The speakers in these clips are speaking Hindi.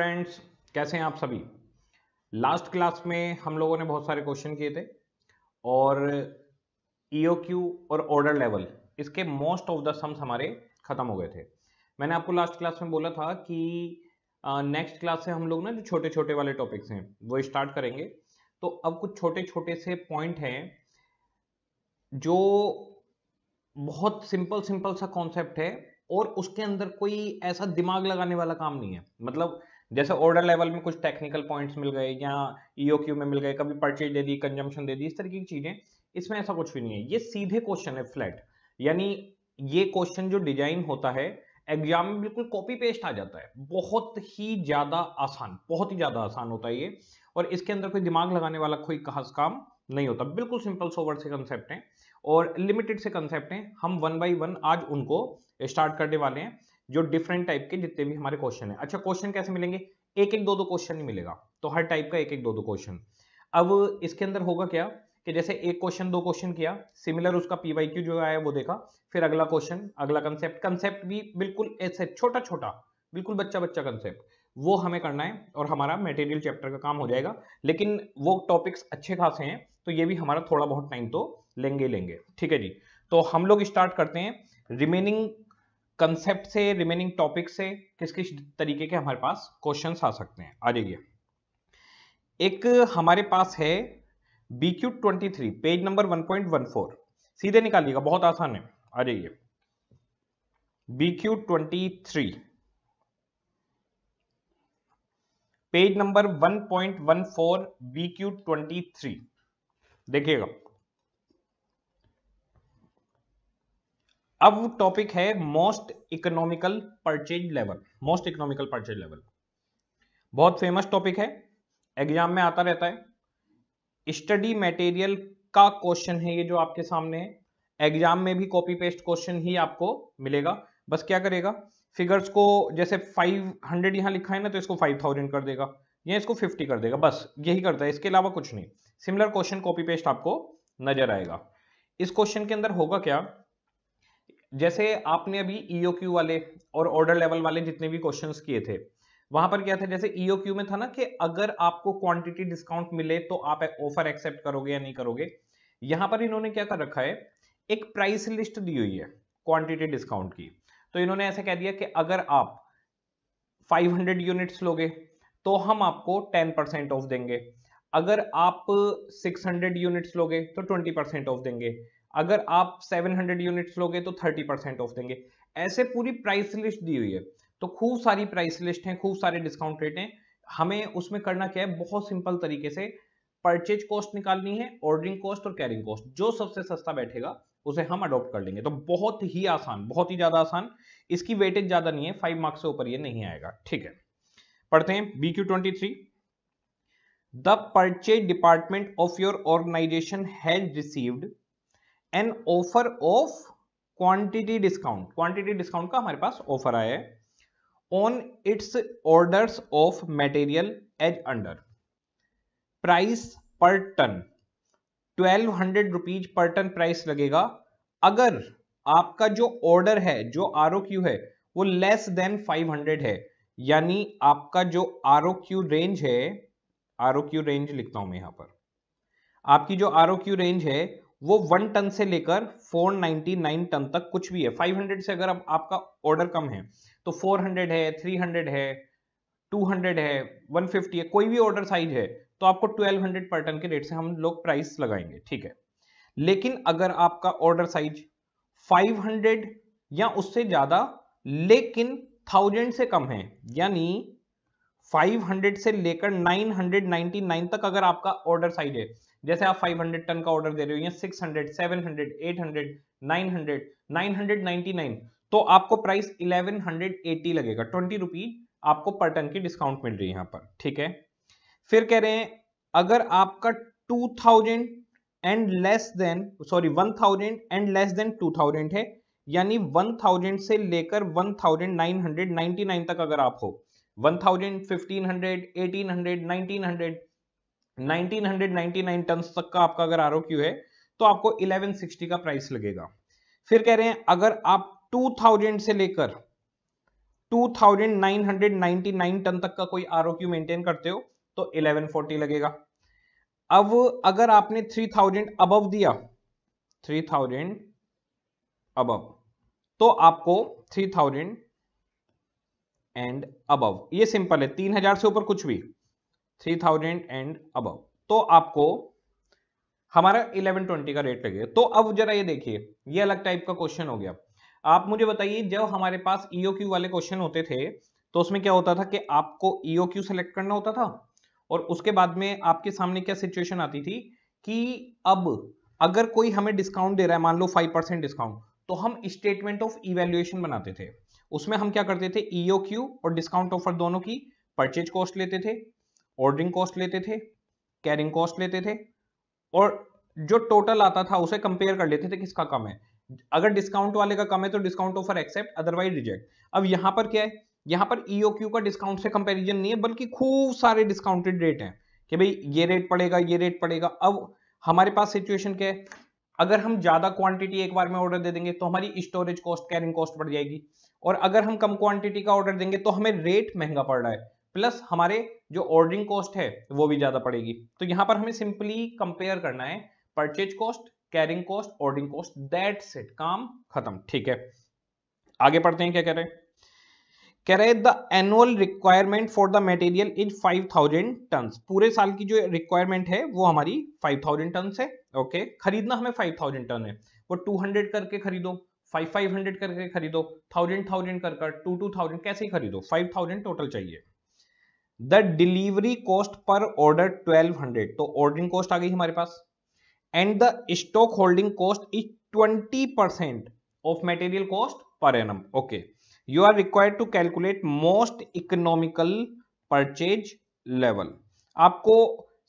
स्टूडेंट्स कैसे हैं आप सभी लास्ट क्लास में हम लोगों ने बहुत सारे क्वेश्चन किए थे और ईओ e क्यू और ऑर्डर लेवल इसके मोस्ट ऑफ द सम्स हमारे ख़त्म हो गए थे मैंने आपको लास्ट क्लास में बोला था कि नेक्स्ट uh, क्लास से हम लोग ना जो छोटे छोटे वाले टॉपिक्स हैं वो स्टार्ट करेंगे तो अब कुछ छोटे छोटे से पॉइंट हैं जो बहुत सिंपल सिंपल सा कॉन्सेप्ट है और उसके अंदर कोई ऐसा दिमाग लगाने वाला काम नहीं है मतलब जैसे ऑर्डर लेवल में कुछ टेक्निकल पॉइंट्स मिल गए या ईओक्यू में मिल गए कभी परचेज दे दी कंजम्पशन दे दी इस तरीके की चीजें इसमें ऐसा कुछ भी नहीं है ये सीधे क्वेश्चन है फ्लैट यानी ये क्वेश्चन जो डिजाइन होता है एग्जाम में बिल्कुल कॉपी पेस्ट आ जाता है बहुत ही ज्यादा आसान बहुत ही ज्यादा आसान होता है ये और इसके अंदर कोई दिमाग लगाने वाला कोई खास काम नहीं होता बिल्कुल सिंपल सोवर से कंसेप्ट है और लिमिटेड से कंसेप्ट है हम वन बाई वन आज उनको स्टार्ट करने वाले हैं जो डिफरेंट टाइप के जितने भी हमारे क्वेश्चन है अच्छा क्वेश्चन कैसे मिलेंगे एक एक दो दो क्वेश्चन ही मिलेगा तो हर टाइप का एक एक दो दो क्वेश्चन अब इसके अंदर होगा क्या कि जैसे एक क्वेश्चन दो क्वेश्चन किया सिमिलर उसका क्यू जो आया वो देखा फिर अगला क्वेश्चन अगला कंसेप्ट कंसेप्ट भी बिल्कुल ऐसे छोटा छोटा बिल्कुल बच्चा बच्चा कंसेप्ट वो हमें करना है और हमारा मेटेरियल चैप्टर का काम हो जाएगा लेकिन वो टॉपिक्स अच्छे खासे हैं तो ये भी हमारा थोड़ा बहुत टाइम तो लेंगे लेंगे ठीक है जी तो हम लोग स्टार्ट करते हैं रिमेनिंग कंसेप्ट से रिमेनिंग टॉपिक से किस किस तरीके के हमारे पास क्वेश्चन आ सकते हैं आ जाइए एक हमारे पास है B Q twenty three page number one point one four सीधे निकालिएगा बहुत आसान है आ जाइए B Q twenty three page number one point one four B Q twenty three देखिएगा अब टॉपिक है most economical purchase level most economical purchase level बहुत फेमस टॉपिक है एग्जाम में आता रहता है स्टडी मटेरियल का क्वेश्चन है ये जो आपके सामने है एग्जाम में भी कॉपी पेस्ट क्वेश्चन ही आपको मिलेगा बस क्या करेगा फिगर्स को जैसे 500 यहाँ लिखा है ना तो इसको 5000 कर देगा या इसको 50 कर देगा बस यही करता है इसके अलावा कुछ नहीं सिमिलर क्वेश्चन कॉपी पेस्ट आपको नजर आएगा इस क्वेश्चन के अंदर होगा क्या जैसे आपने अभी क्यू e वाले और ऑर्डर लेवल वाले जितने भी क्वेश्चंस किए थे वहां पर क्या था जैसे क्यू e में था ना कि अगर आपको क्वांटिटी डिस्काउंट मिले तो आप ऑफर एक्सेप्ट करोगे या नहीं करोगे यहां पर इन्होंने क्या कर रखा है एक प्राइस लिस्ट दी हुई है क्वांटिटी डिस्काउंट की तो इन्होंने ऐसा कह दिया कि अगर आप 500 यूनिट्स लोगे तो हम आपको 10 परसेंट ऑफ देंगे अगर आप 600 यूनिट्स लोगे तो 20 परसेंट ऑफ देंगे अगर आप 700 यूनिट्स लोगे तो 30 परसेंट ऑफ देंगे ऐसे पूरी प्राइस लिस्ट दी हुई है तो खूब सारी प्राइस लिस्ट हैं खूब सारे डिस्काउंट रेट हैं हमें उसमें करना क्या है बहुत सिंपल तरीके से परचेज कॉस्ट निकालनी है ऑर्डरिंग कॉस्ट और कैरिंग कॉस्ट जो सबसे सस्ता बैठेगा उसे हम अडोप्ट कर लेंगे तो बहुत ही आसान बहुत ही ज्यादा आसान इसकी वेटेज ज्यादा नहीं है फाइव मार्क्स से ऊपर ये नहीं आएगा ठीक है पढ़ते हैं B Q twenty three the purchase department of your organisation has received an offer of quantity discount quantity discount का हमारे पास ऑफर आया है on its orders of material as under price per ton 1200 hundred rupees per ton price लगेगा अगर आपका जो ऑर्डर है जो आर है वो लेस देन 500 है यानी आपका जो आर रेंज है आर रेंज लिखता हूं मैं यहां पर आपकी जो आर रेंज है वो वन टन से लेकर 499 टन तक कुछ भी है 500 से अगर आप, आपका ऑर्डर कम है तो 400 है 300 है 200 है 150 है कोई भी ऑर्डर साइज है तो आपको 1200 पर टन के रेट से हम लोग प्राइस लगाएंगे ठीक है लेकिन अगर आपका ऑर्डर साइज 500 या उससे ज़्यादा लेकिन थाउजेंड से कम है यानी 500 से लेकर 999 तक अगर आपका ऑर्डर साइज है जैसे आप 500 टन का ऑर्डर दे रहे हो या 600, 700, 800, 900, 900, 999 तो आपको प्राइस 1180 लगेगा ट्वेंटी रुपी आपको पर टन की डिस्काउंट मिल रही है यहां पर ठीक है फिर कह रहे हैं अगर आपका 2000 and less than sorry 1000 and less than 2000 है यानी 1000 से लेकर 1999 तक अगर आप हो one fifteen hundred eighteen hundred nineteen hundred nineteen hundred nine ton तक का आपका अगर आर है तो आपको इलेवन सिक्सटी का प्राइस लगेगा फिर कह रहे हैं अगर आप टू थाउजेंड से लेकर two thousand nine hundred ninety nine ton तक का कोई आर मेंटेन करते हो तो इलेवन फोर्टी लगेगा अब अगर आपने थ्री थाउजेंड अबव दिया थ्री थाउजेंड अब तो आपको थ्री थाउजेंड एंड अबव ये सिंपल है तीन हजार से ऊपर कुछ भी थ्री थाउजेंड एंड अबव तो आपको हमारा इलेवन ट्वेंटी का रेट लगेगा तो अब जरा ये देखिए ये अलग टाइप का क्वेश्चन हो गया आप मुझे बताइए जब हमारे पास ईओ e क्यू वाले क्वेश्चन होते थे तो उसमें क्या होता था कि आपको ईओ क्यू सेलेक्ट करना होता था और उसके बाद में आपके सामने क्या सिचुएशन आती थी कि अब अगर कोई हमें डिस्काउंट दे रहा है मान लो फाइव परसेंट डिस्काउंट तो हम स्टेटमेंट ऑफ इवेल्युएशन बनाते थे उसमें हम क्या करते थे ईओ e क्यू और डिस्काउंट ऑफर दोनों की परचेज कॉस्ट लेते थे ऑर्डरिंग कॉस्ट लेते थे कैरिंग कॉस्ट लेते थे और जो टोटल आता था उसे कंपेयर कर लेते थे किसका कम है अगर डिस्काउंट वाले का कम है तो discount offer accept otherwise reject अब यहां पर क्या है यहां पर ईओ e क्यू का डिस्काउंट से कंपेरिजन नहीं है बल्कि खूब सारे डिस्काउंटेड रेट है कि भाई ये रेट पड़ेगा ये रेट पड़ेगा अब हमारे पास सिचुएशन क्या है अगर हम ज्यादा क्वांटिटी एक बार में ऑर्डर दे देंगे तो हमारी स्टोरेज कॉस्ट कैरिंग कॉस्ट बढ़ जाएगी और अगर हम कम क्वांटिटी का ऑर्डर देंगे तो हमें रेट महंगा पड़ रहा है प्लस हमारे जो ऑर्डरिंग कॉस्ट है वो भी ज़्यादा पड़ेगी तो यहां पर हमें सिंपली कंपेयर करना है purchase cost carrying cost ordering cost that set काम खत्म ठीक है आगे पढ़ते हैं क्या कह रहे हैं कह रहे the annual requirement for the material is 5000 ton पूरे साल की जो रिक्वायरमेंट है वो हमारी 5000 टन है ओके खरीदना हमें 5000 टन है वो 200 करके खरीदो फाइव फाइव हंड्रेड करके खरीदो थाउजेंड थाउजेंड कर कर टू टू थाउजेंड कैसे खरीदो फाइव थाउजेंड टोटल चाहिए the delivery cost per order twelve hundred तो ऑर्डरिंग कॉस्ट आ गई हमारे पास and the stock holding cost is twenty percent of material cost per annum okay you are required to calculate most economical purchase level आपको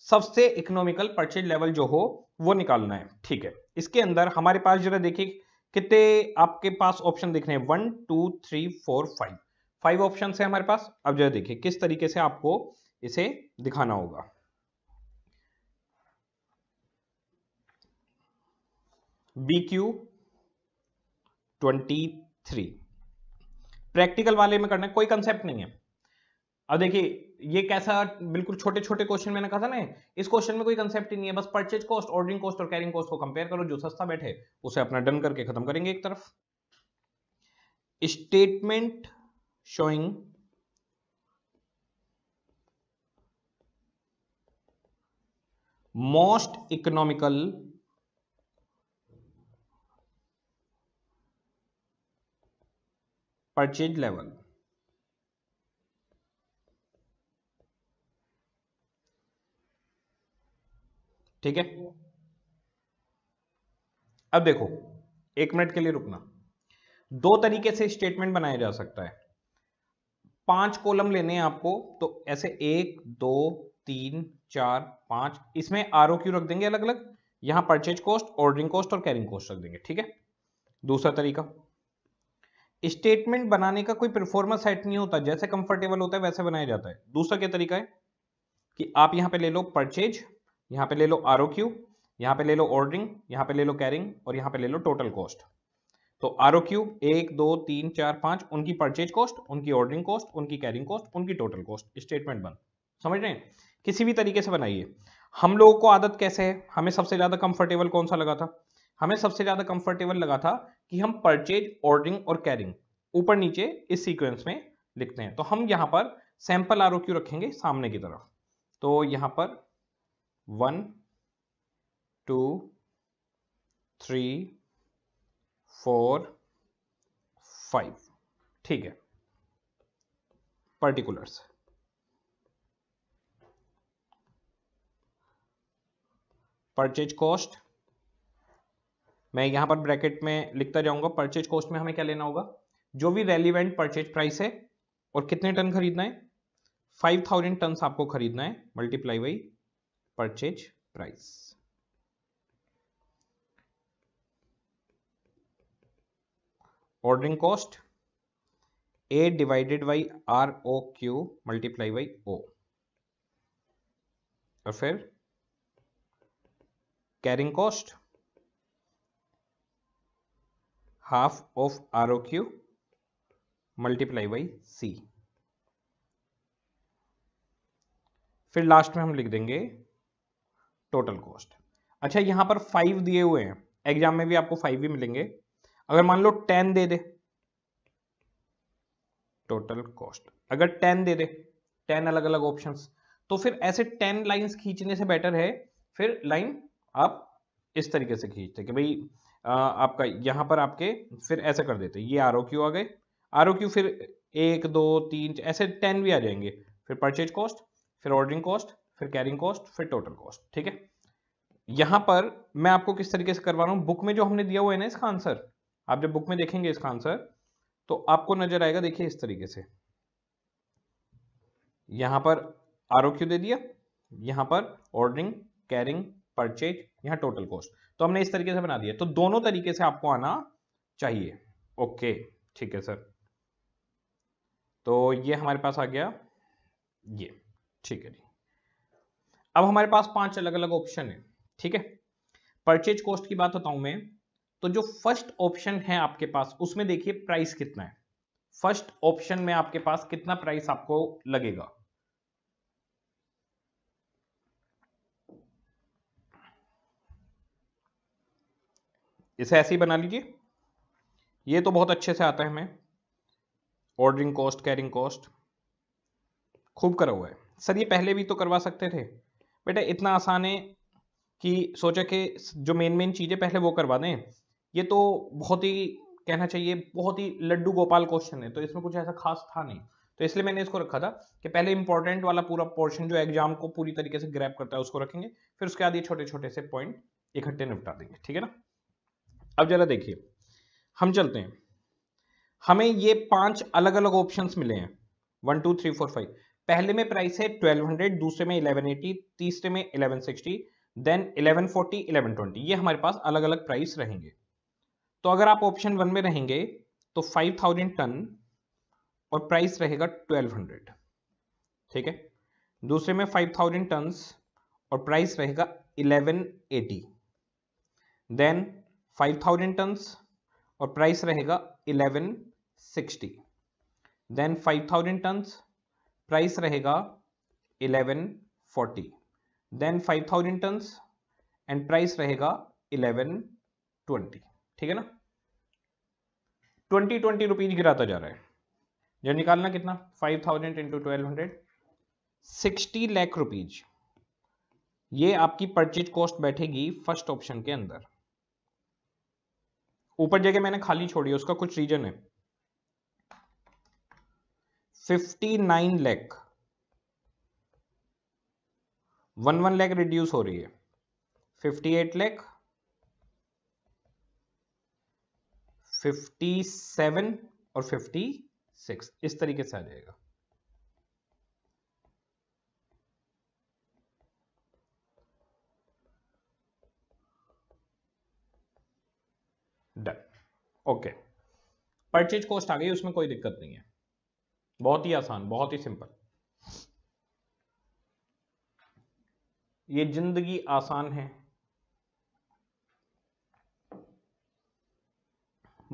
सबसे इकोनॉमिकल परचेज लेवल जो हो वो निकालना है ठीक है इसके अंदर हमारे पास जरा देखिए कितने आपके पास ऑप्शन दिख रहे हैं one two three four five five option है हमारे पास अब जो देखिए किस तरीके से आपको इसे दिखाना होगा B Q twenty three practical वाले में करना कोई कंसेप्ट नहीं है अब देखिए ये कैसा बिल्कुल छोटे छोटे क्वेश्चन मैंने कहा था ना इस क्वेश्चन में कोई कंसेप्ट ही नहीं है बस परचेज कॉस्ट ऑर्डरिंग कॉस्ट और कैरिंग कॉस्ट को कंपेयर करो जो सस्ता बैठे उसे अपना डन करके खत्म करेंगे एक तरफ statement showing most economical purchase level ठीक है अब देखो एक मिनट के लिए रुकना दो तरीके से स्टेटमेंट बनाया जा सकता है पांच कॉलम लेने हैं आपको तो ऐसे एक दो तीन चार पांच इसमें आर क्यू रख देंगे अलग अलग यहां परचेज कॉस्ट ऑर्डरिंग कॉस्ट और कैरिंग कॉस्ट रख देंगे ठीक है दूसरा तरीका स्टेटमेंट बनाने का कोई परफॉर्मेंस सेट नहीं होता जैसे कंफर्टेबल होता है वैसे बनाया जाता है दूसरा क्या तरीका है कि आप यहां पे ले लो परचेज यहाँ पे ले लो आर ओ क्यू यहाँ पे ले लो ऑर्डरिंग यहाँ पे ले लो कैरिंग और यहाँ पे ले लो टोटल कॉस्ट तो आर ओ क्यू एक दो तीन चार पांच उनकी परचेज कॉस्ट उनकी ऑर्डरिंग कॉस्ट उनकी कैरिंग कॉस्ट उनकी टोटल कॉस्ट स्टेटमेंट बन समझ रहे हैं किसी भी तरीके से बनाइए हम लोगों को आदत कैसे है हमें सबसे ज़्यादा कंफर्टेबल कौन सा लगा था हमें सबसे ज़्यादा कंफर्टेबल लगा था कि हम परचेज ऑर्डरिंग और कैरिंग ऊपर नीचे इस सीक्वेंस में लिखते हैं तो हम यहाँ पर सैंपल आर रखेंगे सामने की तरफ तो यहाँ पर one two three four five ठीक है पर्टिकुलर्स परचेज कॉस्ट मैं यहां पर ब्रैकेट में लिखता जाऊंगा परचेज कॉस्ट में हमें क्या लेना होगा जो भी रेलिवेंट परचेज प्राइस है और कितने टन खरीदना है फाइव थाउजेंड टन आपको खरीदना है multiply by purchase price. Ordering cost A divided by ROQ multiply by O और फिर carrying cost half of R O Q multiply by C फिर लास्ट में हम लिख देंगे टोटल कॉस्ट अच्छा यहाँ पर फाइव दिए हुए हैं एग्जाम में भी आपको फाइव ही मिलेंगे अगर मान लो टेन दे दे टोटल कॉस्ट अगर टेन दे दे टेन अलग अलग ऑप्शन तो फिर ऐसे टेन लाइन्स खींचने से बेटर है फिर लाइन आप इस तरीके से खींचते कि भाई आपका यहाँ पर आपके फिर ऐसे कर देते ये आर क्यू आ गए आर क्यू फिर एक दो तीन ऐसे टेन भी आ जाएंगे फिर परचेज कॉस्ट फिर ऑर्डरिंग कॉस्ट फिर कैरिंग कॉस्ट फिर टोटल कॉस्ट ठीक है यहां पर मैं आपको किस तरीके से करवा रहा हूं बुक में जो हमने दिया हुआ है ना इसका आंसर आप जब बुक में देखेंगे इसका आंसर तो आपको नजर आएगा देखिए इस तरीके से यहां पर आर दे दिया यहां पर ऑर्डरिंग कैरिंग परचेज यहां टोटल कॉस्ट तो हमने इस तरीके से बना दिया तो दोनों तरीके से आपको आना चाहिए ओके ठीक है सर तो ये हमारे पास आ गया ये ठीक है जी अब हमारे पास पांच अलग अलग ऑप्शन है ठीक है परचेज कॉस्ट की बात बताऊं मैं तो जो फर्स्ट ऑप्शन है आपके पास उसमें देखिए प्राइस कितना है फर्स्ट ऑप्शन में आपके पास कितना प्राइस आपको लगेगा इसे ऐसे ही बना लीजिए ये तो बहुत अच्छे से आता है हमें ऑर्डरिंग कॉस्ट कैरिंग कॉस्ट खूब करा हुआ है सर ये पहले भी तो करवा सकते थे बेटा इतना आसान है कि सोचा कि जो मेन मेन चीज़ें पहले वो करवा दें ये तो बहुत ही कहना चाहिए बहुत ही लड्डू गोपाल क्वेश्चन है तो इसमें कुछ ऐसा खास था नहीं तो इसलिए मैंने इसको रखा था कि पहले इंपॉर्टेंट वाला पूरा पोर्शन जो एग्जाम को पूरी तरीके से ग्रैप करता है उसको रखेंगे फिर उसके बाद ये छोटे छोटे से पॉइंट इकट्ठे निपटा देंगे ठीक है ना अब जरा देखिए हम चलते हैं हमें ये पांच अलग अलग ऑप्शंस मिले हैं one two three four five पहले में प्राइस है 1200 दूसरे में 1180 तीसरे में 1160 देन 1140 1120 ये हमारे पास अलग अलग प्राइस रहेंगे तो अगर आप ऑप्शन वन में रहेंगे तो 5000 टन और प्राइस रहेगा 1200 ठीक है दूसरे में 5000 टन्स और प्राइस रहेगा 1180 देन 5000 टन्स और प्राइस रहेगा 1160 देन 5000 टन्स प्राइस रहेगा 1140 देन 5000 थाउजेंड एंड प्राइस रहेगा 1120 ठीक है ना 2020 ट्वेंटी रुपीज गिराता जा रहा है जो निकालना कितना 5000 thousand into twelve sixty lakh rupees ये आपकी परचेज कॉस्ट बैठेगी फर्स्ट ऑप्शन के अंदर ऊपर जगह मैंने खाली छोड़ी उसका कुछ रीजन है fifty nine lakh one one lakh reduce हो रही है fifty eight lakh fifty seven और फिफ्टी सिक्स इस तरीके से आ जाएगा डन ओके परचेज कॉस्ट आ गई उसमें कोई दिक्कत नहीं है बहुत ही आसान बहुत ही सिंपल ये जिंदगी आसान है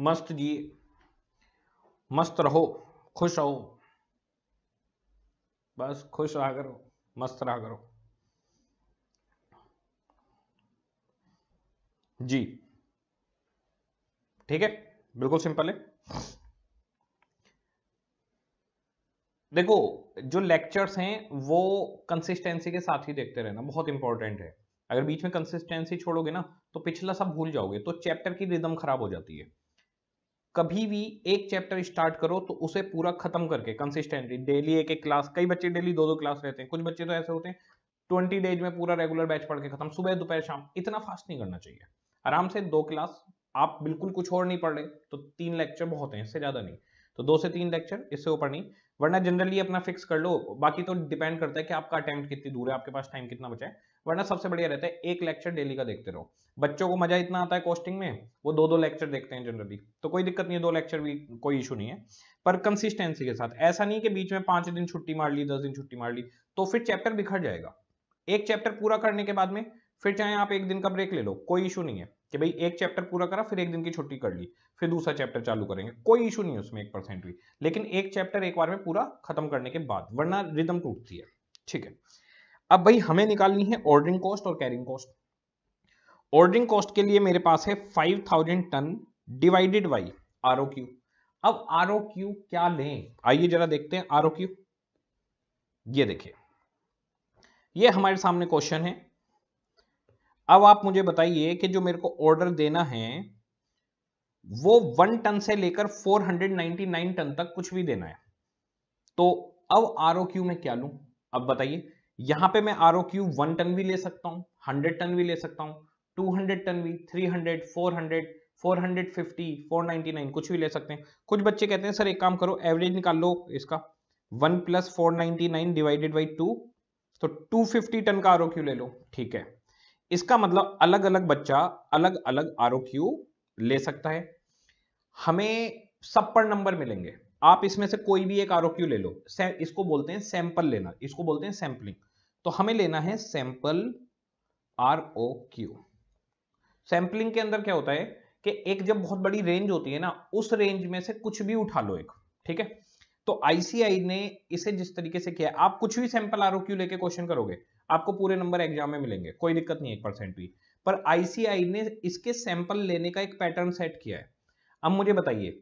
मस्त जी मस्त रहो खुश रहो बस खुश रहा करो मस्त रहा करो जी ठीक है बिल्कुल सिंपल है देखो जो लेक्चर्स हैं वो कंसिस्टेंसी के साथ ही देखते रहना बहुत इंपॉर्टेंट है अगर बीच में कंसिस्टेंसी छोड़ोगे ना तो पिछला सब भूल जाओगे तो चैप्टर की रिदम खराब हो जाती है कभी भी एक चैप्टर स्टार्ट करो तो उसे पूरा खत्म करके कंसिस्टेंटली डेली एक एक क्लास कई बच्चे डेली दो दो क्लास रहते हैं कुछ बच्चे तो ऐसे होते हैं ट्वेंटी डेज में पूरा रेगुलर बैच पढ़ के खत्म सुबह दोपहर शाम इतना फास्ट नहीं करना चाहिए आराम से दो क्लास आप बिल्कुल कुछ और नहीं पढ़ रहे तो तीन लेक्चर बहुत हैं इससे ज्यादा नहीं तो दो से तीन लेक्चर इससे ऊपर नहीं वरना जनरली अपना फिक्स कर लो बाकी तो डिपेंड करता है कि आपका अटेम्प्ट कितनी दूर है आपके पास टाइम कितना बचा है वरना सबसे बढ़िया रहता है एक लेक्चर डेली का देखते रहो बच्चों को मजा इतना आता है कोस्टिंग में वो दो दो लेक्चर देखते हैं जनरली तो कोई दिक्कत नहीं है दो लेक्चर भी कोई इशू नहीं है पर कंसिस्टेंसी के साथ ऐसा नहीं कि बीच में पांच दिन छुट्टी मार ली दस दिन छुट्टी मार ली तो फिर चैप्टर बिखर जाएगा एक चैप्टर पूरा करने के बाद में फिर चाहे आप एक दिन का ब्रेक ले लो कोई इशू नहीं है कि भाई एक चैप्टर पूरा करा फिर एक दिन की छुट्टी कर ली फिर दूसरा चैप्टर चालू करेंगे कोई इशू नहीं है उसमें एक परसेंट भी लेकिन एक चैप्टर एक बार में पूरा खत्म करने के बाद वरना रिदम टूटती है ठीक है अब भाई हमें निकालनी है ऑर्डरिंग कॉस्ट और कैरिंग कॉस्ट ऑर्डरिंग कॉस्ट के लिए मेरे पास है five thousand ton divided by R अब आर क्या लें आइए जरा देखते हैं आर ये देखिए ये हमारे सामने क्वेश्चन है अब आप मुझे बताइए कि जो मेरे को ऑर्डर देना है वो वन टन से लेकर 499 टन तक कुछ भी देना है तो अब आर में क्या लू अब बताइए यहां पे मैं R O Q one ton भी ले सकता हूं हंड्रेड टन भी ले सकता हूं टू हंड्रेड टन भी three hundred four hundred four hundred fifty four ninety nine कुछ भी ले सकते हैं कुछ बच्चे कहते हैं सर एक काम करो एवरेज निकाल लो इसका one plus four ninety nine divided by two तो टू फिफ्टी टन का आर ओ क्यू ले लो ठीक है इसका मतलब अलग अलग बच्चा अलग अलग आर ले सकता है हमें सब पर नंबर मिलेंगे आप इसमें से कोई भी एक आर ले लो इसको बोलते हैं सैंपल लेना इसको बोलते हैं सैंपलिंग तो हमें लेना है sample R O Q sampling के अंदर क्या होता है कि एक जब बहुत बड़ी रेंज होती है ना उस रेंज में से कुछ भी उठा लो एक ठीक है तो आईसीआई ने इसे जिस तरीके से किया आप कुछ भी सैंपल आर ओ क्यू लेके क्वेश्चन करोगे आपको पूरे नंबर एग्जाम में मिलेंगे कोई दिक्कत नहीं एक परसेंट भी पर आईसीआई ने इसके सैंपल लेने का एक पैटर्न सेट किया है अब मुझे बताइए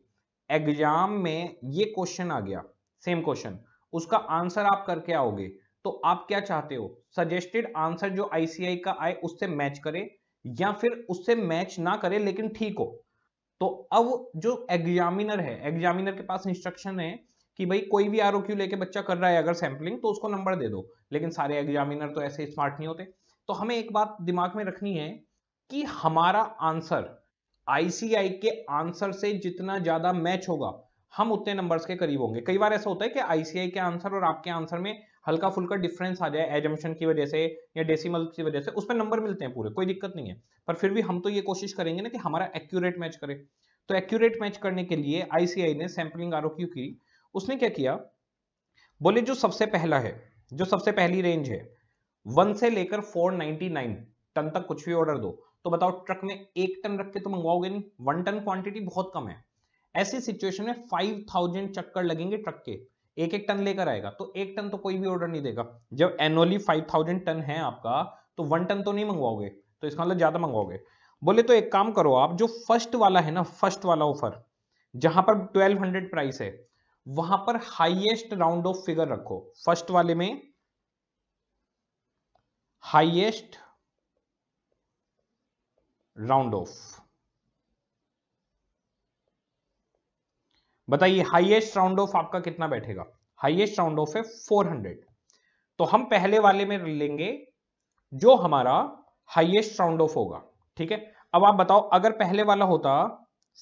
एग्जाम में ये क्वेश्चन आ गया सेम क्वेश्चन उसका आंसर आप करके आओगे तो आप क्या चाहते हो सजेस्टेड आंसर जो आईसीआई का आए उससे मैच करे या फिर उससे मैच ना करे लेकिन ठीक हो तो अब जो एग्जामिनर है एग्जामिनर के पास इंस्ट्रक्शन है कि भाई कोई भी आर लेके बच्चा कर रहा है अगर सैम्पलिंग तो उसको नंबर दे दो लेकिन सारे एग्जामिनर तो ऐसे स्मार्ट नहीं होते तो हमें एक बात दिमाग में रखनी है कि हमारा आंसर आईसीआई के आंसर से जितना ज्यादा मैच होगा हम उतने नंबर्स के करीब होंगे कई बार ऐसा होता है कि आईसीआई के आंसर और आपके आंसर में हल्का फुल्का डिफरेंस आ जाए एजम्पन की वजह से या डेसिमल की वजह से उसमें नंबर मिलते हैं पूरे कोई दिक्कत नहीं है पर फिर भी हम तो ये कोशिश करेंगे ना कि हमारा एक्यूरेट मैच करे तो एक्यूरेट मैच करने के लिए आईसीआई ने सैम्पलिंग आरोक्यू की उसने क्या किया बोले जो सबसे पहला है जो सबसे पहली रेंज है वन से लेकर फोर नाइनटी नाइन टन तक कुछ भी ऑर्डर दो तो बताओ ट्रक में एक टन रख के तो मंगवाओगे नहीं वन टन क्वांटिटी बहुत कम है ऐसी सिचुएशन में फाइव थाउजेंड चक्कर लगेंगे ट्रक के एक एक टन लेकर आएगा तो एक टन तो कोई भी ऑर्डर नहीं देगा जब एनुअली फाइव थाउजेंड टन है आपका तो वन टन तो नहीं मंगवाओगे तो इसका मतलब ज्यादा मंगवाओगे बोले तो एक काम करो आप जो फर्स्ट वाला है ना फर्स्ट वाला ऑफर जहां पर ट्वेल्व प्राइस है वहां पर हाईएस्ट राउंड ऑफ फिगर रखो फर्स्ट वाले में हाईएस्ट राउंड ऑफ बताइए हाईएस्ट राउंड ऑफ आपका कितना बैठेगा हाईएस्ट राउंड ऑफ है 400 तो हम पहले वाले में लेंगे जो हमारा हाईएस्ट राउंड ऑफ होगा ठीक है अब आप बताओ अगर पहले वाला होता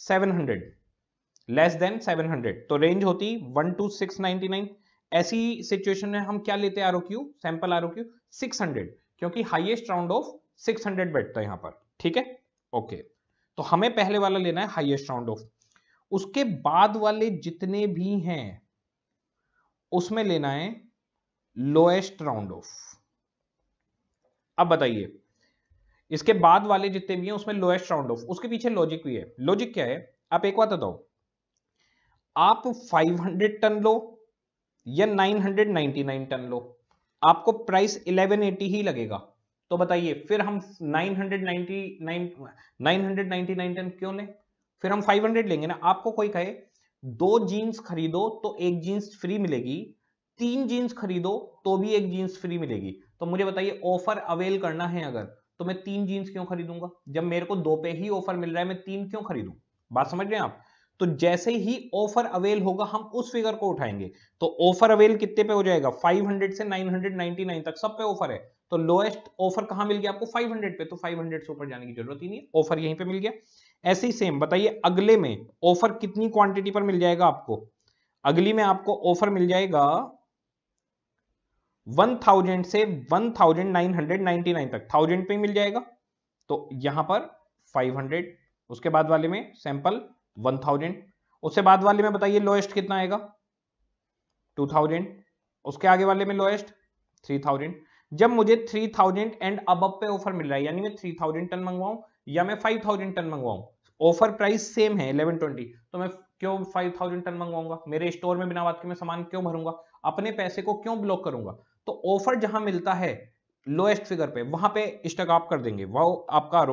700 लेस देन 700 तो रेंज होती वन टू सिक्स ऐसी सिचुएशन में हम क्या लेते हैं क्यू सैंपल क्यू सिक्स क्योंकि हाइएस्ट राउंड ऑफ 600 बैठता है यहां पर ठीक है ओके तो हमें पहले वाला लेना है हाइएस्ट राउंड ऑफ उसके बाद वाले जितने भी हैं उसमें लेना है लोएस्ट राउंड ऑफ अब बताइए इसके बाद वाले जितने भी हैं उसमें लोएस्ट राउंड ऑफ उसके पीछे लॉजिक भी है लॉजिक क्या है आप एक बात बताओ आप 500 टन लो या 999 टन लो आपको प्राइस 1180 ही लगेगा तो बताइए फिर हम 999 999 टन क्यों लें फिर हम 500 लेंगे ना आपको कोई कहे दो जीन्स खरीदो तो एक जीन्स फ्री मिलेगी तीन जीन्स खरीदो तो भी एक जीन्स फ्री मिलेगी तो मुझे बताइए ऑफर अवेल करना है अगर तो मैं तीन जीन्स क्यों खरीदूंगा जब मेरे को दो पे ही ऑफर मिल रहा है मैं तीन क्यों खरीदूं बात समझ रहे हैं आप तो जैसे ही ऑफर अवेल होगा हम उस फिगर को उठाएंगे तो ऑफर अवेल कितने पे हो जाएगा 500 से 999 तक सब पे ऑफर है तो लोएस्ट ऑफर कहां मिल गया आपको 500 पे तो 500 से ऊपर जाने की जरूरत ही नहीं ऑफर यहीं पे मिल गया ऐसे ही सेम बताइए अगले में ऑफर कितनी क्वांटिटी पर मिल जाएगा आपको अगली में आपको ऑफर मिल जाएगा 1000 से 1999 तक 1000 पे मिल जाएगा तो यहां पर 500 उसके बाद वाले में सैंपल वन थाउजेंड उससे बाद वाले में बताइए लोएस्ट कितना आएगा टू थाउजेंड उसके आगे वाले में लोएस्ट थ्री थाउजेंड जब मुझे थ्री थाउजेंड एंड अब पे ऑफर मिल रहा है यानी मैं थ्री थाउजेंड टन मंगवाऊं या मैं फाइव थाउजेंड टन मंगवाऊं ऑफर प्राइस सेम है इलेवन ट्वेंटी तो मैं क्यों फाइव थाउजेंड टन मंगवाऊंगा मेरे स्टोर में बिना बात के मैं सामान क्यों भरूंगा अपने पैसे को क्यों ब्लॉक करूंगा तो ऑफर जहां मिलता है लोएस्ट फिगर पे वहां पे स्टॉक आप कर देंगे वह आपका आर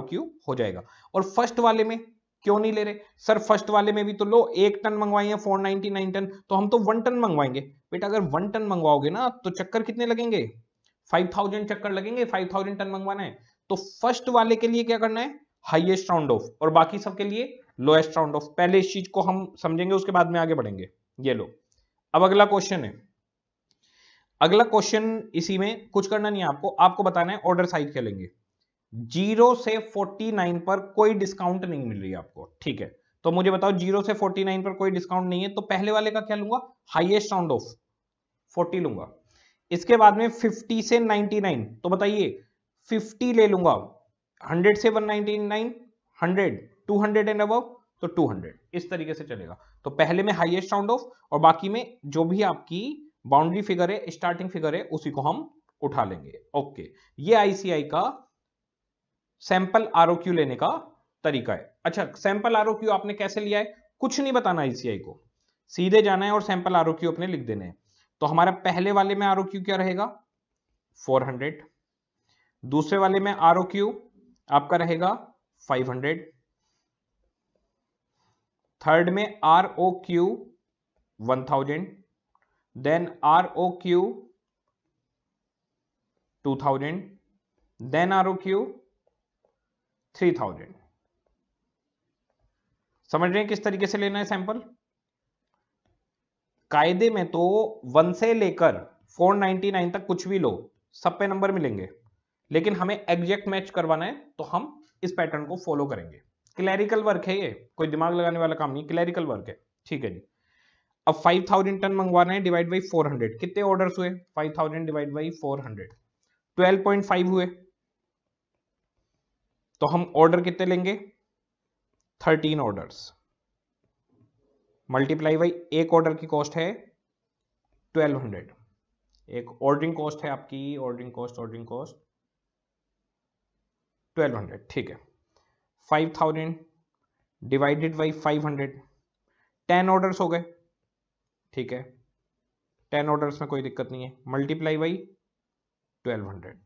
हो जाएगा और फर्स्ट वाले में क्यों नहीं ले रहे सर फर्स्ट वाले में भी तो लो एक टन मंगवाई है फोर नाइनटी नाइन टन तो हम तो वन टन मंगवाएंगे बेटा अगर वन टन मंगवाओगे ना तो चक्कर कितने लगेंगे फाइव थाउजेंड चक्कर लगेंगे फाइव थाउजेंड टन मंगवाना है तो फर्स्ट वाले के लिए क्या करना है हाइएस्ट राउंड ऑफ और बाकी सबके लिए लोएस्ट राउंड ऑफ पहले इस चीज को हम समझेंगे उसके बाद में आगे बढ़ेंगे ये लो अब अगला क्वेश्चन है अगला क्वेश्चन इसी में कुछ करना नहीं है आपको आपको बताना है ऑर्डर साइज लेंगे जीरो से फोर्टी नाइन पर कोई डिस्काउंट नहीं मिल रही आपको ठीक है तो मुझे बताओ जीरो से फोर्टी नाइन पर कोई डिस्काउंट नहीं है तो पहले वाले का क्या लूंगा हाइएस्ट राउंड ऑफ फोर्टी लूंगा इसके बाद में फिफ्टी से नाइनटी नाइन तो बताइए फिफ्टी ले लूंगा हंड्रेड से 199 100 200 एंड अब तो 200 इस तरीके से चलेगा तो पहले में हाईएस्ट राउंड ऑफ और बाकी में जो भी आपकी बाउंड्री फिगर है स्टार्टिंग फिगर है उसी को हम उठा लेंगे ओके ये आईसीआई का सैंपल आर लेने का तरीका है अच्छा सैंपल आर आपने कैसे लिया है कुछ नहीं बताना आईसीआई को सीधे जाना है और सैंपल आर अपने लिख देने हैं तो हमारा पहले वाले में आर क्या रहेगा 400 दूसरे वाले में आर आपका रहेगा 500 थर्ड में R O Q one thousand then R O Q two thousand then R O Q three thousand समझ रहे हैं किस तरीके से लेना है सैंपल कायदे में तो वन से लेकर फोर नाइनटी नाइन तक कुछ भी लो सब पे नंबर मिलेंगे लेकिन हमें एग्जैक्ट मैच करवाना है तो हम इस पैटर्न को फॉलो करेंगे क्लैरिकल वर्क है ये कोई दिमाग लगाने वाला काम नहीं क्लैरिकल वर्क है ठीक है जी अब 5000 टन मंगवाना है डिवाइड बाई 400 कितने ऑर्डर्स हुए 5000 डिवाइड बाई 400 12.5 हुए तो हम ऑर्डर कितने लेंगे थर्टीन ऑर्डर्स मल्टीप्लाई बाई एक ऑर्डर की कॉस्ट है ट्वेल्व हंड्रेड एक ऑर्डरिंग कॉस्ट है आपकी ordering cost ordering cost twelve hundred ठीक है five thousand divided by five hundred ten orders हो गए ठीक है टेन ऑर्डर्स में कोई दिक्कत नहीं है multiply by twelve hundred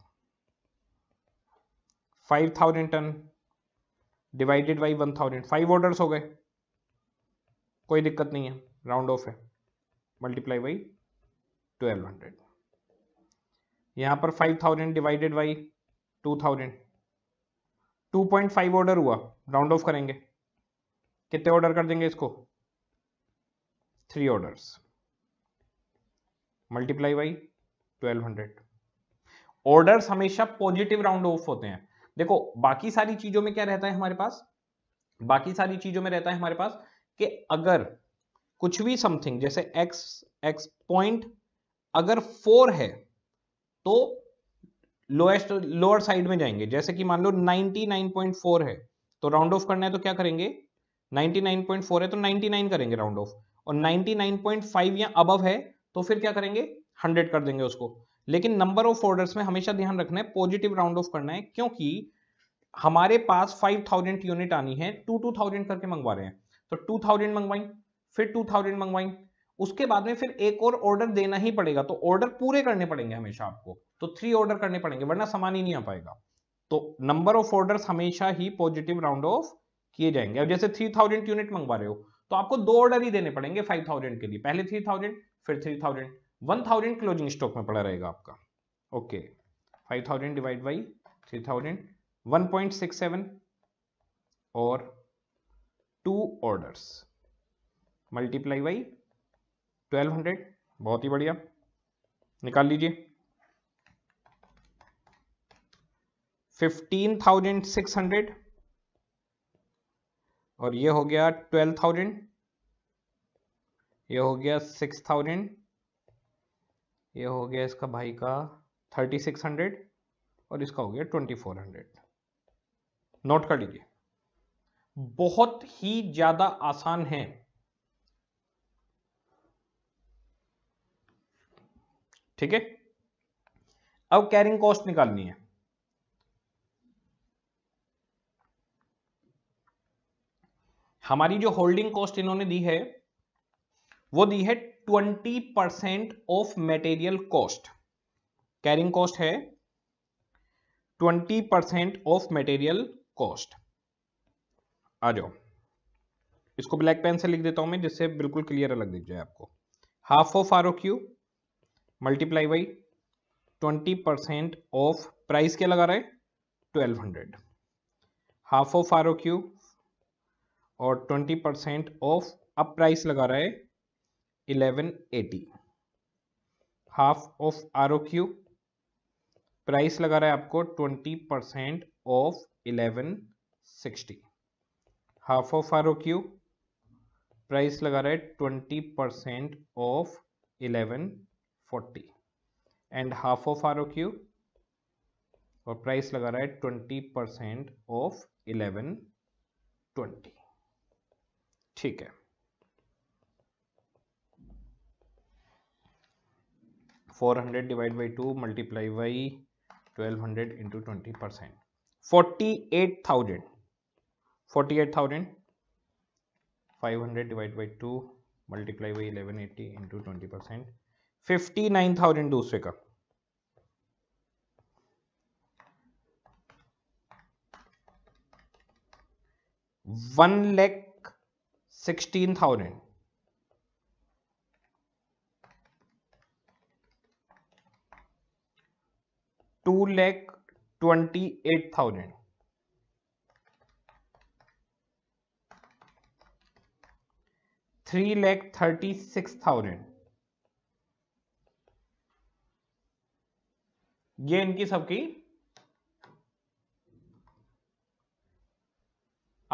five thousand ton divided by one thousand five orders हो गए कोई दिक्कत नहीं है राउंड ऑफ है मल्टीप्लाई बाई ट्वेल्व हंड्रेड यहां पर five thousand divided by two thousand two point five order हुआ राउंड ऑफ करेंगे कितने ऑर्डर कर देंगे इसको three orders multiply by twelve hundred orders हमेशा पॉजिटिव राउंड ऑफ होते हैं देखो बाकी सारी चीजों में क्या रहता है हमारे पास बाकी सारी चीजों में रहता है हमारे पास कि अगर कुछ भी समथिंग जैसे x x पॉइंट अगर फोर है तो लोएस्ट लोअर साइड में जाएंगे जैसे कि मान लो 99.4 है तो राउंड ऑफ करना है तो क्या करेंगे 99.4 है तो 99 करेंगे राउंड ऑफ और 99.5 या अबव है तो फिर क्या करेंगे 100 कर देंगे उसको लेकिन नंबर ऑफ ऑर्डर्स में हमेशा ध्यान रखना है पॉजिटिव राउंड ऑफ करना है क्योंकि हमारे पास 5000 यूनिट आनी है टू टू थाउजेंड करके मंगवा रहे हैं तो टू थाउजेंड मंगवाई फिर टू थाउजेंड मंगवाई उसके बाद में फिर एक और ऑर्डर देना ही पड़ेगा तो ऑर्डर पूरे करने पड़ेंगे हमेशा आपको तो थ्री ऑर्डर करने पड़ेंगे वरना सामान ही नहीं आ पाएगा तो नंबर ऑफ ऑर्डर हमेशा ही पॉजिटिव राउंड ऑफ किए जाएंगे अब जैसे थ्री थाउजेंड यूनिट मंगवा रहे हो तो आपको दो ऑर्डर ही देने पड़ेंगे फाइव थाउजेंड के लिए पहले थ्री थाउजेंड फिर three thousand one thousand closing stock में पड़ा रहेगा आपका okay five thousand divide by three thousand one point six seven और two orders multiply by twelve hundred बहुत ही बढ़िया निकाल लीजिए फिफ्टीन थाउजेंड सिक्स हंड्रेड और ये हो गया ट्वेल्व थाउजेंड ये हो गया सिक्स थाउजेंड ये हो गया इसका भाई का 3600 और इसका हो गया 2400 नोट कर लीजिए बहुत ही ज्यादा आसान है ठीक है अब कैरिंग कॉस्ट निकालनी है हमारी जो होल्डिंग कॉस्ट इन्होंने दी है वो दी है twenty percent of material cost carrying cost है twenty percent of material cost आ जाओ इसको ब्लैक पेन से लिख देता हूं मैं जिससे बिल्कुल क्लियर अलग दिख जाए आपको half of R O Q multiply by twenty percent of price क्या लगा रहा है twelve hundred half of R O Q और ट्वेंटी परसेंट ऑफ अब प्राइस लगा रहा है 1180 half of R O Q price लगा रहा है आपको 20 percent of 1160 half of R O Q price लगा रहा है 20 percent of 1140 and half of R O Q और प्राइस लगा रहा है 20 परसेंट ऑफ 1120 ठीक है four hundred divide by two multiply by twelve hundred into twenty percent forty eight thousand forty eight thousand five hundred divide by two multiply by eleven eighty into twenty percent fifty nine thousand दूसरे का one lakh sixteen thousand two lakh twenty eight thousand three lakh thirty six thousand ये इनकी सबकी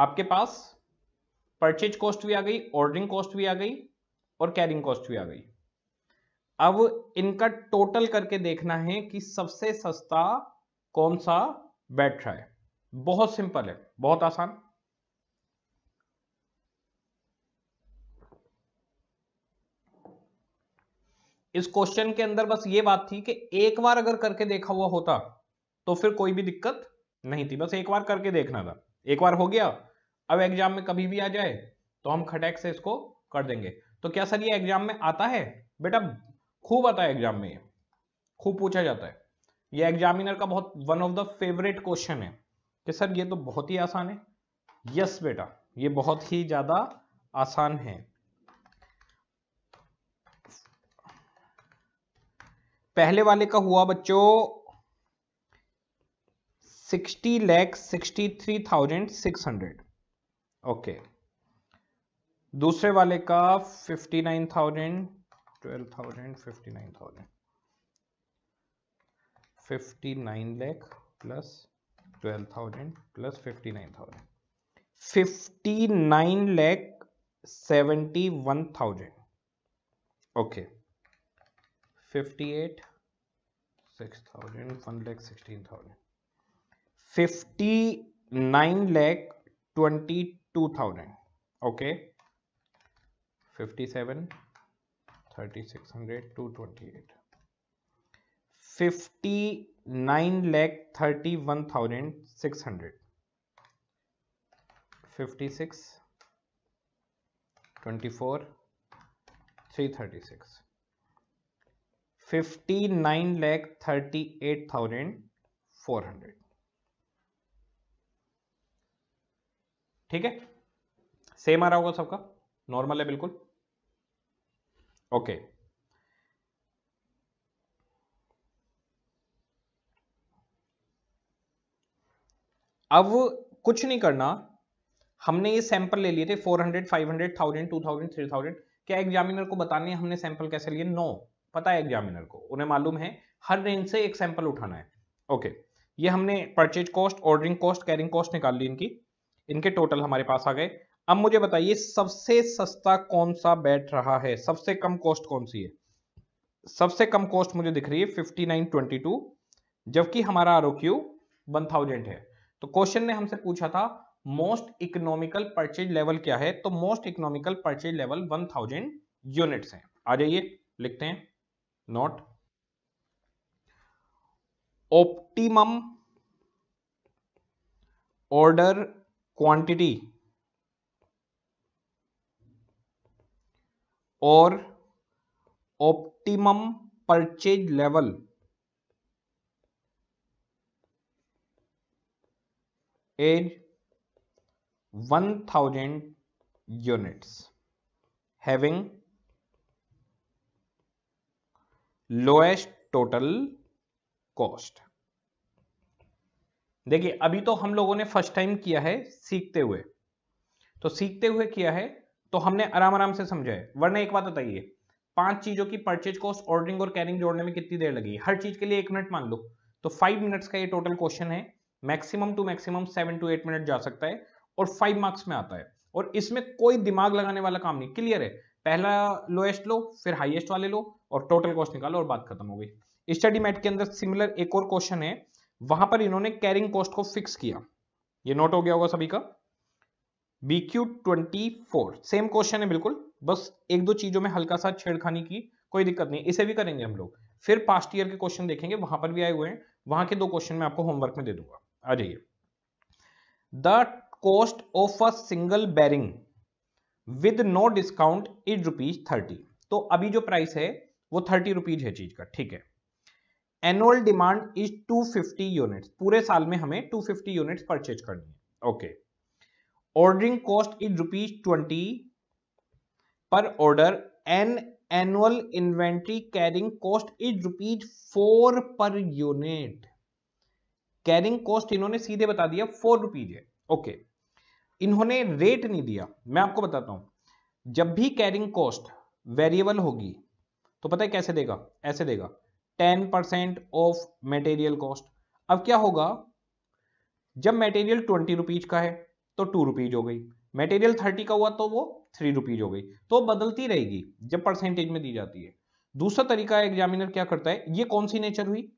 आपके पास परचेज कॉस्ट भी आ गई ऑर्डरिंग कॉस्ट भी आ गई और कैरिंग कॉस्ट भी आ गई अब इनका टोटल करके देखना है कि सबसे सस्ता कौन सा बैठ रहा है बहुत सिंपल है बहुत आसान इस क्वेश्चन के अंदर बस ये बात थी कि एक बार अगर करके देखा हुआ होता तो फिर कोई भी दिक्कत नहीं थी बस एक बार करके देखना था एक बार हो गया अब एग्जाम में कभी भी आ जाए तो हम खटैक से इसको कर देंगे तो क्या सर ये एग्जाम में आता है बेटा खूब आता है एग्जाम में खूब पूछा जाता है ये एग्जामिनर का बहुत one of the favourite question है कि सर ये तो बहुत ही आसान है यस बेटा ये बहुत ही ज्यादा आसान है पहले वाले का हुआ बच्चों sixty lakh sixty three thousand six hundred okay दूसरे वाले का fifty nine thousand twelve thousand fifty nine thousand fifty nine lakh plus twelve thousand plus fifty nine thousand fifty nine lakh seventy one thousand okay fifty eight six thousand one lakh sixteen thousand fifty nine lakh twenty two thousand okay fifty seven thirty six hundred two twenty eight fifty nine lakh thirty one thousand six hundred fifty six twenty four three thirty six fifty nine lakh thirty eight thousand four hundred ठीक है सेम आ रहा होगा सबका नॉर्मल है बिल्कुल Okay. अब कुछ नहीं करना हमने ये सैंपल ले लिए थे 400, 500, 1000, 2000, 3000 क्या एग्जामिनर को बताने हमने सैंपल कैसे लिए नो no. पता है एग्जामिनर को उन्हें मालूम है हर रेंज से एक सैंपल उठाना है ओके okay. ये हमने purchase cost ordering cost carrying cost निकाल ली इनकी इनके टोटल हमारे पास आ गए अब मुझे बताइए सबसे सस्ता कौन सा बैट रहा है सबसे कम कॉस्ट कौन सी है सबसे कम कॉस्ट मुझे दिख रही है फिफ्टी नाइन ट्वेंटी टू जबकि हमारा R O Q one thousand है तो क्वेश्चन ने हमसे पूछा था मोस्ट इकोनॉमिकल परचेज लेवल क्या है तो most economical purchase level one thousand units है आ जाइए लिखते हैं नोट ऑप्टिमम ऑर्डर क्वांटिटी और optimum purchase level as 1000 units having lowest total cost देखिए अभी तो हम लोगों ने फर्स्ट टाइम किया है सीखते हुए तो सीखते हुए किया है तो हमने आराम आराम से समझा है वरना एक बात बताइए पांच चीजों की परचेज कॉस्ट ऑर्डरिंग और कैरिंग जोड़ने में कितनी देर लगी हर चीज के लिए एक मिनट मान लो तो फाइव मिनट्स का ये टोटल क्वेश्चन है maximum to maximum seven to eight minute जा सकता है और फाइव मार्क्स में आता है और इसमें कोई दिमाग लगाने वाला काम नहीं क्लियर है पहला लोएस्ट लो फिर हाइएस्ट वाले लो और टोटल कॉस्ट निकालो और बात खत्म हो गई स्टडी मैट के अंदर सिमिलर एक और क्वेश्चन है वहां पर इन्होंने कैरिंग कॉस्ट को फिक्स किया ये नोट हो गया होगा सभी का B Q twenty four same question है बिल्कुल बस एक दो चीजों में हल्का सा छेड़खानी की कोई दिक्कत नहीं इसे भी करेंगे हम लोग फिर पास्ट ईयर के क्वेश्चन देखेंगे वहां पर भी आए हुए हैं वहां के दो क्वेश्चन मैं आपको होमवर्क में दे दूंगा आ जाइए the cost of a single bearing with no discount is rupees thirty तो अभी जो प्राइस है वो थर्टी रुपीज है चीज का ठीक है annual demand is two fifty unit पूरे साल में हमें टू फिफ्टी यूनिट परचेज करनी है okay okay. Ordering cost is rupees twenty per order an annual inventory carrying cost is rupees four per unit carrying cost इन्होंने सीधे बता दिया फोर रुपीज है ओके इन्होंने रेट नहीं दिया मैं आपको बताता हूं जब भी कैरिंग कॉस्ट वेरिएबल होगी तो पता है कैसे देगा ऐसे देगा ten percent of material cost अब क्या होगा जब मेटेरियल ट्वेंटी रुपीज का है तो टू रुपीज हो गई मटेरियल थर्टी का हुआ तो वो थ्री रुपीज हो गई तो बदलती रहेगी जब परसेंटेज में दी जाती है दूसरा तरीका एग्जामिनर क्या करता है ये कौन सी नेचर हुई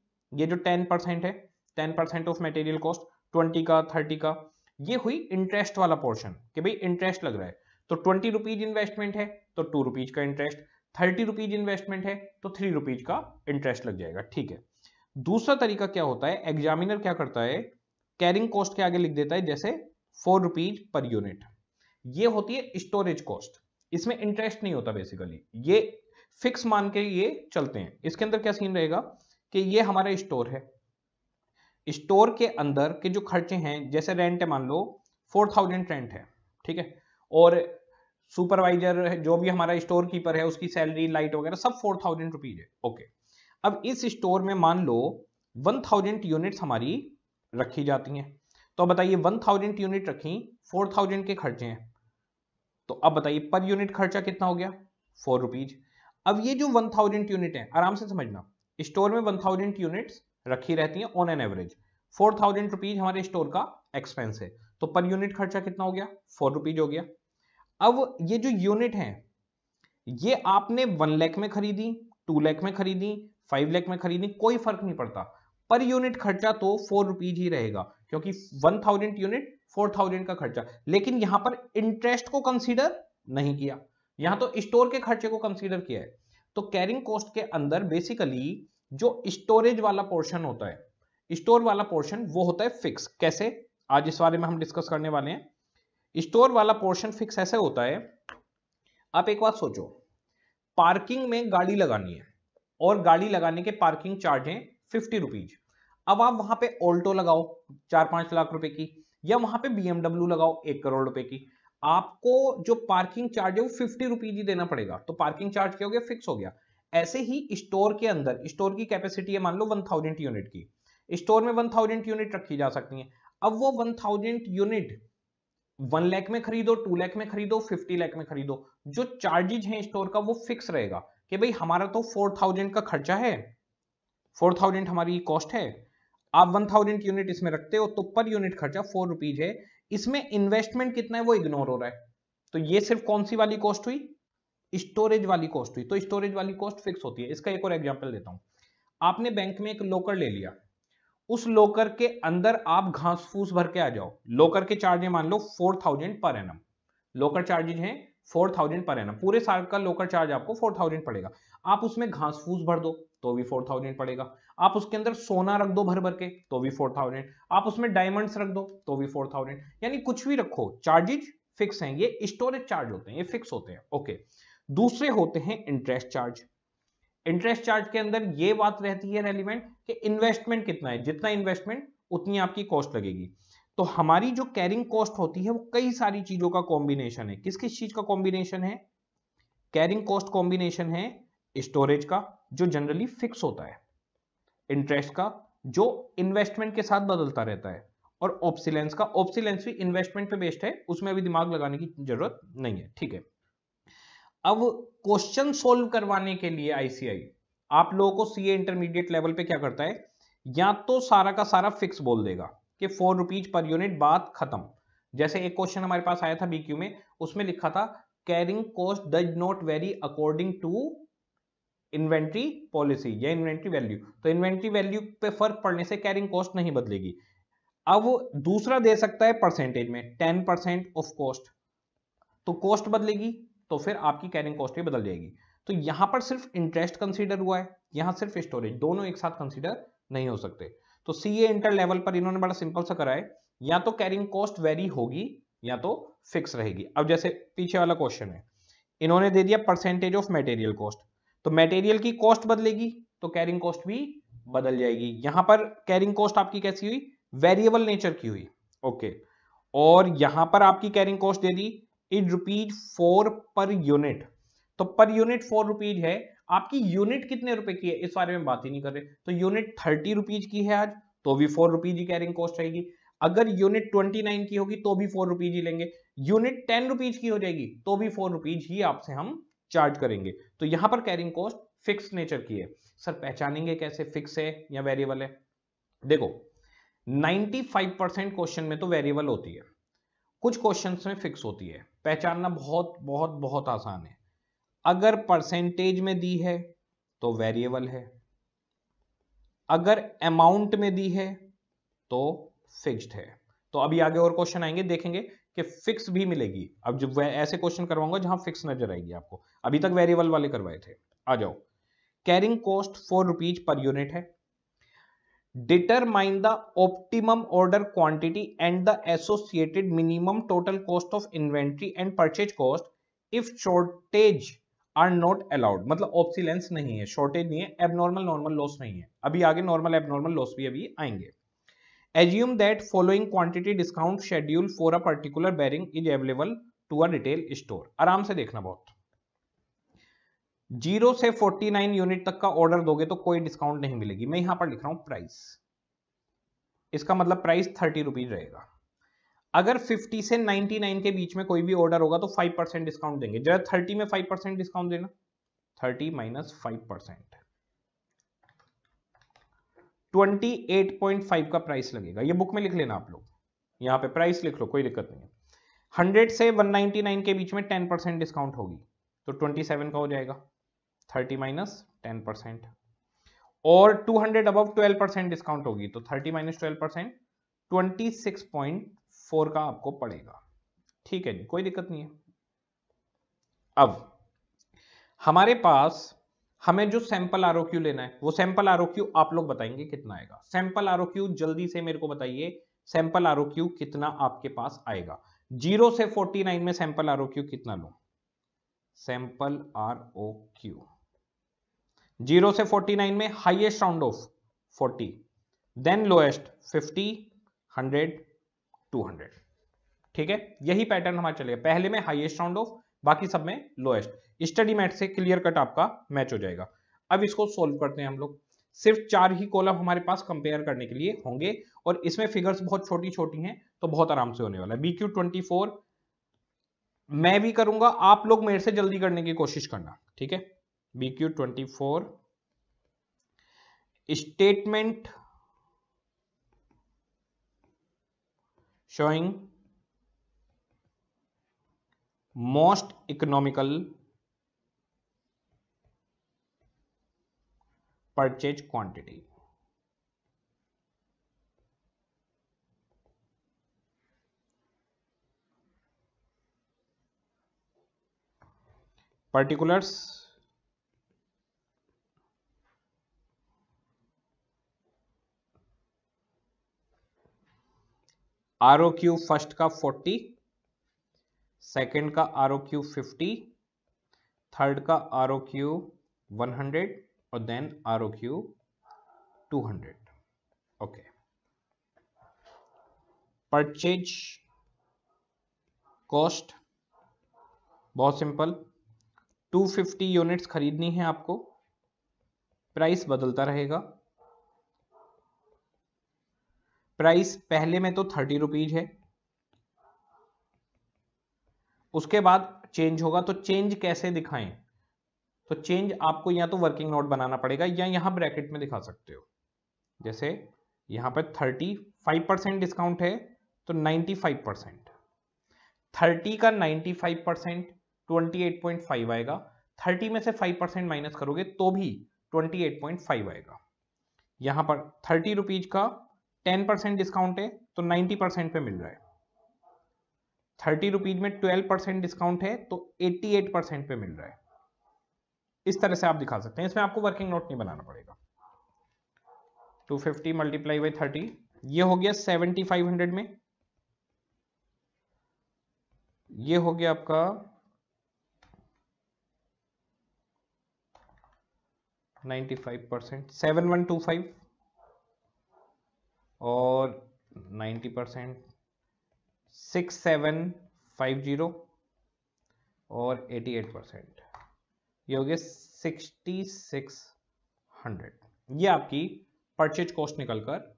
ये जो टेन परसेंट है ten percent of material cost twenty का थर्टी का ये हुई इंटरेस्ट वाला पोर्शन कि भाई इंटरेस्ट लग रहा है तो ट्वेंटी रुपीज इन्वेस्टमेंट है तो टू रुपीज का इंटरेस्ट थर्टी रुपीज इन्वेस्टमेंट है तो थ्री रुपीज का इंटरेस्ट लग जाएगा ठीक है दूसरा तरीका क्या होता है एग्जामिनर क्या करता है कैरिंग कॉस्ट के आगे लिख देता है जैसे फोर रुपीज पर यूनिट ये होती है स्टोरेज कॉस्ट इसमें इंटरेस्ट नहीं होता बेसिकली ये फिक्स मान के ये चलते हैं इसके अंदर क्या सीन रहेगा कि ये हमारा स्टोर है स्टोर के अंदर के जो खर्चे हैं जैसे रेंट है मान लो फोर थाउजेंड रेंट है ठीक है और सुपरवाइजर जो भी हमारा स्टोर कीपर है उसकी सैलरी लाइट वगैरह सब फोर थाउजेंड रुपीज है ओके अब इस स्टोर में मान लो वन थाउजेंड यूनिट्स हमारी रखी जाती हैं तो बताइए वन थाउजेंड यूनिट रखी फोर थाउजेंड के खर्चे हैं तो अब बताइए पर यूनिट खर्चा कितना हो गया फोर रुपीज अब ये जो वन थाउजेंड यूनिट है आराम से समझना स्टोर में वन थाउजेंड यूनिट रखी रहती है on an average four thousand rupees हमारे स्टोर का एक्सपेंस है तो पर यूनिट खर्चा कितना हो गया फोर रुपीज हो गया अब ये जो यूनिट है ये आपने वन लैख में खरीदी टू लैख में खरीदी फाइव लैख में खरीदी कोई फर्क नहीं पड़ता पर यूनिट खर्चा तो फोर रुपीज ही रहेगा क्योंकि 1000 यूनिट 4000 का खर्चा लेकिन यहां पर इंटरेस्ट को कंसीडर नहीं किया यहां तो स्टोर के खर्चे को कंसीडर किया है तो कैरिंग कॉस्ट के अंदर बेसिकली जो स्टोरेज वाला पोर्शन होता है स्टोर वाला पोर्शन वो होता है फिक्स कैसे आज इस बारे में हम डिस्कस करने वाले हैं स्टोर वाला पोर्शन फिक्स ऐसे होता है आप एक बात सोचो पार्किंग में गाड़ी लगानी है और गाड़ी लगाने के पार्किंग चार्ज है फिफ्टी रुपीज अब आप वहां पे ऑल्टो लगाओ चार पांच लाख रुपए की या वहां पे बीएमडब्ल्यू लगाओ एक करोड़ रुपए की आपको जो पार्किंग चार्ज है वो फिफ्टी रुपीज ही देना पड़ेगा तो पार्किंग चार्ज क्या हो गया फिक्स हो गया ऐसे ही स्टोर के अंदर स्टोर की कैपेसिटी है मान लो वन थाउजेंड यूनिट की स्टोर में वन थाउजेंड यूनिट रखी जा सकती है अब वो one thousand unit one lakh में खरीदो टू लैख में खरीदो फिफ्टी लैख में खरीदो जो चार्जेज है स्टोर का वो फिक्स रहेगा कि भाई हमारा तो फोर थाउजेंड का खर्चा है फोर थाउजेंड हमारी कॉस्ट है आप वन थाउजेंड की यूनिट इसमें रखते हो तो पर यूनिट खर्चा फोर रुपीज है इसमें इन्वेस्टमेंट कितना है वो इग्नोर हो रहा है तो ये सिर्फ कौन सी वाली कॉस्ट हुई स्टोरेज वाली कॉस्ट हुई तो स्टोरेज वाली कॉस्ट फिक्स होती है इसका एक और एग्जाम्पल देता हूं आपने बैंक में एक लोकर ले लिया उस लोकर के अंदर आप घास फूस भर के आ जाओ लोकर के चार्ज मान लो four thousand per annum locker charges हैं फोर थाउजेंड पर एनम पूरे साल का लोकर चार्ज आपको फोर थाउजेंड पड़ेगा आप उसमें घास फूस भर दो तो भी फोर थाउजेंड पड़ेगा आप उसके अंदर सोना रख दो भर भर के तो भी फोर थाउजेंड आप उसमें डायमंड्स रख दो तो भी फोर थाउजेंड यानी कुछ भी रखो चार्जेज फिक्स हैं ये स्टोरेज चार्ज होते हैं ये फिक्स होते हैं ओके दूसरे होते हैं इंटरेस्ट चार्ज इंटरेस्ट चार्ज के अंदर ये बात रहती है रेलिवेंट कि इन्वेस्टमेंट कितना है जितना इन्वेस्टमेंट उतनी आपकी कॉस्ट लगेगी तो हमारी जो कैरिंग कॉस्ट होती है वो कई सारी चीजों का कॉम्बिनेशन है किस किस चीज का कॉम्बिनेशन है कैरिंग कॉस्ट कॉम्बिनेशन है स्टोरेज का जो जनरली फिक्स होता है इंटरेस्ट का जो इन्वेस्टमेंट के साथ बदलता रहता है और ऑप्सिलेंस का ऑप्सिलेंस भी इन्वेस्टमेंट पे बेस्ड है उसमें अभी दिमाग लगाने की जरूरत नहीं है ठीक है अब क्वेश्चन सोल्व करवाने के लिए आईसीआई आप लोगों को सीए इंटरमीडिएट लेवल पे क्या करता है या तो सारा का सारा फिक्स बोल देगा कि फोर रुपीज पर यूनिट बात खत्म जैसे एक क्वेश्चन हमारे पास आया था बीक्यू में उसमें लिखा था carrying cost does not vary according to inventory policy या इन्वेंट्री वैल्यू तो इन्वेंट्री वैल्यू पे फर्क पड़ने से कैरिंग कॉस्ट नहीं बदलेगी अब दूसरा दे सकता है परसेंटेज में टेन परसेंट ऑफ कॉस्ट तो कॉस्ट बदलेगी तो फिर आपकी कैरिंग कॉस्ट भी बदल जाएगी तो यहां पर सिर्फ इंटरेस्ट कंसिडर हुआ है यहां सिर्फ स्टोरेज दोनों एक साथ कंसिडर नहीं हो सकते तो सी ए इंटर लेवल पर इन्होंने बड़ा सिंपल सा करा है या तो कैरिंग कॉस्ट वेरी होगी या तो फिक्स रहेगी अब जैसे पीछे वाला क्वेश्चन है इन्होंने दे दिया परसेंटेज ऑफ मटेरियल कॉस्ट तो मेटेरियल की कॉस्ट बदलेगी तो कैरिंग कॉस्ट भी बदल जाएगी यहां पर कैरिंग कॉस्ट आपकी कैसी हुई वेरिएबल नेचर की हुई ओके okay. और यहां पर आपकी कैरिंग कॉस्ट दे दी it rupees four per unit तो पर यूनिट फोर रुपीज है आपकी यूनिट कितने रुपए की है इस बारे में बात ही नहीं कर रहे तो यूनिट थर्टी रुपीज की है आज तो भी फोर रुपीज ही कैरिंग कॉस्ट रहेगी अगर यूनिट ट्वेंटी नाइन की होगी तो भी फोर रुपीज ही लेंगे यूनिट टेन रुपीज की हो जाएगी तो भी फोर रुपीज ही आपसे हम चार्ज करेंगे तो यहां पर कैरिंग कॉस्ट फिक्स नेचर की है सर पहचानेंगे कैसे फिक्स है या वेरिएबल है देखो 95 परसेंट क्वेश्चन में तो वेरिएबल होती है कुछ क्वेश्चन में फिक्स होती है पहचानना बहुत बहुत बहुत आसान है अगर परसेंटेज में दी है तो वेरिएबल है अगर अमाउंट में दी है तो फिक्स्ड है तो अभी आगे और क्वेश्चन आएंगे देखेंगे कि फिक्स भी मिलेगी अब जब वह ऐसे क्वेश्चन करवाऊंगा जहां फिक्स नजर आएगी आपको अभी तक वेरिएबल वाले करवाए थे आ जाओ carrying cost four rupees per unit है determine the optimum order quantity and the associated minimum total cost of inventory and purchase cost if shortage are not allowed मतलब ऑप्सिलेंस नहीं है शॉर्टेज नहीं है एबनॉर्मल नॉर्मल लॉस नहीं है अभी आगे नॉर्मल एबनॉर्मल लॉस भी अभी आएंगे assume that following quantity discount schedule for a particular bearing is available to a retail store आराम से देखना बहुत जीरो से फोर्टी नाइन यूनिट तक का ऑर्डर दोगे तो कोई डिस्काउंट नहीं मिलेगी मैं यहां पर लिख रहा हूं प्राइस इसका मतलब प्राइस थर्टी रुपीज रहेगा अगर 50 से 99 के बीच में कोई भी ऑर्डर होगा तो 5 परसेंट डिस्काउंट देंगे जरा 30 में 5 परसेंट डिस्काउंट देना 30 माइनस फाइव परसेंट 28.5 का प्राइस लगेगा ये बुक में लिख लेना आप लोग यहाँ पे प्राइस लिख लो कोई दिक्कत नहीं है 100 से 199 के बीच में 10 परसेंट डिस्काउंट होगी तो 27 का हो जाएगा 30 माइनस 10 परसेंट और 200 hundred above twelve percent discount होगी तो 30 माइनस ट्वेल्व परसेंट ट्वेंटी का आपको पड़ेगा ठीक है जी कोई दिक्कत नहीं है अब हमारे पास हमें जो सैंपल आर लेना है वो सैंपल आर आप लोग बताएंगे कितना आएगा सैंपल आर जल्दी से मेरे को बताइए सैंपल आर कितना आपके पास आएगा जीरो से फोर्टी नाइन में सैंपल आर कितना लो सैंपल आर जीरो से फोर्टी नाइन में highest round off forty then lowest fifty hundred two hundred ठीक है यही पैटर्न हमारा चलेगा पहले में हाइएस्ट राउंड ऑफ बाकी सब में लोएस्ट स्टडी मैट से क्लियर कट आपका मैच हो जाएगा अब इसको सोल्व करते हैं हम लोग सिर्फ चार ही कॉलम हमारे पास कंपेयर करने के लिए होंगे और इसमें फिगर्स बहुत छोटी छोटी हैं तो बहुत आराम से होने वाला है बी क्यू ट्वेंटी फोर मैं भी करूंगा आप लोग मेरे से जल्दी करने की कोशिश करना ठीक है B Q twenty four statement showing most economical purchase quantity particulars R O Q first का फोर्टी सेकेंड का R O Q fifty third का R O Q one hundred और then R O Q two hundred okay purchase cost बहुत सिंपल 250 यूनिट्स खरीदनी है आपको प्राइस बदलता रहेगा प्राइस पहले में तो थर्टी रुपीज है उसके बाद चेंज होगा तो चेंज कैसे दिखाएं तो चेंज आपको या तो वर्किंग नोट बनाना पड़ेगा या यहाँ ब्रैकेट में दिखा सकते हो जैसे यहाँ पर 35 परसेंट डिस्काउंट है तो 95 परसेंट थर्टी का 95 परसेंट ट्वेंटी आएगा 30 में से 5 परसेंट माइनस करोगे तो भी 28.5 आएगा यहाँ पर थर्टी रुपीज का 10 परसेंट डिस्काउंट है तो 90 परसेंट पे मिल रहा है थर्टी रुपीज में 12 परसेंट डिस्काउंट है तो 88 परसेंट पे मिल रहा है इस तरह से आप दिखा सकते हैं इसमें आपको वर्किंग नोट नहीं बनाना पड़ेगा 250 फिफ्टी मल्टीप्लाई बाई थर्टी ये हो गया 7500 में ये हो गया आपका 95 percent seven one two five और 90 percent six seven five zero और 88 परसेंट ये हो गया सिक्सटी सिक्स हंड्रेड ये आपकी परचेज कॉस्ट निकलकर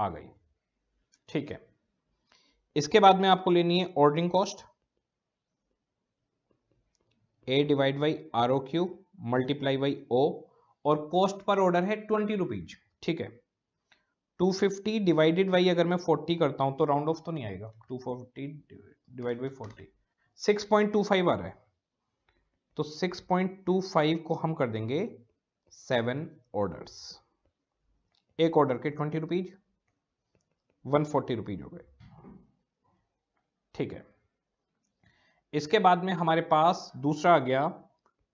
आ गई ठीक है इसके बाद में आपको लेनी है ordering cost A divide by R O Q multiply by O और कॉस्ट पर ऑर्डर है ट्वेंटी रुपीज ठीक है टू फिफ्टी डिवाइडेड बाई अगर मैं फोर्टी करता हूं तो राउंड ऑफ तो नहीं आएगा two forty divide by forty six point two five आ रहा है तो 6.25 को हम कर देंगे सेवन ऑर्डर्स एक ऑर्डर के twenty rupees one forty rupees हो गए ठीक है इसके बाद में हमारे पास दूसरा आ गया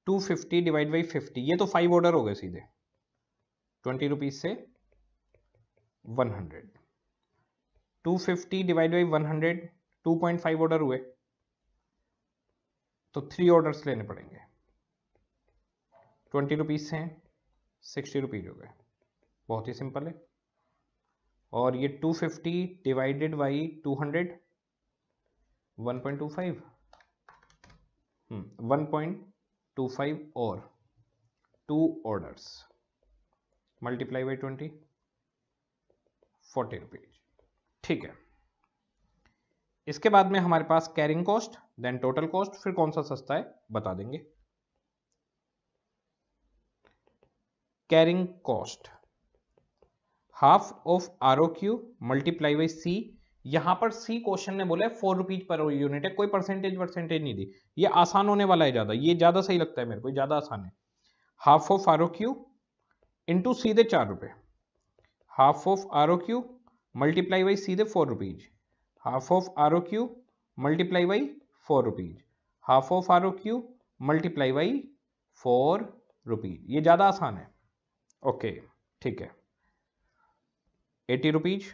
two fifty divide by fifty ये तो फाइव ऑर्डर हो गए सीधे ट्वेंटी रुपीज से one hundred two fifty divide by one hundred two point five order हुए तो थ्री ऑर्डर्स लेने पड़ेंगे ट्वेंटी रुपीज़ हैं सिक्सटी रुपीज़ हो गए बहुत ही सिंपल है और ये two fifty divided by two hundred one point two five one point two five और two orders multiply by twenty forty rupees ठीक है इसके बाद में हमारे पास carrying cost then total cost फिर कौन सा सस्ता है बता देंगे carrying cost half of R O Q multiply by C यहां पर सी क्वेश्चन ने बोला है फोर रुपीज पर यूनिट है कोई परसेंटेज परसेंटेज नहीं दी ये आसान होने वाला है ज्यादा ये ज्यादा सही लगता है मेरे को ज्यादा आसान है half of R O Q into सीधे चार रुपए half of R O Q multiply by सीधे four rupees half of R O Q multiply by four rupees half of R O Q multiply by four rupees ये ज़्यादा आसान है ओके ठीक है eighty rupees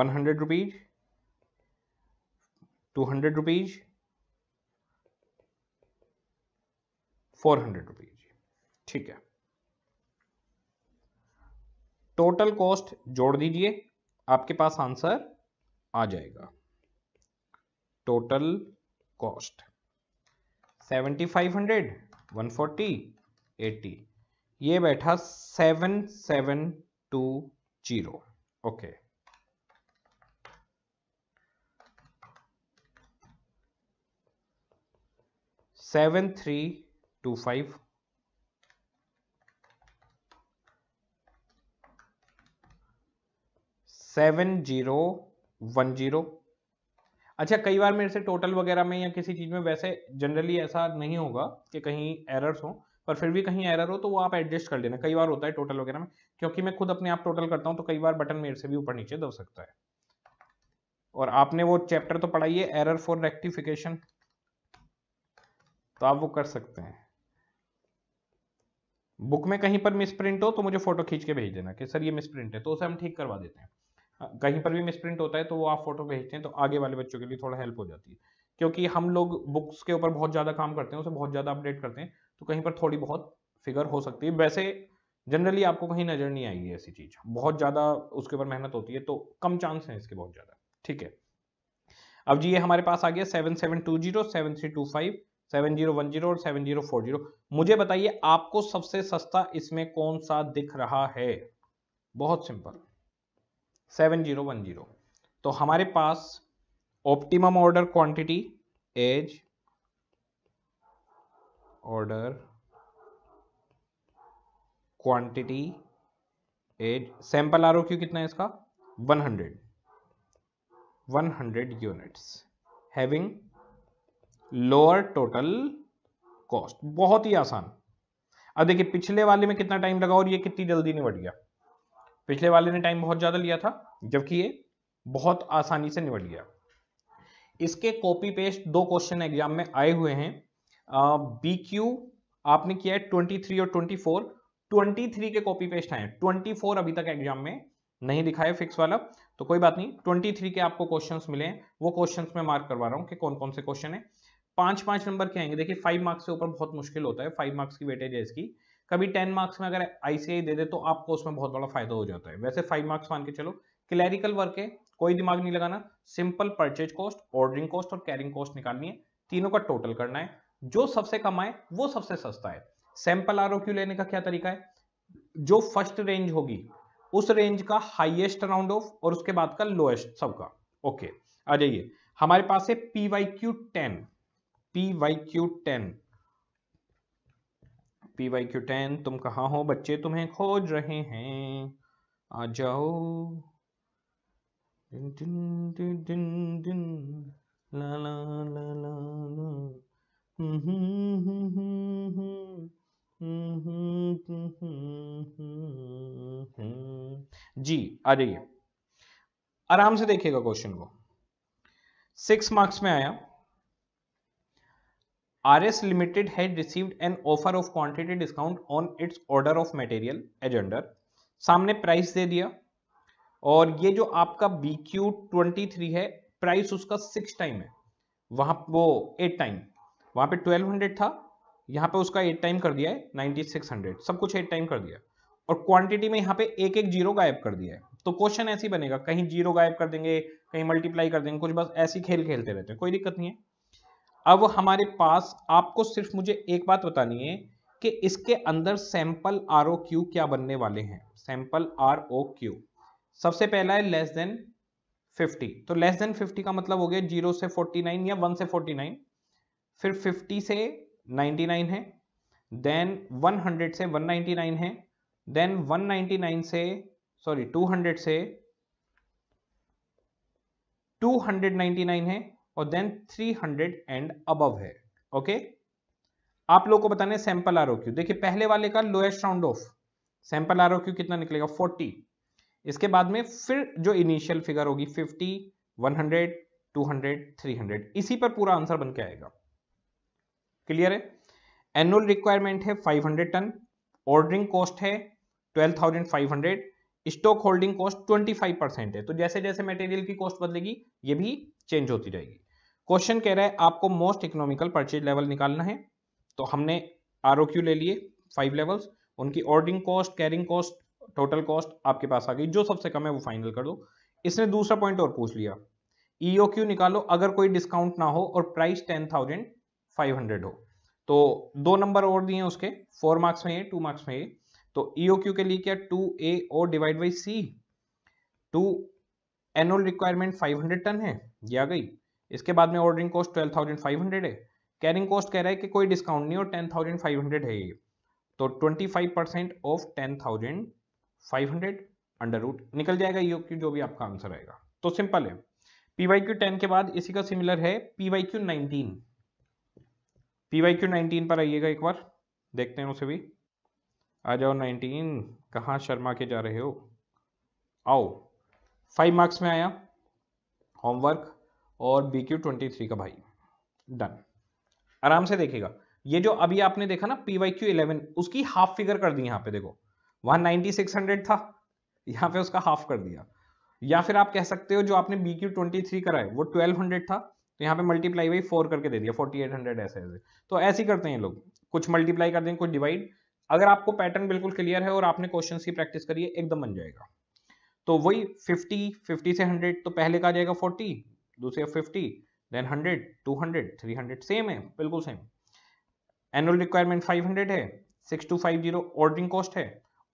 one hundred rupees two hundred rupees four hundred rupees ठीक है टोटल कॉस्ट जोड़ दीजिए आपके पास आंसर आ जाएगा टोटल कॉस्ट 7500 140 80 ये बैठा 7720 okay seven three two five seven zero one zero अच्छा कई बार मेरे से टोटल वगैरह में या किसी चीज़ में वैसे जनरली ऐसा नहीं होगा कि कहीं एरर्स हो पर फिर भी कहीं एरर हो तो वो आप एडजस्ट कर लेना कई बार होता है टोटल वगैरह में क्योंकि मैं खुद अपने आप टोटल करता हूं तो कई बार बटन मेरे से भी ऊपर नीचे दब सकता है और आपने वो चैप्टर तो पढ़ाई है एरर फॉर रेक्टिफिकेशन तो आप वो कर सकते हैं बुक में कहीं पर मिसप्रिंट हो तो मुझे फोटो खींच के भेज देना कि सर ये मिसप्रिंट है तो उसे हम ठीक करवा देते हैं हाँ, कहीं पर भी मिसप्रिंट होता है तो वो आप फोटो भेजते हैं तो आगे वाले बच्चों के लिए थोड़ा हेल्प हो जाती है क्योंकि हम लोग बुक्स के ऊपर बहुत ज़्यादा काम करते हैं उसे बहुत ज़्यादा अपडेट करते हैं तो कहीं पर थोड़ी बहुत फिगर हो सकती है वैसे जनरली आपको कहीं नज़र नहीं आएगी ऐसी चीज़ बहुत ज़्यादा उसके ऊपर मेहनत होती है तो कम चांस है इसके बहुत ज़्यादा ठीक है अब जी ये हमारे पास आ गया seven seven two zero seven three two five seven zero one zero और सेवन जीरो फोर जीरो मुझे बताइए आपको सबसे सस्ता इसमें कौन सा दिख रहा है बहुत simple seven zero one zero तो हमारे पास optimum order quantity as order quantity as sample R कितना है इसका 100 100 units having lower total cost बहुत ही आसान अब देखिए पिछले वाले में कितना टाइम लगा और ये कितनी जल्दी निबट गया पिछले वाले ने टाइम बहुत ज़्यादा लिया था जबकि ये बहुत आसानी से निबट गया इसके कॉपी पेस्ट दो क्वेश्चन एग्जाम में आए हुए हैं बी क्यू आपने किया है ट्वेंटी थ्री और ट्वेंटी फोर ट्वेंटी थ्री के कॉपी पेस्ट आए ट्वेंटी फोर अभी तक एग्जाम में नहीं दिखाए फिक्स वाला तो कोई बात नहीं ट्वेंटी थ्री के आपको क्वेश्चंस मिले हैं वो क्वेश्चंस में मार्क करवा रहा हूँ कि कौन कौन से क्वेश्चन है पांच पांच नंबर के आएंगे देखिए फाइव मार्क्स से ऊपर बहुत मुश्किल होता है फाइव मार्क्स की वेटेज है इसकी कभी टेन मार्क्स में अगर आईसीआई दे दे तो आपको उसमें बहुत बड़ा फायदा हो जाता है वैसे फाइव मार्क्स मान के चलो क्लैरिकल वर्क है कोई दिमाग नहीं लगाना simple purchase cost ordering cost और कैरिंग कॉस्ट निकालनी है तीनों का टोटल करना है जो सबसे कम आए वो सबसे सस्ता है सैंपल आर लेने का क्या तरीका है जो फर्स्ट रेंज होगी उस रेंज का हाइएस्ट राउंड ऑफ और उसके बाद का लोएस्ट सबका ओके आ जाइए हमारे पास है P Y Q ten P Y Q ten P Y Q ten तुम कहाँ हो बच्चे तुम्हें खोज रहे हैं आ जाओ दिन दिन दिन दिन दिन ला ला ला ला ला हम्म, हम्म, हम्म, जी आ जाइए आराम से देखिएगा क्वेश्चन को सिक्स मार्क्स में आया RS Limited had received an offer of quantity discount on its order of material एजेंडर सामने प्राइस दे दिया और ये जो आपका बी क्यू ट्वेंटी थ्री है प्राइस उसका सिक्स टाइम है वहां वो एट टाइम वहां पे ट्वेल्व हंड्रेड था यहाँ पे उसका एट टाइम कर दिया है नाइनटी सिक्स हंड्रेड सब कुछ एट टाइम कर दिया और क्वांटिटी में यहाँ पे एक एक जीरो गायब कर दिया है तो क्वेश्चन ऐसे ही बनेगा कहीं जीरो गायब कर देंगे कहीं मल्टीप्लाई कर देंगे कुछ बस ऐसी खेल खेलते रहते हैं कोई दिक्कत नहीं है अब हमारे पास आपको सिर्फ मुझे एक बात बतानी है कि इसके अंदर सैंपल आर ओ क्यू क्या बनने वाले हैं सैंपल आर ओ क्यू सबसे पहला है लेस देन 50 तो लेस देन 50 का मतलब हो गया जीरो से 49 या वन से 49 फिर 50 से 99 है देन 100 से 199 है देन 199 से सॉरी 200 से 299 है और देन 300 एंड अबव है ओके आप लोगों को बताने सैंपल आर देखिए पहले वाले का lowest round off sample R कितना निकलेगा 40 इसके बाद में फिर जो इनिशियल फिगर होगी 50 100 200 300 इसी पर पूरा आंसर बन के आएगा क्लियर है एनुअल रिक्वायरमेंट है 500 टन ऑर्डरिंग कॉस्ट है 12,500 स्टॉक होल्डिंग कॉस्ट 25 परसेंट है तो जैसे जैसे मटेरियल की कॉस्ट बदलेगी ये भी चेंज होती रहेगी क्वेश्चन कह रहा है आपको मोस्ट इकोनॉमिकल परचेज लेवल निकालना है तो हमने आर ले लिए फाइव लेवल्स उनकी ordering cost carrying cost total cost आपके पास आ गई जो सबसे कम है वो फाइनल कर दो इसने दूसरा पॉइंट और पूछ लिया ईओ e क्यू निकालो अगर कोई डिस्काउंट ना हो और price ten thousand five hundred हो तो दो नंबर और दिए उसके फोर मार्क्स में टू मार्क्स में तो ईओ e क्यू के लिए क्या two A O divide by C two annual requirement five hundred ton है ये आ गई इसके बाद में ordering cost twelve thousand five hundred है कैरिंग कॉस्ट कह रहा है कि कोई डिस्काउंट नहीं और टेन थाउजेंड फाइव हंड्रेड है ये तो twenty five percent of ten thousand five hundred under root निकल जाएगा ये जो भी आपका आंसर आएगा तो सिंपल है पीवाई क्यू टेन के बाद इसी का सिमिलर है PY Q nineteen PY Q nineteen पर आइएगा एक बार देखते हैं उसे भी आ जाओ नाइनटीन कहाँ शर्मा के जा रहे हो आओ फाइव मार्क्स में आया होमवर्क और बी क्यू ट्वेंटी थ्री का भाई डन आराम से देखेगा ये जो अभी आपने देखा ना पी वाई क्यू इलेवन उसकी हाफ फिगर कर दी यहाँ पे देखो वन नाइन्टी सिक्स हंड्रेड था यहाँ पे उसका हाफ कर दिया या फिर आप कह सकते हो जो आपने बी क्यू ट्वेंटी थ्री करा है वो ट्वेल्व हंड्रेड था तो यहाँ पे मल्टीप्लाई बाई फोर करके दे दिया फोर्टी एट हंड्रेड ऐसे ऐसे तो ऐसे ही करते हैं लोग कुछ मल्टीप्लाई कर दें कुछ डिवाइड अगर आपको पैटर्न बिल्कुल क्लियर है और आपने क्वेश्चन की प्रैक्टिस करिए एकदम बन जाएगा तो वही 50 50 से 100 तो पहले का आ जाएगा 40 दूसरी है fifty then hundred two hundred three hundred same है बिल्कुल same annual requirement five hundred है six two five zero ordering cost है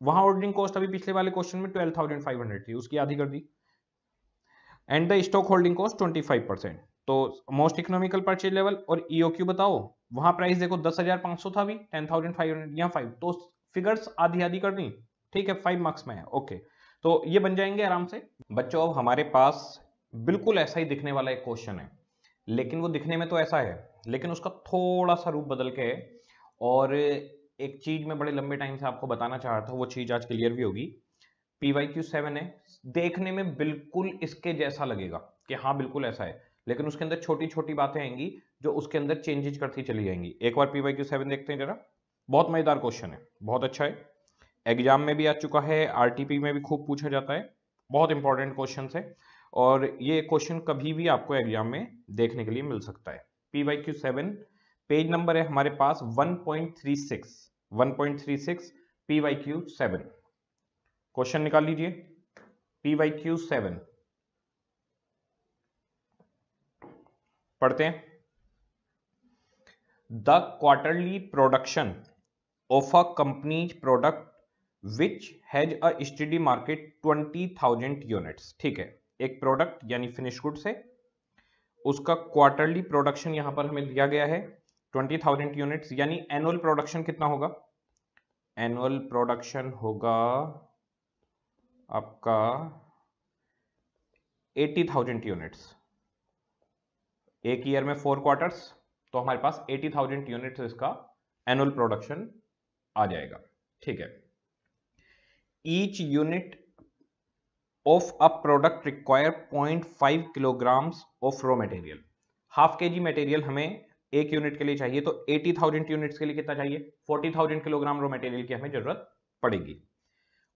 वहां ऑर्डरिंग कॉस्ट अभी पिछले वाले क्वेश्चन में ट्वेल्व थाउजेंड फाइव हंड्रेड थी उसकी आधी कर दी and the stock holding cost twenty five percent तो मोस्ट इकोनॉमिकल परचेज लेवल और ईओक्यू e बताओ वहां प्राइस देखो दस हजार पांच सौ था अभी टेन थाउजेंड फाइव हंड्रेड यहाँ फाइव तो फिगर्स आधी आधी कर दी ठीक है फाइव मार्क्स में है ओके तो ये बन जाएंगे आराम से बच्चों अब हमारे पास बिल्कुल ऐसा ही दिखने वाला एक क्वेश्चन है लेकिन वो दिखने में तो ऐसा है लेकिन उसका थोड़ा सा रूप बदल के है और एक चीज में बड़े लंबे टाइम से आपको बताना चाह रहा था वो चीज आज क्लियर भी होगी पी वाई क्यू सेवन है देखने में बिल्कुल इसके जैसा लगेगा कि हाँ बिल्कुल ऐसा है लेकिन उसके अंदर छोटी छोटी बातें आएंगी जो उसके अंदर चेंजेज करती चली जाएंगी एक बार पी वाई क्यू सेवन देखते हैं जरा बहुत मजेदार क्वेश्चन है बहुत अच्छा है एग्जाम में भी आ चुका है आरटीपी में भी खूब पूछा जाता है बहुत इंपॉर्टेंट क्वेश्चन है और ये क्वेश्चन कभी भी आपको एग्जाम में देखने के लिए मिल सकता है P Y Q seven page number है हमारे पास 1.36 1.36 P Y Q seven question निकाल लीजिए पी वाई क्यू सेवन पढ़ते हैं the quarterly production of a product which has has a steady market 20000 units ठीक है एक प्रोडक्ट यानी फिनिश गुड से उसका क्वार्टरली प्रोडक्शन यहां पर हमें दिया गया है ट्वेंटी थाउजेंड यूनिट्स यानी एनुअल प्रोडक्शन कितना होगा एनुअल प्रोडक्शन होगा आपका एटी थाउजेंड यूनिट्स एक ईयर में फोर क्वार्टर्स तो हमारे पास एटी थाउजेंड यूनिट्स इसका एनुअल प्रोडक्शन आ जाएगा ठीक है each unit of a product require 0.5 kilograms of raw material half K G material हमें एक यूनिट के लिए चाहिए तो 80,000 यूनिट के लिए कितना चाहिए 40,000 किलोग्राम रॉ मटेरियल की हमें जरूरत पड़ेगी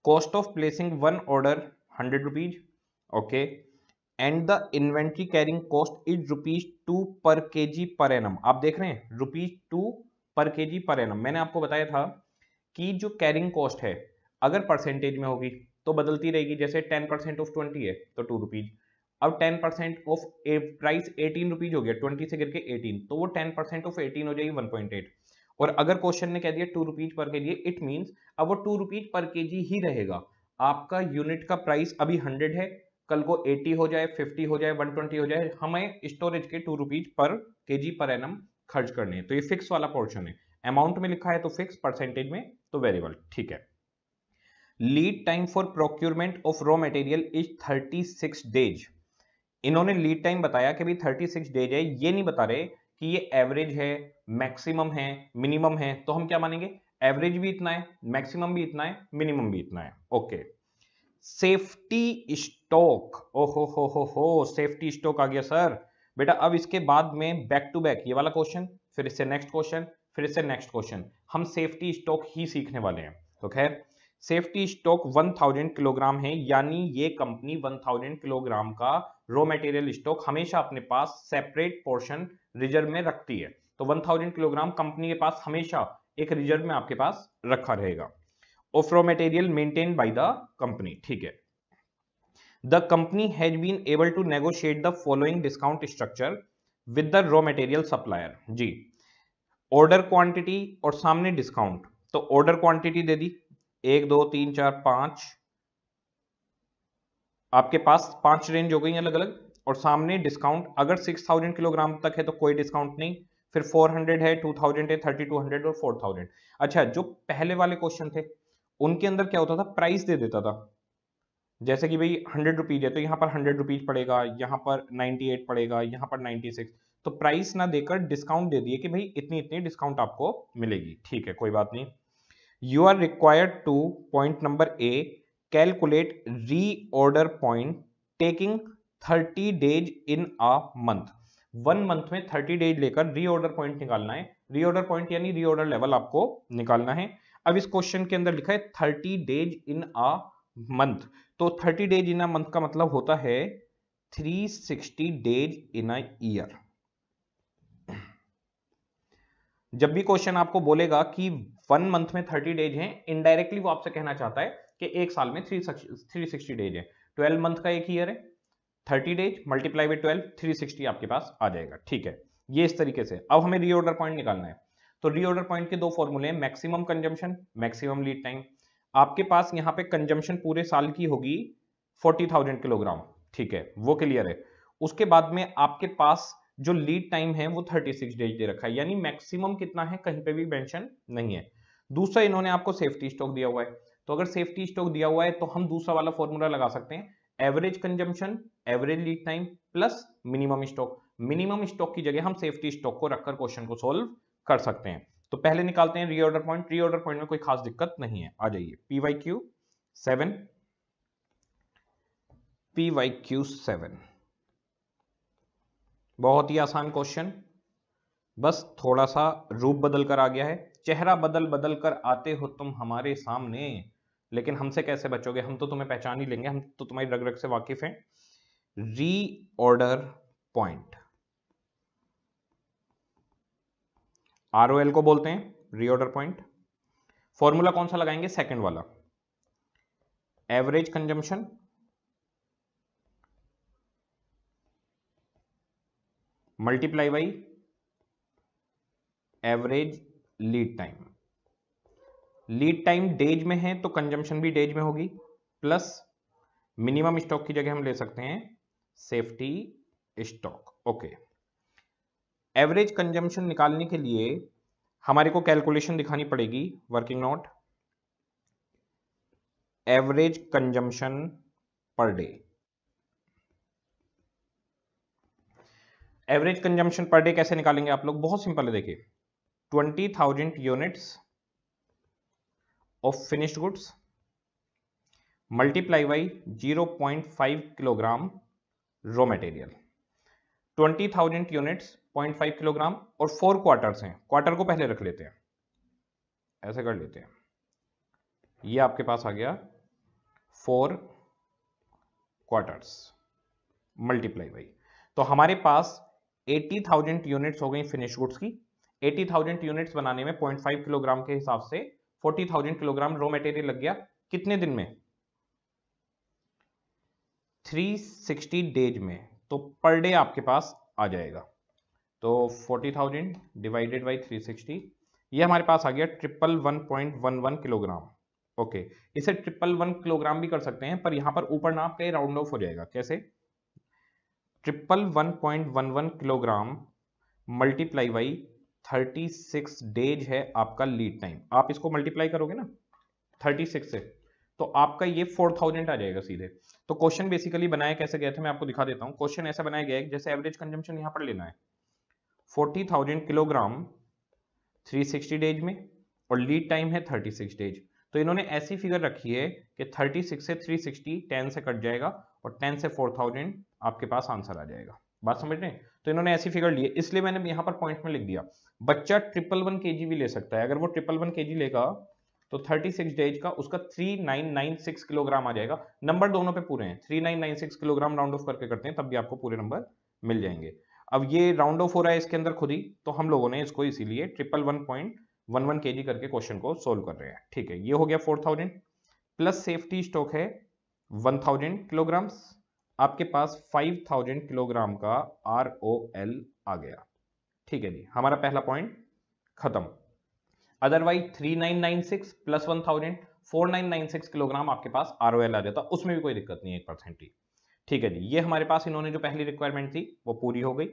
cost of placing one order hundred rupees okay and the inventory carrying cost is rupees two per K ji per annum आप देख रहे हैं रुपीज टू पर के जी पर एनम मैंने आपको बताया था कि जो कैरिंग कॉस्ट है अगर परसेंटेज में होगी तो बदलती रहेगी जैसे टेन परसेंट ऑफ ट्वेंटी है तो टू रुपीज अब ten percent of a price eighteen rupees हो गया ट्वेंटी से गिर के एटीन तो वो टेन परसेंट ऑफ एटीन हो जाएगी वन पॉइंट एट और अगर क्वेश्चन ने कह दिया to rupees per K ji it means अब वो टू रुपीज पर के जी ही रहेगा आपका यूनिट का प्राइस अभी हंड्रेड है कल को एटी हो जाए फिफ्टी हो जाए वन ट्वेंटी हो जाए हमें स्टोरेज के to rupees per K ji per annum खर्च करने हैं तो ये फिक्स वाला पोर्शन है अमाउंट में लिखा है तो फिक्स परसेंटेज में तो वेरी वेल ठीक है lead time for procurement of raw material is 36 days इन्होंने लीड टाइम बताया कि भाई 36 डेज है ये नहीं बता रहे कि ये एवरेज है मैक्सिमम है मिनिमम है तो हम क्या मानेंगे एवरेज भी इतना है मैक्सिमम भी इतना है मिनिमम भी इतना है ओके सेफ्टी स्टॉक ओहो हो हो हो सेफ्टी स्टॉक आ गया सर बेटा अब इसके बाद में बैक टू बैक ये वाला क्वेश्चन फिर इससे नेक्स्ट क्वेश्चन फिर इससे नेक्स्ट क्वेश्चन हम सेफ्टी स्टॉक ही सीखने वाले हैं तो खैर सेफ्टी स्टॉक 1000 किलोग्राम है यानी ये कंपनी 1000 किलोग्राम का रॉ मटेरियल स्टॉक हमेशा अपने पास सेपरेट पोर्शन रिजर्व में रखती है तो 1000 किलोग्राम कंपनी के पास हमेशा एक रिजर्व में आपके पास रखा रहेगा of raw material maintain by the company ठीक है the company has been able to negotiate the following discount structure with the raw material supplier जी ऑर्डर क्वांटिटी और सामने डिस्काउंट तो ऑर्डर क्वांटिटी दे दी एक दो तीन चार पांच आपके पास पांच रेंज हो गई अलग अलग और सामने डिस्काउंट अगर सिक्स थाउजेंड किलोग्राम तक है तो कोई डिस्काउंट नहीं फिर फोर हंड्रेड है टू थाउजेंड है थर्टी टू हंड्रेड और फोर थाउजेंड अच्छा जो पहले वाले क्वेश्चन थे उनके अंदर क्या होता था प्राइस दे देता था जैसे कि भाई हंड्रेड रुपीज है तो यहाँ पर हंड्रेड रुपीज पड़ेगा यहाँ पर नाइनटी एट पड़ेगा यहाँ पर नाइनटी सिक्स तो प्राइस ना देकर डिस्काउंट दे दिए कि भाई इतनी इतनी डिस्काउंट आपको मिलेगी ठीक है कोई बात नहीं are required to point number a calculate reorder point taking thirty days in a month one month में थर्टी डेज लेकर ऑर्डर पॉइंट निकालना है ऑर्डर पॉइंट यानी ऑर्डर लेवल आपको निकालना है अब इस क्वेश्चन के अंदर लिखा है thirty days in a month तो thirty days in a month का मतलब होता है three sixty days in a year जब भी क्वेश्चन आपको बोलेगा कि वन मंथ में थर्टी डेज हैं इनडायरेक्टली वो आपसे कहना चाहता है कि एक साल में थ्री थ्री सिक्सटी डेज है ट्वेल्व मंथ का एक ईयर है thirty days multiply with twelve three sixty आपके पास आ जाएगा ठीक है ये इस तरीके से अब हमें रीऑर्डर पॉइंट निकालना है तो रीऑर्डर पॉइंट के दो फॉर्मूले हैं maximum consumption maximum lead time आपके पास यहाँ पे कंजम्पशन पूरे साल की होगी फोर्टी थाउजेंड किलोग्राम ठीक है वो क्लियर है उसके बाद में आपके पास जो लीड टाइम है वो थर्टी सिक्स डेज दे रखा है यानी मैक्सिमम कितना है कहीं पे भी मेंशन नहीं है दूसरा इन्होंने आपको सेफ्टी स्टॉक दिया हुआ है तो अगर सेफ्टी स्टॉक दिया हुआ है तो हम दूसरा वाला फॉर्मूला लगा सकते हैं average consumption average lead time plus minimum stock minimum stock की जगह हम सेफ्टी स्टॉक को रखकर क्वेश्चन को सोल्व कर सकते हैं तो पहले निकालते हैं रीऑर्डर पॉइंट रीऑर्डर पॉइंट में कोई खास दिक्कत नहीं है आ जाइए P Y Q seven P Y Q seven बहुत ही आसान क्वेश्चन बस थोड़ा सा रूप बदल कर आ गया है चेहरा बदल बदल कर आते हो तुम हमारे सामने लेकिन हमसे कैसे बचोगे हम तो तुम्हें पहचान ही लेंगे हम तो तुम्हारी रग रग से वाकिफ हैं ऑर्डर पॉइंट आर को बोलते हैं रीऑर्डर पॉइंट फॉर्मूला कौन सा लगाएंगे सेकंड वाला average consumption multiply by average lead time lead time days में है तो कंजम्पशन भी डेज में होगी प्लस मिनिमम स्टॉक की जगह हम ले सकते हैं safety stock okay average consumption निकालने के लिए हमारे को कैलकुलेशन दिखानी पड़ेगी working note average consumption per day average consumption per day कैसे निकालेंगे आप लोग बहुत सिंपल है देखिए twenty thousand units of finished goods multiply by zero point five kilogram raw material twenty thousand units point five kilogram और फोर क्वार्टर हैं क्वार्टर को पहले रख लेते हैं ऐसे कर लेते हैं ये आपके पास आ गया फोर क्वार्टर मल्टीप्लाई बाई तो हमारे पास एटी थाउजेंड यूनिट्स हो गई फिनिश गुड्स की एटी थाउजेंड यूनिट बनाने में पॉइंट फाइव किलोग्राम के हिसाब से forty thousand kilogram raw material लग गया कितने दिन में थ्री सिक्सटी डेज में तो पर डे आपके पास आ जाएगा तो forty thousand divided by three sixty ये हमारे पास आ गया triple one point one one kilogram okay इसे ट्रिपल वन किलोग्राम भी कर सकते हैं पर यहां पर ऊपर ना आपका राउंड ऑफ हो जाएगा कैसे triple one point one one kilogram multiply by 36 days है आपका लीड टाइम आप इसको मल्टीप्लाई करोगे ना 36 से तो आपका ये 4000 आ जाएगा सीधे तो क्वेश्चन बेसिकली बनाया कैसे गया था मैं आपको दिखा देता हूँ क्वेश्चन ऐसा बनाया गया है जैसे एवरेज कंजम्पशन यहाँ पर लेना है 40,000 किलोग्राम 360 डेज में और लीड टाइम है 36 डेज तो इन्होंने ऐसी फिगर रखी है कि 36 से 360 10 से कट जाएगा और 10 से 4,000 आपके पास आंसर आ जाएगा बात समझ रहे तो इन्होंने ऐसी फिगर ली है इसलिए मैंने यहां पर पॉइंट में लिख दिया बच्चा ट्रिपल वन के भी ले सकता है अगर वो ट्रिपल वन के लेगा तो 36 डेज का उसका 3996 किलोग्राम आ जाएगा नंबर दोनों पे पूरे हैं 3996 किलोग्राम राउंड ऑफ करके करते हैं तब भी आपको पूरे नंबर मिल जाएंगे अब ये राउंड ऑफ हो रहा है इसके अंदर खुद ही तो हम लोगों ने इसको इसीलिए triple one point one one के करके क्वेश्चन को सोल्व कर रहे हैं ठीक है ये हो गया four thousand plus safety stock है वन थाउजेंड किलोग्राम्स आपके पास 5000 किलोग्राम का आर ओ एल आ गया ठीक है जी हमारा पहला पॉइंट खत्म अदरवाइज 3996 प्लस 1000 4996 किलोग्राम आपके पास आर ओ एल आ जाता उसमें भी कोई दिक्कत नहीं है एक परसेंट की ठीक है जी ये हमारे पास इन्होंने जो पहली रिक्वायरमेंट थी वो पूरी हो गई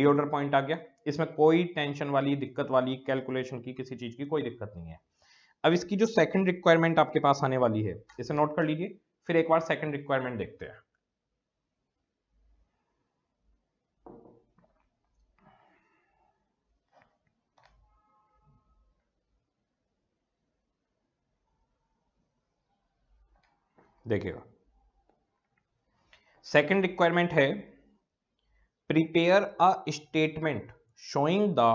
रीऑर्डर पॉइंट आ गया इसमें कोई टेंशन वाली दिक्कत वाली कैलकुलेशन की किसी चीज की कोई दिक्कत नहीं है अब इसकी जो सेकंड रिक्वायरमेंट आपके पास आने वाली है इसे नोट कर लीजिए फिर एक बार सेकंड रिक्वायरमेंट देखते हैं देखिएगा सेकंड रिक्वायरमेंट है prepare a statement showing the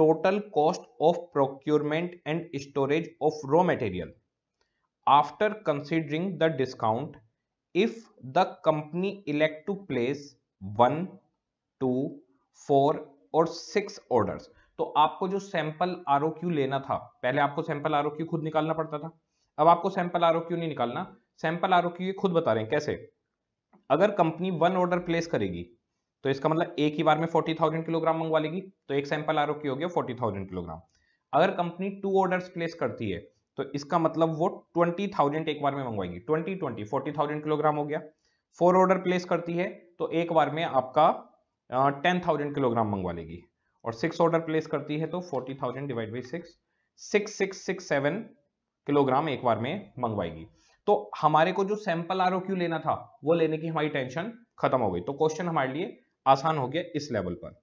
total cost of procurement and storage of raw material after considering the discount if the company elect to place one two four और सिक्स ऑर्डर्स तो आपको जो सैंपल आर लेना था पहले आपको सैंपल आर खुद निकालना पड़ता था अब आपको सैंपल आर नहीं निकालना सैंपल आर की खुद बता रहे हैं कैसे अगर कंपनी वन ऑर्डर प्लेस करेगी तो इसका मतलब एक ही बार में फोर्टी थाउजेंड किलोग्राम मंगवा लेगी तो एक सैंपल आर की हो गया फोर्टी थाउजेंड किलोग्राम अगर कंपनी टू ऑर्डर प्लेस करती है तो इसका मतलब वो ट्वेंटी थाउजेंड एक बार में मंगवाएगी twenty twenty forty thousand kilogram हो गया फोर ऑर्डर प्लेस करती है तो एक बार में आपका टेन थाउजेंड किलोग्राम मंगवा लेगी और सिक्स ऑर्डर प्लेस करती है तो forty thousand divide by six six six six seven kilogram एक बार में मंगवाएगी तो हमारे को जो सैंपल आर लेना था वो लेने की हमारी टेंशन खत्म हो गई तो क्वेश्चन हमारे लिए आसान हो गया इस लेवल पर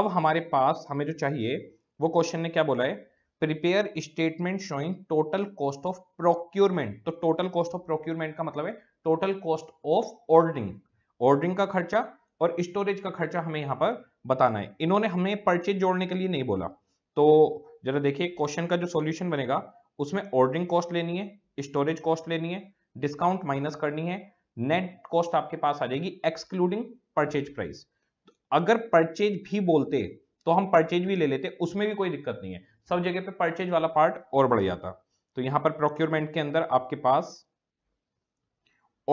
अब हमारे पास हमें जो चाहिए वो क्वेश्चन ने क्या बोला है prepare statement showing total cost of procurement तो टोटल कॉस्ट ऑफ प्रोक्योरमेंट का मतलब है total cost of ordering ordering का खर्चा और स्टोरेज का खर्चा हमें यहाँ पर बताना है इन्होंने हमें परचेज जोड़ने के लिए नहीं बोला तो जरा देखिए क्वेश्चन का जो सॉल्यूशन बनेगा उसमें ऑर्डरिंग कॉस्ट लेनी है स्टोरेज कॉस्ट लेनी है डिस्काउंट माइनस करनी है नेट कॉस्ट आपके पास आ जाएगी एक्सक्लूडिंग परचेज प्राइस तो अगर परचेज भी बोलते तो हम परचेज भी ले लेते उसमें भी कोई दिक्कत नहीं है सब जगह पे परचेज वाला पार्ट और बढ़ जाता तो यहाँ पर प्रोक्योरमेंट के अंदर आपके पास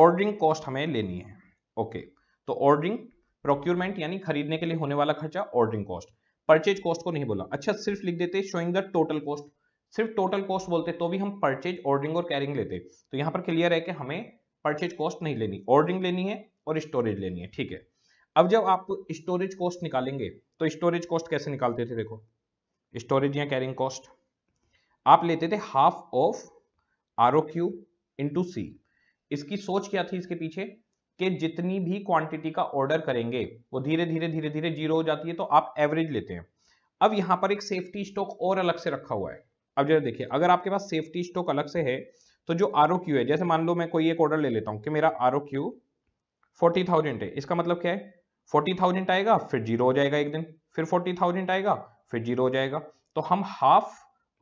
ऑर्डरिंग कॉस्ट हमें लेनी है ओके तो ऑर्डरिंग प्रोक्योरमेंट यानी खरीदने के लिए होने वाला खर्चा ऑर्डरिंग कॉस्ट परचेज कॉस्ट को नहीं बोला अच्छा सिर्फ लिख देते शोइंग द टोटल कॉस्ट सिर्फ टोटल कॉस्ट बोलते तो भी हम परचेज ऑर्डरिंग और कैरिंग लेते तो यहाँ पर क्लियर है कि हमें परचेज कॉस्ट नहीं लेनी ऑर्डरिंग लेनी है और स्टोरेज लेनी है ठीक है अब जब आप स्टोरेज कॉस्ट निकालेंगे तो स्टोरेज कॉस्ट कैसे निकालते थे देखो स्टोरेज या कैरिंग कॉस्ट आप लेते थे half of R O Q to C इसकी सोच क्या थी इसके पीछे कि जितनी भी क्वांटिटी का ऑर्डर करेंगे वो धीरे धीरे धीरे धीरे जीरो हो जाती है तो आप एवरेज लेते हैं अब यहां पर एक सेफ्टी स्टॉक और अलग से रखा हुआ है अब जरा देखिए अगर आपके पास सेफ्टी स्टॉक अलग से है तो जो आर है जैसे मान लो मैं कोई एक ऑर्डर ले लेता हूँ कि मेरा R O Q forty thousand है इसका मतलब क्या है फोर्टी थाउजेंड आएगा फिर जीरो हो जाएगा एक दिन फिर फोर्टी थाउजेंड आएगा फिर जीरो हो जाएगा तो हम हाफ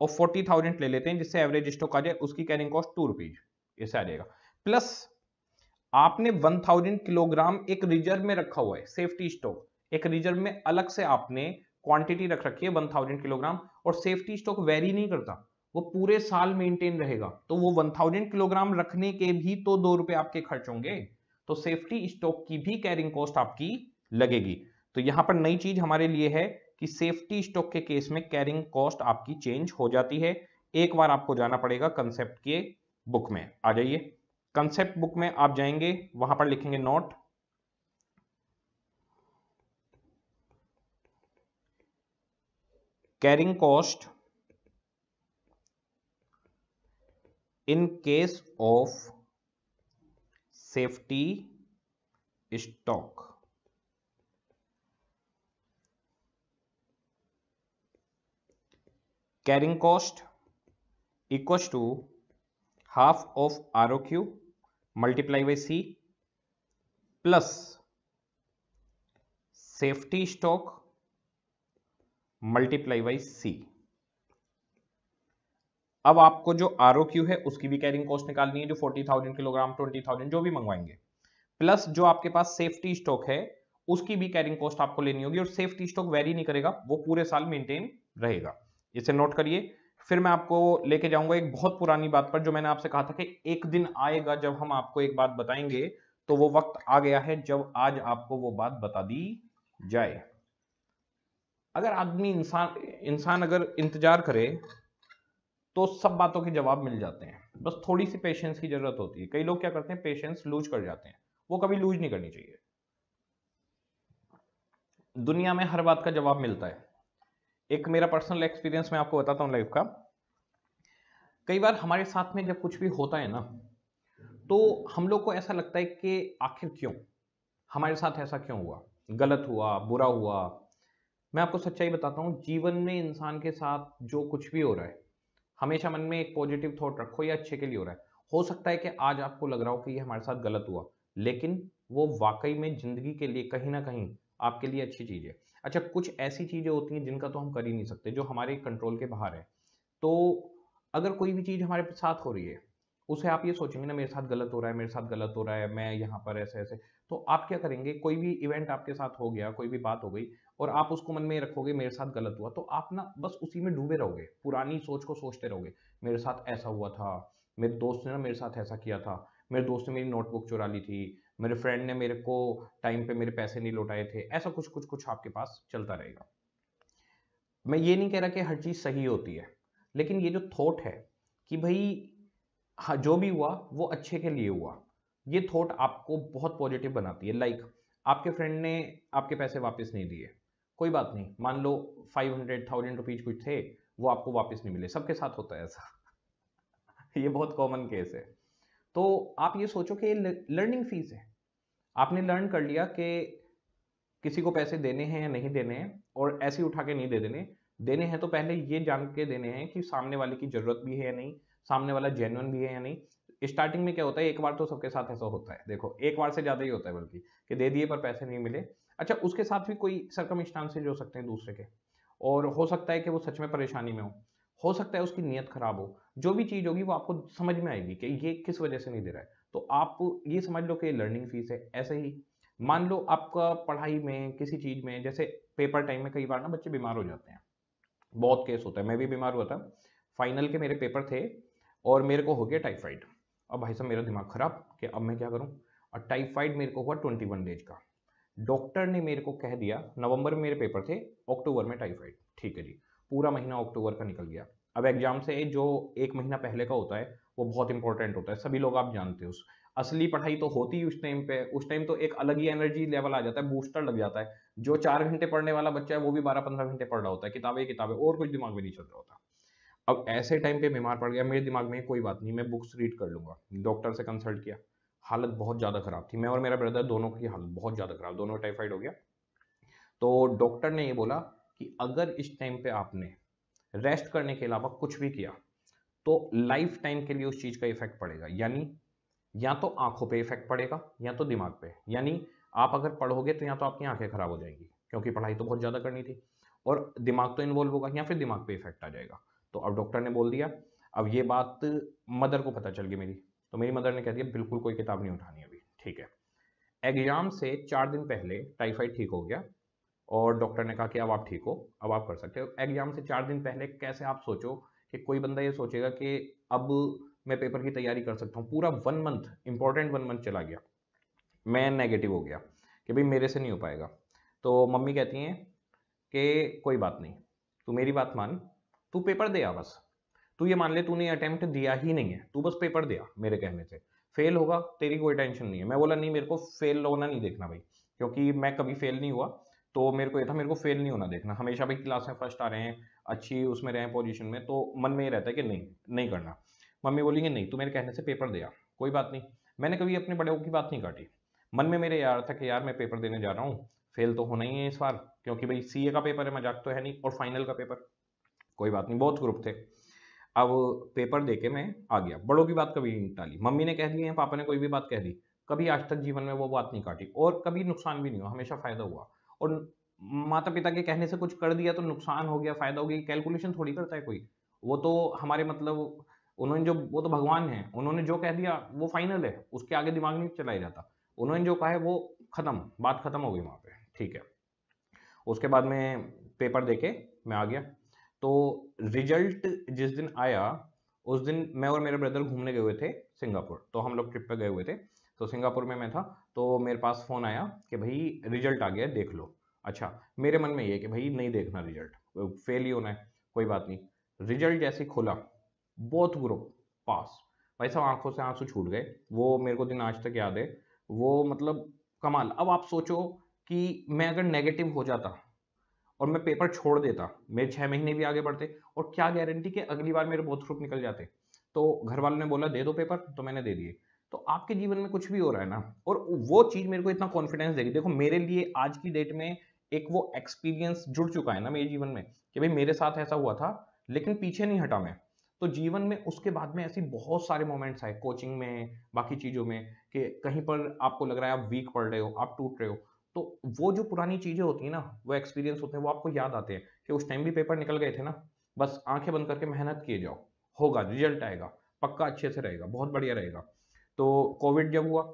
और फोर्टी थाउजेंड ले लेते हैं जिससे एवरेज स्टॉक आ जाए उसकी कैरिंग कॉस्ट टू रुपीज इससे आ जाएगा प्लस आपने वन थाउजेंड किलोग्राम एक रिजर्व में रखा हुआ है सेफ्टी स्टॉक एक रिजर्व में अलग से आपने क्वांटिटी रख रखी है थाउजेंड किलोग्राम और सेफ्टी स्टॉक वेरी नहीं करता वो पूरे साल मेंटेन रहेगा तो वो वन थाउजेंड किलोग्राम रखने के भी तो दो रुपए आपके खर्च होंगे तो सेफ्टी स्टॉक की भी कैरिंग कॉस्ट आपकी लगेगी तो यहां पर नई चीज हमारे लिए है कि सेफ्टी स्टॉक के केस में कैरिंग कॉस्ट आपकी चेंज हो जाती है एक बार आपको जाना पड़ेगा कंसेप्ट के बुक में आ जाइए कंसेप्ट बुक में आप जाएंगे वहां पर लिखेंगे note carrying cost in case of safety stock carrying cost equal to half of R O Q multiply by C plus safety stock multiply by C अब आपको जो आर ओ क्यू है उसकी भी कैरिंग कॉस्ट निकालनी है जो forty thousand kilogram twenty thousand जो भी मंगवाएंगे प्लस जो आपके पास सेफ्टी स्टॉक है उसकी भी कैरिंग कॉस्ट आपको लेनी होगी और सेफ्टी स्टॉक वेरी नहीं करेगा वो पूरे साल मेंटेन रहेगा इसे नोट करिए फिर मैं आपको लेके जाऊंगा एक बहुत पुरानी बात पर जो मैंने आपसे कहा था कि एक दिन आएगा जब हम आपको एक बात बताएंगे तो वो वक्त आ गया है जब आज आपको वो बात बता दी जाए अगर आदमी इंसान इंसान अगर इंतजार करे तो सब बातों के जवाब मिल जाते हैं बस थोड़ी सी पेशेंस की जरूरत होती है कई लोग क्या करते हैं पेशेंस लूज कर जाते हैं वो कभी लूज नहीं करनी चाहिए दुनिया में हर बात का जवाब मिलता है एक मेरा पर्सनल एक्सपीरियंस मैं आपको बताता हूँ लाइफ का कई बार हमारे साथ में जब कुछ भी होता है ना तो हम लोग को ऐसा लगता है कि आखिर क्यों हमारे साथ ऐसा क्यों हुआ गलत हुआ बुरा हुआ मैं आपको सच्चाई बताता हूँ जीवन में इंसान के साथ जो कुछ भी हो रहा है हमेशा मन में एक पॉजिटिव थॉट रखो या अच्छे के लिए हो रहा है हो सकता है कि आज आपको लग रहा हो कि ये हमारे साथ गलत हुआ लेकिन वो वाकई में ज़िंदगी के लिए कहीं ना कहीं आपके लिए अच्छी चीज़ है अच्छा कुछ ऐसी चीज़ें होती हैं जिनका तो हम कर ही नहीं सकते जो हमारे कंट्रोल के बाहर है तो अगर कोई भी चीज़ हमारे साथ हो रही है उसे आप ये सोचेंगे ना मेरे साथ गलत हो रहा है मेरे साथ गलत हो रहा है मैं यहाँ पर ऐसे ऐसे तो आप क्या करेंगे कोई भी इवेंट आपके साथ हो गया कोई भी बात हो गई और आप उसको मन में रखोगे मेरे साथ गलत हुआ तो आप ना बस उसी में डूबे रहोगे पुरानी सोच को सोचते रहोगे मेरे साथ ऐसा हुआ था मेरे दोस्त ने ना मेरे साथ ऐसा किया था मेरे दोस्त ने मेरी नोटबुक चुरा ली थी मेरे फ्रेंड ने मेरे को टाइम पे मेरे पैसे नहीं लौटाए थे ऐसा कुछ कुछ कुछ आपके पास चलता रहेगा मैं ये नहीं कह रहा कि हर चीज़ सही होती है लेकिन ये जो थॉट है कि भाई हाँ, जो भी हुआ वो अच्छे के लिए हुआ ये थॉट आपको बहुत पॉजिटिव बनाती है लाइक like, आपके फ्रेंड ने आपके पैसे वापस नहीं दिए कोई बात नहीं मान लो फाइव हंड्रेड थाउजेंड रुपीज कुछ थे वो आपको वापस नहीं मिले सबके साथ होता है ऐसा ये बहुत कॉमन केस है तो आप ये सोचो कि लर्निंग फीस है आपने लर्न कर लिया कि किसी को पैसे देने हैं या नहीं देने हैं और ऐसे उठा के नहीं दे देने देने हैं तो पहले ये जान के देने हैं कि सामने वाले की ज़रूरत भी है या नहीं सामने वाला जेनुअन भी है या नहीं स्टार्टिंग में क्या होता है एक बार तो सबके साथ ऐसा होता है देखो एक बार से ज़्यादा ही होता है बल्कि कि दे दिए पर पैसे नहीं मिले अच्छा उसके साथ भी कोई सरकम से हो सकते हैं दूसरे के और हो सकता है कि वो सच में परेशानी में हो हो सकता है उसकी नीयत खराब हो जो भी चीज़ होगी वो आपको समझ में आएगी कि ये किस वजह से नहीं दे रहा है तो आप ये समझ लो कि लर्निंग फीस है ऐसे ही मान लो आपका पढ़ाई में किसी चीज़ में जैसे पेपर टाइम में कई बार ना बच्चे बीमार हो जाते हैं बहुत केस होता है मैं भी बीमार हुआ था फाइनल के मेरे पेपर थे और मेरे को हो गया टाइफाइड अब भाई साहब मेरा दिमाग ख़राब कि अब मैं क्या करूँ और टाइफाइड मेरे को हुआ ट्वेंटी वन डेज का डॉक्टर ने मेरे को कह दिया नवंबर में मेरे पेपर थे अक्टूबर में टाइफाइड ठीक है जी पूरा महीना अक्टूबर का निकल गया अब एग्जाम से जो एक महीना पहले का होता है वो बहुत इंपॉर्टेंट होता है सभी लोग आप जानते हो असली पढ़ाई तो होती ही उस टाइम पे उस टाइम तो एक अलग ही एनर्जी लेवल आ जाता है बूस्टर लग जाता है जो चार घंटे पढ़ने वाला बच्चा है वो भी बारह पंद्रह घंटे पढ़ रहा होता है किताबें किताबें और कुछ दिमाग में नहीं चल रहा होता अब ऐसे टाइम पे बीमार पड़ गया मेरे दिमाग में कोई बात नहीं मैं बुक्स रीड कर लूंगा डॉक्टर से कंसल्ट किया हालत बहुत ज़्यादा ख़राब थी मैं और मेरा ब्रदर दोनों की हालत बहुत ज़्यादा ख़राब दोनों टाइफाइड हो गया तो डॉक्टर ने ये बोला कि अगर इस टाइम पे आपने रेस्ट करने के अलावा कुछ भी किया तो लाइफ टाइम के लिए उस चीज़ का इफेक्ट पड़ेगा यानी या तो आंखों पे इफेक्ट पड़ेगा या तो दिमाग पे यानी आप अगर पढ़ोगे तो या तो आपकी आंखें खराब हो जाएंगी क्योंकि पढ़ाई तो बहुत ज़्यादा करनी थी और दिमाग तो इन्वॉल्व होगा या फिर दिमाग पे इफेक्ट आ जाएगा तो अब डॉक्टर ने बोल दिया अब ये बात मदर को पता चल गई मेरी तो मेरी मदर ने कह दिया बिल्कुल कोई किताब नहीं उठानी अभी ठीक है एग्जाम से चार दिन पहले टाइफाइड ठीक हो गया और डॉक्टर ने कहा कि अब आप ठीक हो अब आप कर सकते हो एग्जाम से चार दिन पहले कैसे आप सोचो कि कोई बंदा ये सोचेगा कि अब मैं पेपर की तैयारी कर सकता हूँ पूरा one month important one month चला गया मैं नेगेटिव हो गया कि भाई मेरे से नहीं हो पाएगा तो मम्मी कहती हैं कि कोई बात नहीं तू मेरी बात मान तू पेपर दे आ बस तू ये मान ले तूने अटेम्प्ट दिया ही नहीं है तू बस पेपर दिया मेरे कहने से फेल होगा तेरी कोई टेंशन नहीं है मैं बोला नहीं मेरे को फेल होना नहीं देखना भाई क्योंकि मैं कभी फेल नहीं हुआ तो मेरे को ये था मेरे को फेल नहीं होना देखना हमेशा भाई क्लास में फर्स्ट आ रहे हैं अच्छी उसमें रहे पोजिशन में तो मन में ये रहता है कि नहीं नहीं करना मम्मी बोलेंगे नहीं तू मेरे कहने से पेपर दिया कोई बात नहीं मैंने कभी अपने बड़े की बात नहीं काटी मन में मेरे यार था कि यार मैं पेपर देने जा रहा हूँ फेल तो होना ही है इस बार क्योंकि भाई सीए का पेपर है मजाक तो है नहीं और फाइनल का पेपर कोई बात नहीं बहुत ग्रुप थे अब पेपर दे के मैं आ गया बड़ों की बात कभी नहीं टाली मम्मी ने कह दी है पापा ने कोई भी बात कह दी कभी आज तक जीवन में वो बात नहीं काटी और कभी नुकसान भी नहीं हुआ हमेशा फायदा हुआ और माता पिता के कहने से कुछ कर दिया तो नुकसान हो गया फायदा हो गया कैलकुलेशन थोड़ी करता है कोई वो तो हमारे मतलब उन्होंने जो वो तो भगवान है उन्होंने जो कह दिया वो फाइनल है उसके आगे दिमाग नहीं चलाया जाता उन्होंने जो कहा है वो खत्म बात खत्म हो गई वहाँ पे ठीक है उसके बाद में पेपर देके मैं आ गया तो रिजल्ट जिस दिन आया उस दिन मैं और मेरे ब्रदर घूमने गए हुए थे सिंगापुर तो हम लोग ट्रिप पे गए हुए थे तो सिंगापुर में मैं था तो मेरे पास फ़ोन आया कि भाई रिजल्ट आ गया देख लो अच्छा मेरे मन में ये कि भाई नहीं देखना रिजल्ट फेल ही होना है कोई बात नहीं रिजल्ट जैसे खोला बोथ ग्रुप पास भाई साहब आंखों से आंसू छूट गए वो मेरे को दिन आज तक याद है वो मतलब कमाल अब आप सोचो कि मैं अगर नेगेटिव हो जाता और मैं पेपर छोड़ देता मेरे छह महीने भी आगे बढ़ते और क्या गारंटी कि अगली बार मेरे बहुत ग्रुप निकल जाते तो घर वाले ने बोला दे दो पेपर तो मैंने दे दिए तो आपके जीवन में कुछ भी हो रहा है ना और वो चीज़ मेरे को इतना कॉन्फिडेंस देगी देखो मेरे लिए आज की डेट में एक वो एक्सपीरियंस जुड़ चुका है ना मेरे जीवन में कि भाई मेरे साथ ऐसा हुआ था लेकिन पीछे नहीं हटा मैं तो जीवन में उसके बाद में ऐसी बहुत सारे मोमेंट्स आए कोचिंग में बाकी चीज़ों में कि कहीं पर आपको लग रहा है आप वीक पड़ रहे हो आप टूट रहे हो तो वो जो पुरानी चीज़ें होती हैं ना वो एक्सपीरियंस होते हैं वो आपको याद आते हैं कि उस टाइम भी पेपर निकल गए थे ना बस आंखें बंद करके मेहनत किए जाओ होगा रिजल्ट आएगा पक्का अच्छे से रहेगा बहुत बढ़िया रहेगा तो कोविड जब हुआ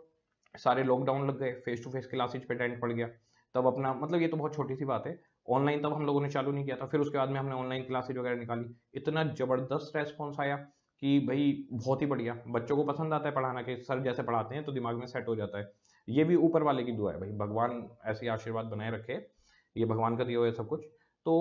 सारे लॉकडाउन लग गए फेस टू फेस क्लासेज पे अटेंड पड़ गया तब अपना मतलब ये तो बहुत छोटी सी बात है ऑनलाइन तब हम लोगों ने चालू नहीं किया था फिर उसके बाद में हमने ऑनलाइन क्लासेज वगैरह निकाली इतना ज़बरदस्त रेस्पॉन्स आया कि भाई बहुत ही बढ़िया बच्चों को पसंद आता है पढ़ाना कि सर जैसे पढ़ाते हैं तो दिमाग में सेट हो जाता है ये भी ऊपर वाले की दुआ है भाई भगवान ऐसे आशीर्वाद बनाए रखे ये भगवान का दिया हुआ है सब कुछ तो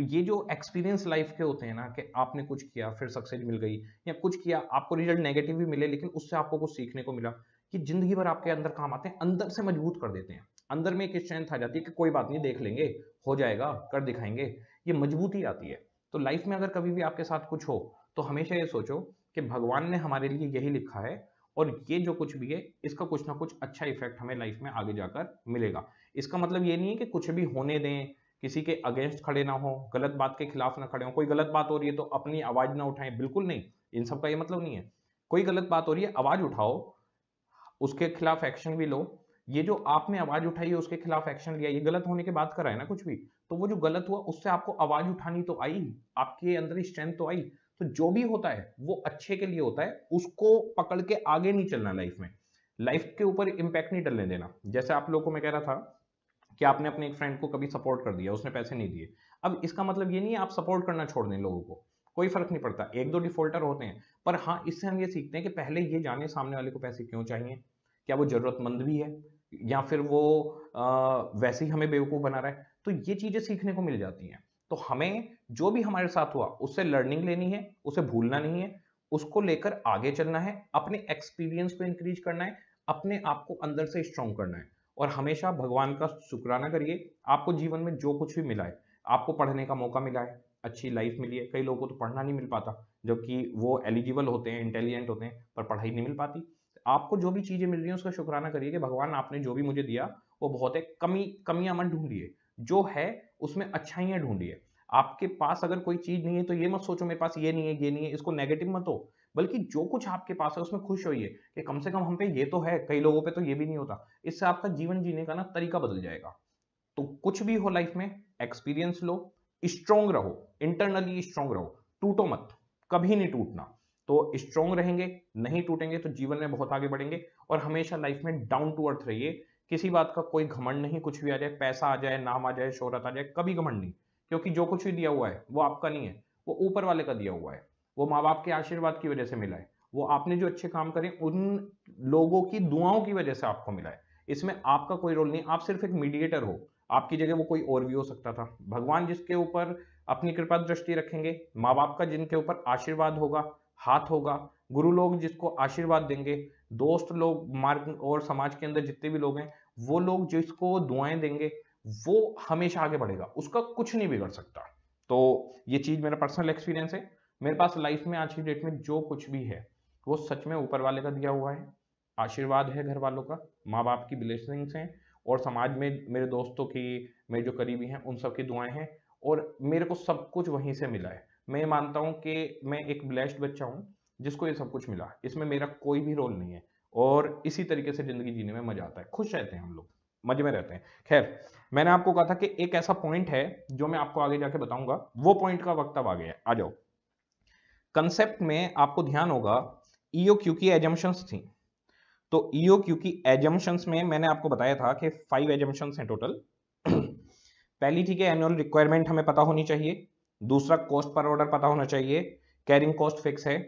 ये जो एक्सपीरियंस लाइफ के होते हैं ना कि आपने कुछ किया फिर सक्सेस मिल गई या कुछ किया आपको रिजल्ट नेगेटिव भी मिले लेकिन उससे आपको कुछ सीखने को मिला कि जिंदगी भर आपके अंदर काम आते हैं अंदर से मजबूत कर देते हैं अंदर में एक स्ट्रेंथ आ जाती है कि कोई बात नहीं देख लेंगे हो जाएगा कर दिखाएंगे ये मजबूती आती है तो लाइफ में अगर कभी भी आपके साथ कुछ हो तो हमेशा ये सोचो कि भगवान ने हमारे लिए यही लिखा है और ये जो कुछ भी है इसका कुछ ना कुछ अच्छा इफेक्ट हमें लाइफ में आगे जाकर मिलेगा इसका मतलब ये नहीं है कि कुछ भी होने दें किसी के अगेंस्ट खड़े ना हो गलत बात के खिलाफ ना खड़े हो कोई गलत बात हो रही है तो अपनी आवाज ना उठाएं बिल्कुल नहीं इन सब का ये मतलब नहीं है कोई गलत बात हो रही है आवाज उठाओ उसके खिलाफ एक्शन भी लो ये जो आपने आवाज उठाई है उसके खिलाफ एक्शन लिया ये गलत होने के बाद करा है ना कुछ भी तो वो जो गलत हुआ उससे आपको आवाज उठानी तो आई आपके अंदर स्ट्रेंथ तो आई तो जो भी होता है वो अच्छे के लिए होता है उसको पकड़ के आगे नहीं चलना लाइफ में लाइफ के ऊपर इम्पैक्ट नहीं डलने देना जैसे आप लोगों को मैं कह रहा था कि आपने अपने एक फ्रेंड को कभी सपोर्ट कर दिया उसने पैसे नहीं दिए अब इसका मतलब ये नहीं है आप सपोर्ट करना छोड़ दें लोगों को कोई फर्क नहीं पड़ता एक दो डिफॉल्टर होते हैं पर हाँ इससे हम ये सीखते हैं कि पहले ये जाने सामने वाले को पैसे क्यों चाहिए क्या वो जरूरतमंद भी है या फिर वो आ, वैसे ही हमें बेवकूफ़ बना रहा है तो ये चीज़ें सीखने को मिल जाती हैं तो हमें जो भी हमारे साथ हुआ उससे लर्निंग लेनी है उसे भूलना नहीं है उसको लेकर आगे चलना है अपने एक्सपीरियंस को इंक्रीज करना है अपने आप को अंदर से स्ट्रॉन्ग करना है और हमेशा भगवान का शुक्राना करिए आपको जीवन में जो कुछ भी मिला है आपको पढ़ने का मौका मिला है अच्छी लाइफ मिली है कई लोगों को तो पढ़ना नहीं मिल पाता जबकि वो एलिजिबल होते हैं इंटेलिजेंट होते हैं पर पढ़ाई नहीं मिल पाती आपको जो भी चीज़ें मिल रही हैं उसका शुक्राना करिए कि भगवान आपने जो भी मुझे दिया वो बहुत है कमी कमियां मत ढूंढिए जो है उसमें अच्छाइयाँ ढूंढिए आपके पास अगर कोई चीज नहीं है तो ये मत सोचो मेरे पास ये नहीं है ये नहीं है इसको नेगेटिव मत हो बल्कि जो कुछ आपके पास है उसमें खुश होइए कि कम से कम हम पे ये तो है कई लोगों पे तो ये भी नहीं होता इससे आपका जीवन जीने का ना तरीका बदल जाएगा तो कुछ भी हो लाइफ में एक्सपीरियंस लो स्ट्रोंग रहो इंटरनली स्ट्रोंग रहो टूटो मत कभी नहीं टूटना तो स्ट्रोंग रहेंगे नहीं टूटेंगे तो जीवन में बहुत आगे बढ़ेंगे और हमेशा लाइफ में डाउन टू अर्थ रहिए किसी बात का कोई घमंड नहीं कुछ भी आ जाए पैसा आ जाए नाम आ जाए शोहरत आ जाए कभी घमंड नहीं क्योंकि जो कुछ भी दिया हुआ है वो आपका नहीं है वो ऊपर वाले का दिया हुआ है वो माँ बाप के आशीर्वाद की वजह से मिला है वो आपने जो अच्छे काम करें उन लोगों की दुआओं की वजह से आपको मिला है इसमें आपका कोई रोल नहीं आप सिर्फ एक मीडिएटर हो आपकी जगह वो कोई और भी हो सकता था भगवान जिसके ऊपर अपनी कृपा दृष्टि रखेंगे माँ बाप का जिनके ऊपर आशीर्वाद होगा हाथ होगा गुरु लोग जिसको आशीर्वाद देंगे दोस्त लोग मार्ग और समाज के अंदर जितने भी लोग हैं वो लोग जिसको दुआएं देंगे वो हमेशा आगे बढ़ेगा उसका कुछ नहीं बिगड़ सकता तो ये चीज़ मेरा पर्सनल एक्सपीरियंस है मेरे पास लाइफ में आज की डेट में जो कुछ भी है वो सच में ऊपर वाले का दिया हुआ है आशीर्वाद है घर वालों का माँ बाप की ब्लेसिंग्स हैं और समाज में मेरे दोस्तों की मेरे जो करीबी हैं उन सब की दुआएं हैं और मेरे को सब कुछ वहीं से मिला है मैं मानता हूँ कि मैं एक ब्लेस्ड बच्चा हूँ जिसको ये सब कुछ मिला इसमें मेरा कोई भी रोल नहीं है और इसी तरीके से ज़िंदगी जीने में मज़ा आता है खुश रहते हैं हम लोग मजे में रहते हैं खैर मैंने आपको कहा था कि एक ऐसा पॉइंट है जो मैं आपको आगे जाके बताऊंगा वो पॉइंट का वक्त अब आ गया आ जाओ कंसेप्ट में आपको ध्यान होगा ईओ e क्यू की एजम्पन्स थी तो ईओ e क्यू की एजम्पन्स में मैंने आपको बताया था कि फाइव एजम्पन्स हैं टोटल पहली ठीक है एनुअल रिक्वायरमेंट हमें पता होनी चाहिए दूसरा कॉस्ट पर ऑर्डर पता होना चाहिए कैरिंग कॉस्ट फिक्स है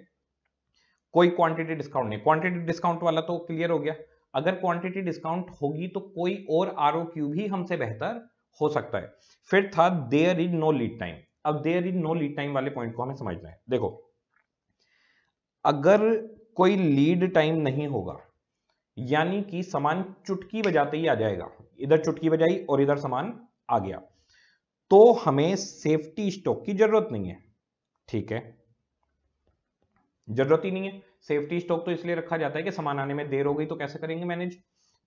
कोई क्वांटिटी डिस्काउंट नहीं क्वांटिटी डिस्काउंट वाला तो क्लियर हो गया अगर क्वांटिटी डिस्काउंट होगी तो कोई और आर भी हमसे बेहतर हो सकता है फिर था there is no lead time अब there is no lead time वाले पॉइंट को हमें समझना है देखो अगर कोई लीड टाइम नहीं होगा यानी कि सामान चुटकी बजाते ही आ जाएगा इधर चुटकी बजाई और इधर सामान आ गया तो हमें सेफ्टी स्टॉक की जरूरत नहीं है ठीक है जरूरत ही नहीं है सेफ्टी स्टॉक तो इसलिए रखा जाता है कि सामान आने में देर हो गई तो कैसे करेंगे मैनेज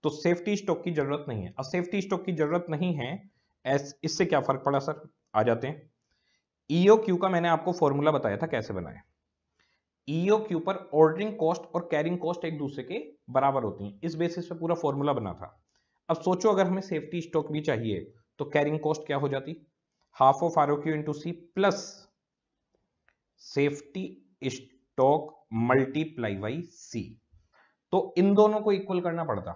तो सेफ्टी स्टॉक की जरूरत नहीं है अब सेफ्टी स्टॉक की जरूरत नहीं है इससे क्या फर्क पड़ा सर आ जाते हैं ईओ e क्यू का मैंने आपको फॉर्मूला बताया था कैसे बनाया ईओ क्यू पर ऑर्डरिंग कॉस्ट और कैरिंग कॉस्ट एक दूसरे के बराबर होती है इस बेसिस पे पूरा फॉर्मूला बना था अब सोचो अगर हमें सेफ्टी स्टॉक भी चाहिए तो कैरिंग कॉस्ट क्या हो जाती half of R O Q into C plus safety stock multiply by C तो इन दोनों को इक्वल करना पड़ता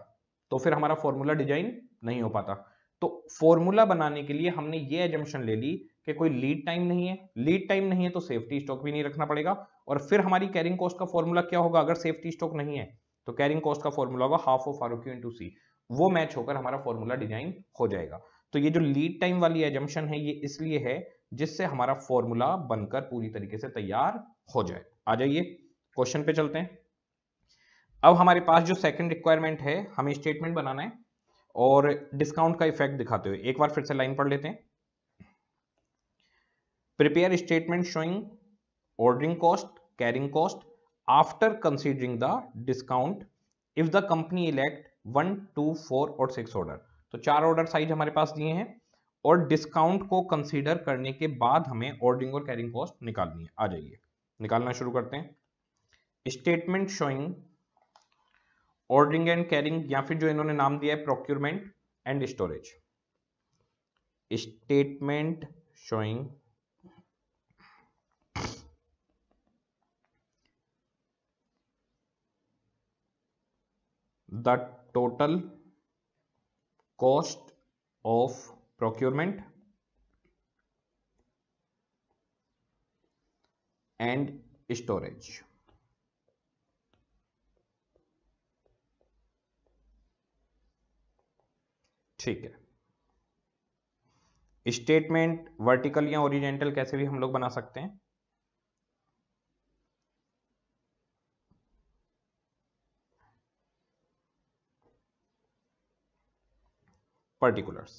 तो फिर हमारा फॉर्मूला डिजाइन नहीं हो पाता तो फॉर्मूला बनाने के लिए हमने ये एजम्पन ले ली कि कोई लीड टाइम नहीं है लीड टाइम नहीं है तो सेफ्टी स्टॉक भी नहीं रखना पड़ेगा और फिर हमारी कैरिंग कॉस्ट का फॉर्मूला क्या होगा अगर सेफ्टी स्टॉक नहीं है तो कैरिंग कॉस्ट का फॉर्मूला होगा half of R Q into C वो मैच होकर हमारा फॉर्मूला डिजाइन हो जाएगा तो ये जो लीड टाइम वाली एजम्पन है ये इसलिए है जिससे हमारा फॉर्मूला बनकर पूरी तरीके से तैयार हो जाए आ जाइए क्वेश्चन पे चलते हैं अब हमारे पास जो सेकंड रिक्वायरमेंट है हमें स्टेटमेंट बनाना है और डिस्काउंट का इफेक्ट दिखाते हुए एक बार फिर से लाइन पढ़ लेते हैं prepare statement showing ordering cost carrying cost after considering the discount if the company elect one two four और सिक्स ऑर्डर तो चार ऑर्डर साइज हमारे पास दिए हैं और डिस्काउंट को कंसीडर करने के बाद हमें ऑर्डरिंग और कैरिंग कॉस्ट निकालनी है आ जाइए निकालना शुरू करते हैं statement showing ordering and carrying या फिर जो इन्होंने नाम दिया है procurement and storage statement showing the total cost of procurement and storage ठीक है स्टेटमेंट वर्टिकल या ओरिजेंटल कैसे भी हम लोग बना सकते हैं पर्टिकुलर्स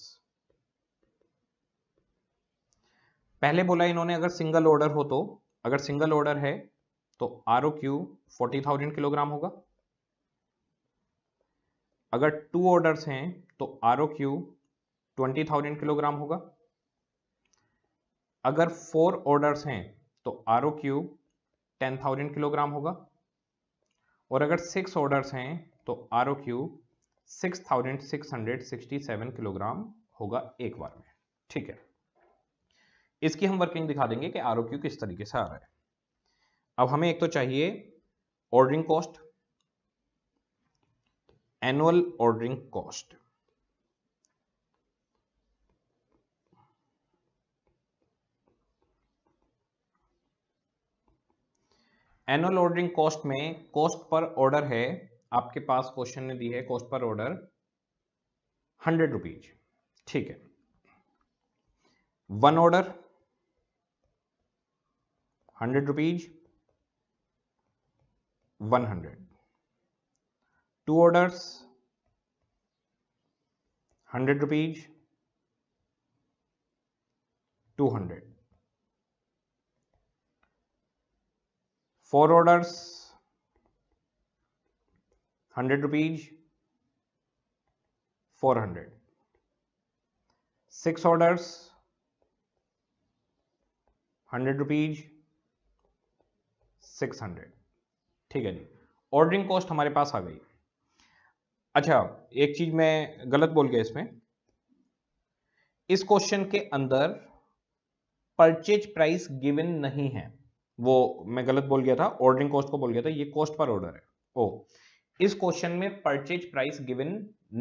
पहले बोला इन्होंने अगर सिंगल ऑर्डर हो तो अगर सिंगल ऑर्डर है तो R O Q forty thousand kilogram होगा अगर टू ऑर्डर्स हैं तो R O Q twenty thousand kilogram होगा अगर फोर ऑर्डर्स हैं तो R O Q ten thousand kilogram होगा और अगर सिक्स ऑर्डर्स हैं तो R O Q six thousand six hundred sixty seven kilogram होगा एक बार में ठीक है इसकी हम वर्किंग दिखा देंगे कि आर किस तरीके से आ रहा है अब हमें एक तो चाहिए ordering cost annual ordering cost annual ordering cost में कॉस्ट पर ऑर्डर है आपके पास क्वेश्चन ने दी है cost per order hundred rupees ठीक है one order 100 rupees 100 two orders 100 rupees 200 four orders 100 rupees 400 six orders 100 rupees six hundred ठीक है जी ऑर्डरिंग कॉस्ट हमारे पास आ गई अच्छा एक चीज मैं गलत बोल गया इसमें इस क्वेश्चन के अंदर परचेज प्राइस गिवन नहीं है वो मैं गलत बोल गया था ऑर्डरिंग कॉस्ट को बोल गया था ये कॉस्ट पर ऑर्डर है ओ इस क्वेश्चन में परचेज प्राइस गिवन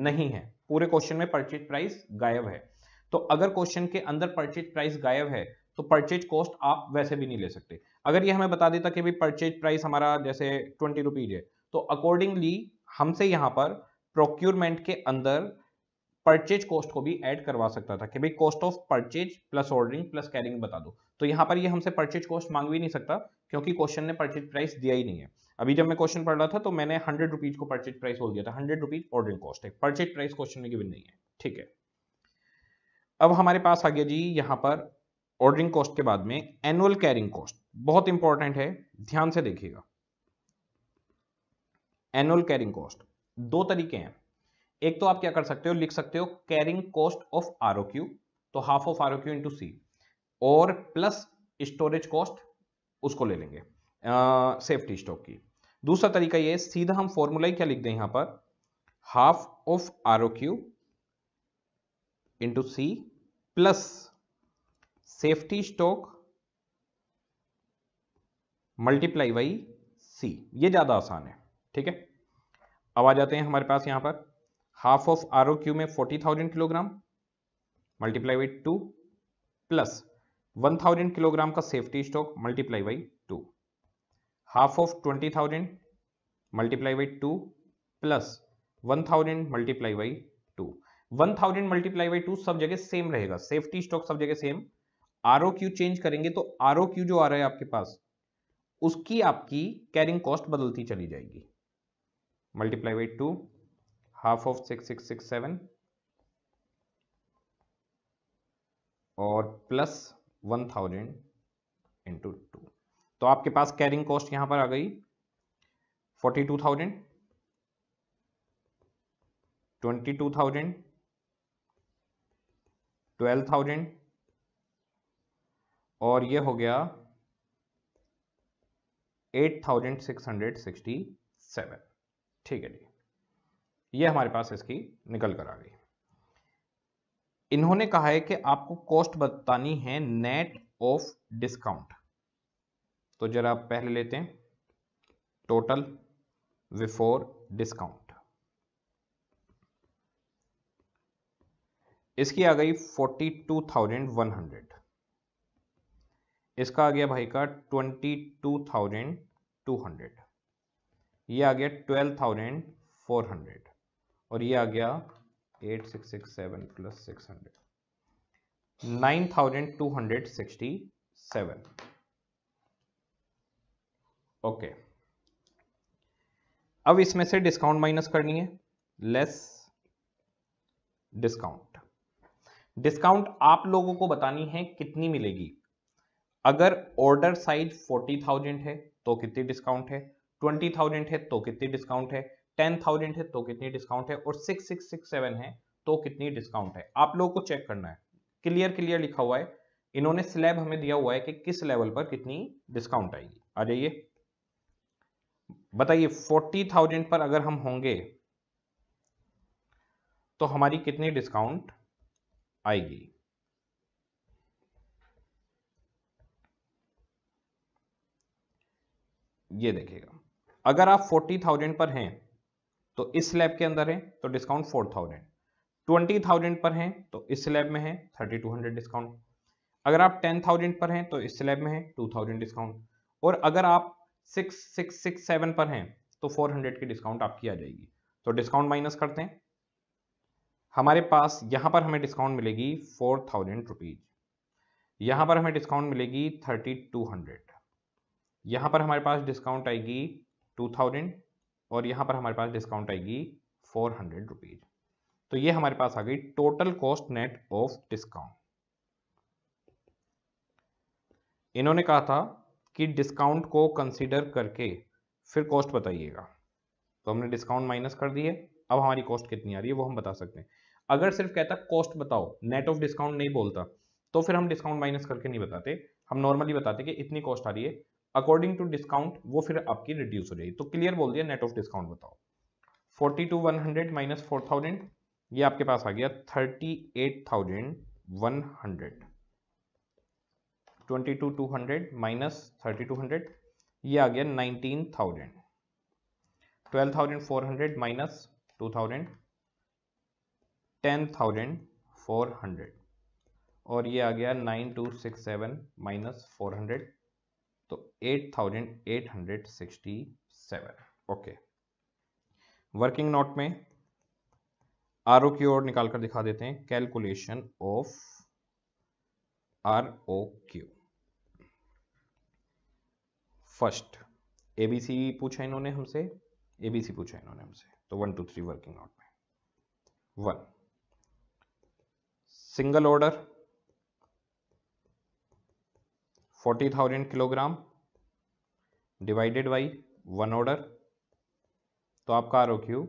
नहीं है पूरे क्वेश्चन में परचेज प्राइस गायब है तो अगर क्वेश्चन के अंदर परचेज प्राइस गायब है तो परचेज कॉस्ट आप वैसे भी नहीं ले सकते अगर ये हमें बता देता कि भाई परचेज प्राइस हमारा जैसे ट्वेंटी रुपीज है तो अकॉर्डिंगली हमसे यहाँ पर प्रोक्योरमेंट के अंदर परचेज कॉस्ट को भी ऐड करवा सकता था कि भाई cost of purchase plus ordering plus carrying बता दो तो यहाँ पर ये हमसे परचेज कॉस्ट मांग भी नहीं सकता क्योंकि क्वेश्चन ने परचेज प्राइस दिया ही नहीं है अभी जब मैं क्वेश्चन पढ़ रहा था तो मैंने हंड्रेड रुपीज को परचेज प्राइस बोल दिया था हंड्रेड रुपीज ऑर्डरिंग कॉस्ट है परचेज प्राइस क्वेश्चन में गिवन नहीं है ठीक है अब हमारे पास आ गया जी यहाँ पर ऑर्डरिंग कॉस्ट के बाद में एनुअल कैरिंग कॉस्ट बहुत इंपॉर्टेंट है ध्यान से देखिएगा एनुअल कैरिंग कॉस्ट दो तरीके हैं एक तो आप क्या कर सकते हो लिख सकते हो कैरिंग कॉस्ट ऑफ आर तो half of R O Q into C और प्लस स्टोरेज कॉस्ट उसको ले लेंगे सेफ्टी स्टॉक की दूसरा तरीका ये सीधा हम फॉर्मूला ही क्या लिख दें यहां पर half of R O Q into C plus safety stock multiply by C ये ज़्यादा आसान है ठीक है अब आ जाते हैं हमारे पास यहां पर हाफ ऑफ आर क्यू में forty thousand kilogram multiply by two plus one thousand kilogram का safety stock multiply by two half of twenty thousand multiply by two plus one thousand multiply by two one thousand multiply by two सब जगह सेम रहेगा सेफ्टी स्टॉक सब जगह same R O Q change करेंगे तो आर ओ क्यू जो आ रहा है आपके पास उसकी आपकी कैरिंग कॉस्ट बदलती चली जाएगी multiply by two half of six six six seven और plus one thousand into two तो आपके पास कैरिंग कॉस्ट यहां पर आ गई forty two thousand twenty two thousand twelve thousand और ये हो गया 8667 ठीक है जी ये हमारे पास इसकी निकल कर आ गई इन्होंने कहा है कि आपको कॉस्ट बतानी है नेट ऑफ डिस्काउंट तो जरा पहले लेते हैं टोटल बिफोर डिस्काउंट इसकी आ गई forty two thousand one hundred इसका आ गया भाई का twenty two thousand two hundred ये आ गया ट्वेल्व थाउजेंड फोर हंड्रेड और ये आ गया eight six six seven plus six hundred nine thousand two hundred sixty seven okay अब इसमें से डिस्काउंट माइनस करनी है लेस डिस्काउंट डिस्काउंट आप लोगों को बतानी है कितनी मिलेगी अगर ऑर्डर साइज 40,000 है तो कितनी डिस्काउंट है 20,000 है तो कितनी डिस्काउंट है 10,000 है तो कितनी डिस्काउंट है और 6667 है तो कितनी डिस्काउंट है आप लोगों को चेक करना है क्लियर क्लियर लिखा हुआ है इन्होंने स्लैब हमें दिया हुआ है कि किस लेवल पर कितनी डिस्काउंट आएगी आ जाइए बताइए 40,000 पर अगर हम होंगे तो हमारी कितनी डिस्काउंट आएगी ये देखेगा अगर आप फोर्टी थाउजेंड पर हैं तो इस स्लैब के अंदर है तो discount four thousand twenty thousand पर हैं तो इस स्लैब में है थर्टी टू हंड्रेड डिस्काउंट अगर आप टेन थाउजेंड पर हैं तो इस स्लैब में है टू थाउजेंड डिस्काउंट और अगर आप सिक्स सिक्स सिक्स सेवन पर हैं तो फोर हंड्रेड की डिस्काउंट आपकी आ जाएगी तो डिस्काउंट माइनस करते हैं हमारे पास यहाँ पर हमें डिस्काउंट मिलेगी फोर थाउजेंड रुपीज यहां पर हमें डिस्काउंट मिलेगी थर्टी टू हंड्रेड यहाँ पर हमारे पास डिस्काउंट आएगी टू थाउजेंड और यहाँ पर हमारे पास डिस्काउंट आएगी फोर हंड्रेड रुपीज तो ये हमारे पास आ गई total cost net of discount इन्होंने कहा था कि डिस्काउंट को कंसिडर करके फिर कॉस्ट बताइएगा तो हमने डिस्काउंट माइनस कर दिए अब हमारी कॉस्ट कितनी आ रही है वो हम बता सकते हैं अगर सिर्फ कहता कॉस्ट बताओ नेट ऑफ डिस्काउंट नहीं बोलता तो फिर हम डिस्काउंट माइनस करके नहीं बताते हम नॉर्मली बताते कि इतनी कॉस्ट आ रही है अकॉर्डिंग टू डिस्काउंट वो फिर आपकी रिड्यूस हो जाएगी तो क्लियर बोल दिया नेट ऑफ डिस्काउंट बताओ forty two one hundred minus four thousand ये आपके पास आ गया thirty eight thousand one hundred twenty two two hundred minus thirty two hundred ये आ गया nineteen thousand twelve thousand four hundred minus two thousand ten thousand four hundred और ये आ गया nine two six seven minus four hundred तो 8867 ओके वर्किंग नोट में आर ओ की ओर निकालकर दिखा देते हैं calculation of R O Q first ABC पूछा इन्होंने हमसे एबीसी पूछा इन्होंने हमसे तो one two three working note में one single order forty thousand kilogram divided by one order तो आपका R O Q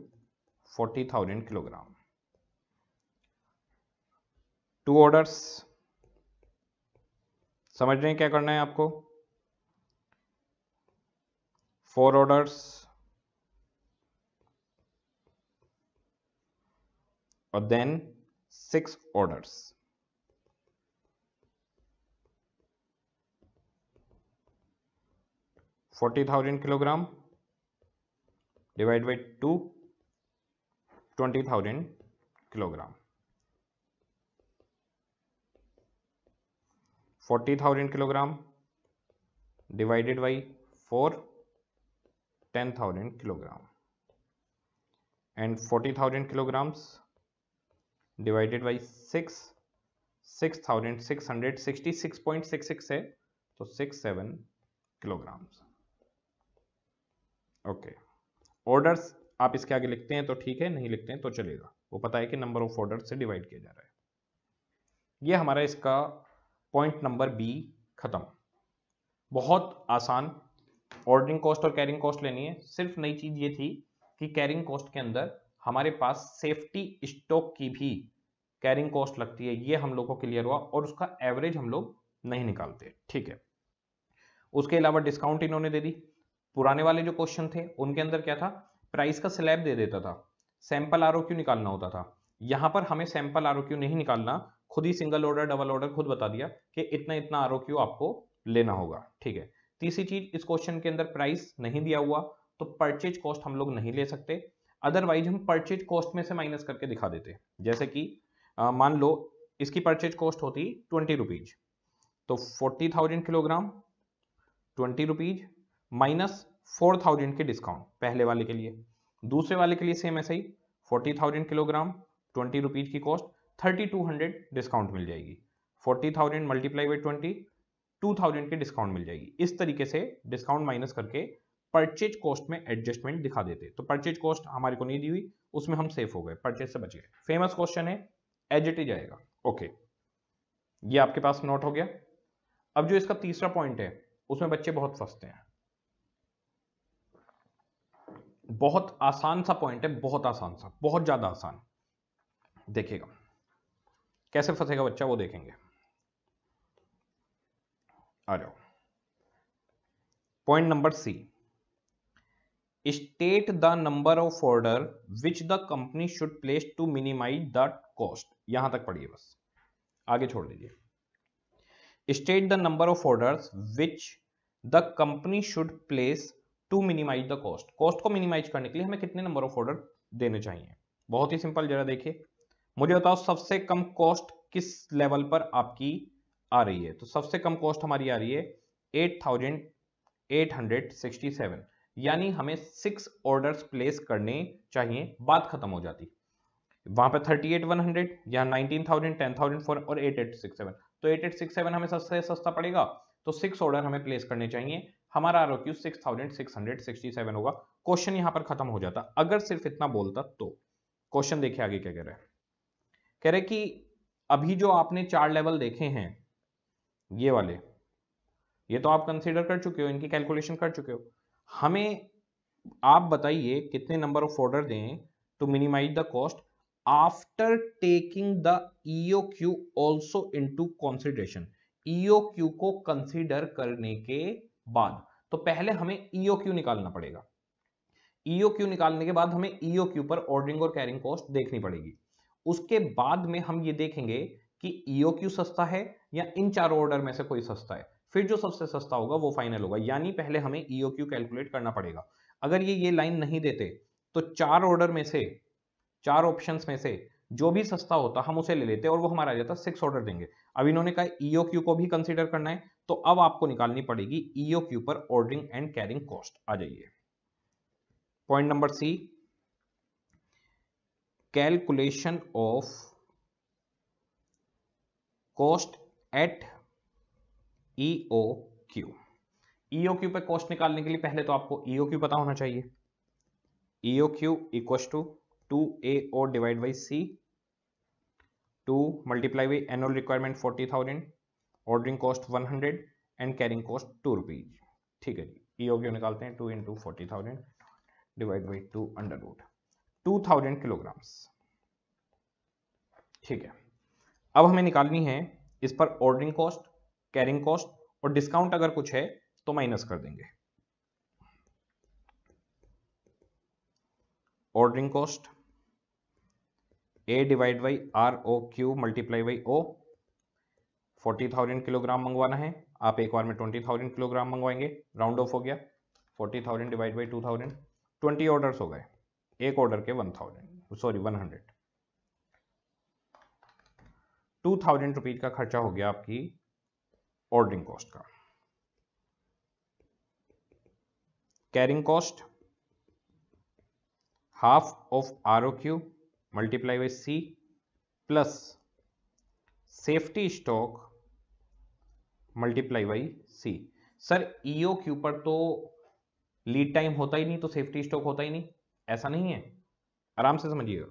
forty thousand kilogram two orders समझ रहे हैं क्या करना है आपको फोर ऑर्डर्स और then six orders forty thousand kilogram divide by two twenty thousand kilogram forty thousand kilogram divided by four ten thousand kilogram and forty thousand kilograms divided by six six thousand six hundred sixty six point six six है तो six seven kilograms okay orders आप इसके आगे लिखते हैं तो ठीक है नहीं लिखते हैं तो चलेगा वो पता है कि नंबर ऑफ ऑर्डर से डिवाइड किया जा रहा है ये हमारा इसका पॉइंट नंबर बी खत्म बहुत आसान ऑर्डरिंग कॉस्ट और कैरिंग कॉस्ट लेनी है सिर्फ नई चीज ये थी कि कैरिंग कॉस्ट के अंदर हमारे पास सेफ्टी स्टॉक की भी कैरिंग कॉस्ट लगती है ये हम लोगों को क्लियर हुआ और उसका एवरेज हम लोग नहीं निकालते ठीक है उसके अलावा डिस्काउंट इन्होंने दे दी पुराने वाले जो क्वेश्चन थे उनके अंदर क्या था प्राइस का स्लैब दे देता था सैंपल आर निकालना होता था यहाँ पर हमें सैंपल आर नहीं निकालना खुद ही सिंगल ऑर्डर डबल ऑर्डर खुद बता दिया कि इतना इतना आर आपको लेना होगा ठीक है तीसरी चीज इस क्वेश्चन के अंदर प्राइस नहीं दिया हुआ तो परचेज कॉस्ट हम लोग नहीं ले सकते अदरवाइज हम परचेज कॉस्ट में से माइनस करके दिखा देते जैसे कि मान लो इसकी परचेज कॉस्ट होती ट्वेंटी रुपीज तो forty thousand kilogram twenty rupees minus four thousand के डिस्काउंट पहले वाले के लिए दूसरे वाले के लिए सेम ऐसा ही forty thousand kilogram twenty rupees की cost thirty two hundred discount मिल जाएगी forty thousand multiply by twenty two thousand की डिस्काउंट मिल जाएगी इस तरीके से डिस्काउंट माइनस करके परचेज कॉस्ट में एडजस्टमेंट दिखा देते तो परचेज कॉस्ट हमारे को नहीं दी हुई उसमें हम सेफ हो गए परचेज से बच गए फेमस क्वेश्चन है एज इट इज आएगा ओके ये आपके पास नोट हो गया अब जो इसका तीसरा पॉइंट है उसमें बच्चे बहुत फंसते हैं बहुत आसान सा पॉइंट है बहुत आसान सा बहुत ज्यादा आसान देखेगा कैसे फंसेगा बच्चा वो देखेंगे आ जाओ point number C state the number of order which the company should place to minimize the cost यहां तक पढ़िए बस आगे छोड़ दीजिए state the number of order which the company should place to minimize the cost cost को मिनिमाइज करने के लिए हमें कितने नंबर ऑफ ऑर्डर देने चाहिए बहुत ही सिंपल जरा देखिए मुझे बताओ सबसे कम कॉस्ट किस लेवल पर आपकी आ रही है तो सबसे कम कॉस्ट हमारी आ रही है eight thousand eight hundred sixty seven यानी हमें सिक्स ऑर्डर्स प्लेस करने चाहिए बात खत्म हो जाती वहां पे थर्टी एट वन हंड्रेड या nineteen thousand ten thousand four और एट एट सिक्स सेवन तो एट एट सिक्स सेवन हमें सबसे सस्ता पड़ेगा तो सिक्स ऑर्डर हमें प्लेस करने चाहिए हमारा R O Q six thousand six hundred sixty seven होगा क्वेश्चन यहाँ पर खत्म हो जाता अगर सिर्फ इतना बोलता तो क्वेश्चन देखिए आगे क्या कह रहे हैं कह रहे कि अभी जो आपने चार लेवल देखे हैं ये वाले ये तो आप कंसीडर कर चुके हो इनकी कैलकुलेशन कर चुके हो हमें आप बताइए कितने नंबर ऑफ ऑर्डर दें to minimize the cost after taking the EO Q also into consideration EO Q को कंसिडर करने के बाद तो पहले हमें ईओ e क्यू निकालना पड़ेगा ईओ e क्यू निकालने के बाद हमें ईओ e क्यू पर ऑर्डरिंग और कैरिंग कॉस्ट देखनी पड़ेगी उसके बाद में हम ये देखेंगे कि ईओ क्यू सस्ता है या इन चार ऑर्डर में से कोई सस्ता है फिर जो सबसे सस्ता होगा वो फाइनल होगा यानी पहले हमें ईओ क्यू कैलकुलेट करना पड़ेगा अगर ये ये लाइन नहीं देते तो चार ऑर्डर में से चार ऑप्शंस में से जो भी सस्ता होता हम उसे ले लेते और वो हमारा आ जाता सिक्स ऑर्डर देंगे अब इन्होंने कहा ईओ e क्यू को भी कंसिडर करना है तो अब आपको निकालनी पड़ेगी ईओ e क्यू पर ऑर्डरिंग एंड कैरिंग कॉस्ट आ जाइए point number C calculation of cost at EO Q EO Q पर कॉस्ट निकालने के लिए पहले तो आपको ईओ e क्यू पता होना चाहिए EO Q equal to two A O divide by C two multiply by annual requirement forty thousand ordering cost one hundred and carrying cost two rupees ठीक है जी ई e ओ निकालते हैं two into forty thousand divide by two under root two thousand kilograms ठीक है अब हमें निकालनी है इस पर ऑर्डरिंग कॉस्ट कैरिंग कॉस्ट और डिस्काउंट अगर कुछ है तो माइनस कर देंगे ordering cost A divide by R O Q multiply by O forty thousand kilogram मंगवाना है आप एक बार में ट्वेंटी थाउजेंड किलोग्राम मंगवाएंगे राउंड ऑफ हो गया forty thousand divide by two thousand twenty order हो गए एक ऑर्डर के one thousand sorry one hundred two thousand rupees का खर्चा हो गया आपकी ऑर्डरिंग कॉस्ट का carrying cost half of R O Q multiply by C plus safety stock multiply by C sir EO के ऊपर तो लीड टाइम होता ही नहीं तो सेफ्टी स्टॉक होता ही नहीं ऐसा नहीं है आराम से समझिएगा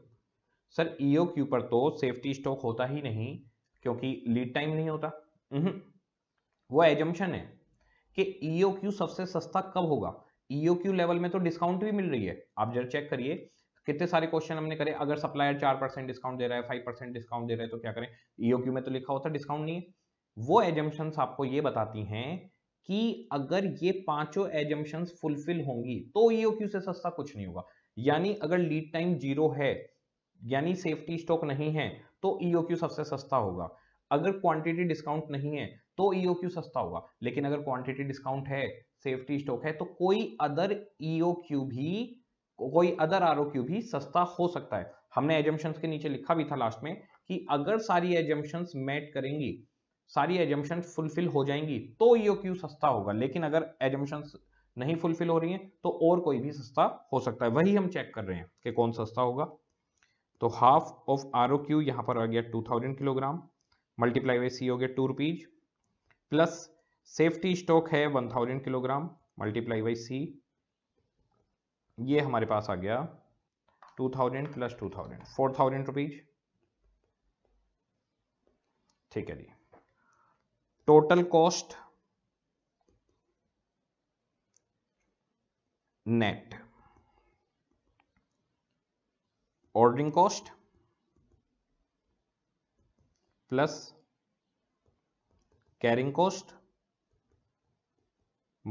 सर ईओ e के ऊपर तो सेफ्टी स्टॉक होता ही नहीं क्योंकि लीड टाइम नहीं होता नहीं। वो एजम्पन है कि ईओ e क्यू सबसे सस्ता कब होगा ईओ क्यू लेवल में तो डिस्काउंट भी मिल रही है आप जरा चेक करिए कितने सारे क्वेश्चन हमने करे अगर सप्लायर चार परसेंट डिस्काउंट दे रहा है फाइव परसेंट डिस्काउंट दे रहा है तो क्या करें ईओक्यू में तो लिखा होता है डिस्काउंट नहीं है वो एजम्पन्स आपको ये बताती हैं कि अगर ये पांचों एजम्पन्स फुलफिल होंगी तो ईओक्यू से सस्ता कुछ नहीं होगा यानी अगर लीड टाइम जीरो है यानी सेफ्टी स्टॉक नहीं है तो ईओक्यू सबसे सस्ता होगा अगर क्वांटिटी डिस्काउंट नहीं है तो ईओक्यू सस्ता होगा लेकिन अगर क्वांटिटी डिस्काउंट है सेफ्टी स्टॉक है तो कोई अदर ईओक्यू भी कोई अदर आर भी सस्ता हो सकता है हमने एजम्पन्स के नीचे लिखा भी था लास्ट में कि अगर सारी एजम्पन्स मैट करेंगी सारी एजम्पन फुलफिल हो जाएंगी तो ईओक्यू सस्ता होगा लेकिन अगर एजम्पन नहीं फुलफिल हो रही हैं तो और कोई भी सस्ता हो सकता है वही हम चेक कर रहे हैं कि कौन सस्ता होगा तो half of R O Q यहाँ पर आ गया two thousand kilogram multiply by C हो गया two rupees plus safety stock है one thousand kilogram multiply by C ये हमारे पास आ गया two thousand plus two thousand four thousand rupees ठीक है जी total cost net ordering cost plus carrying cost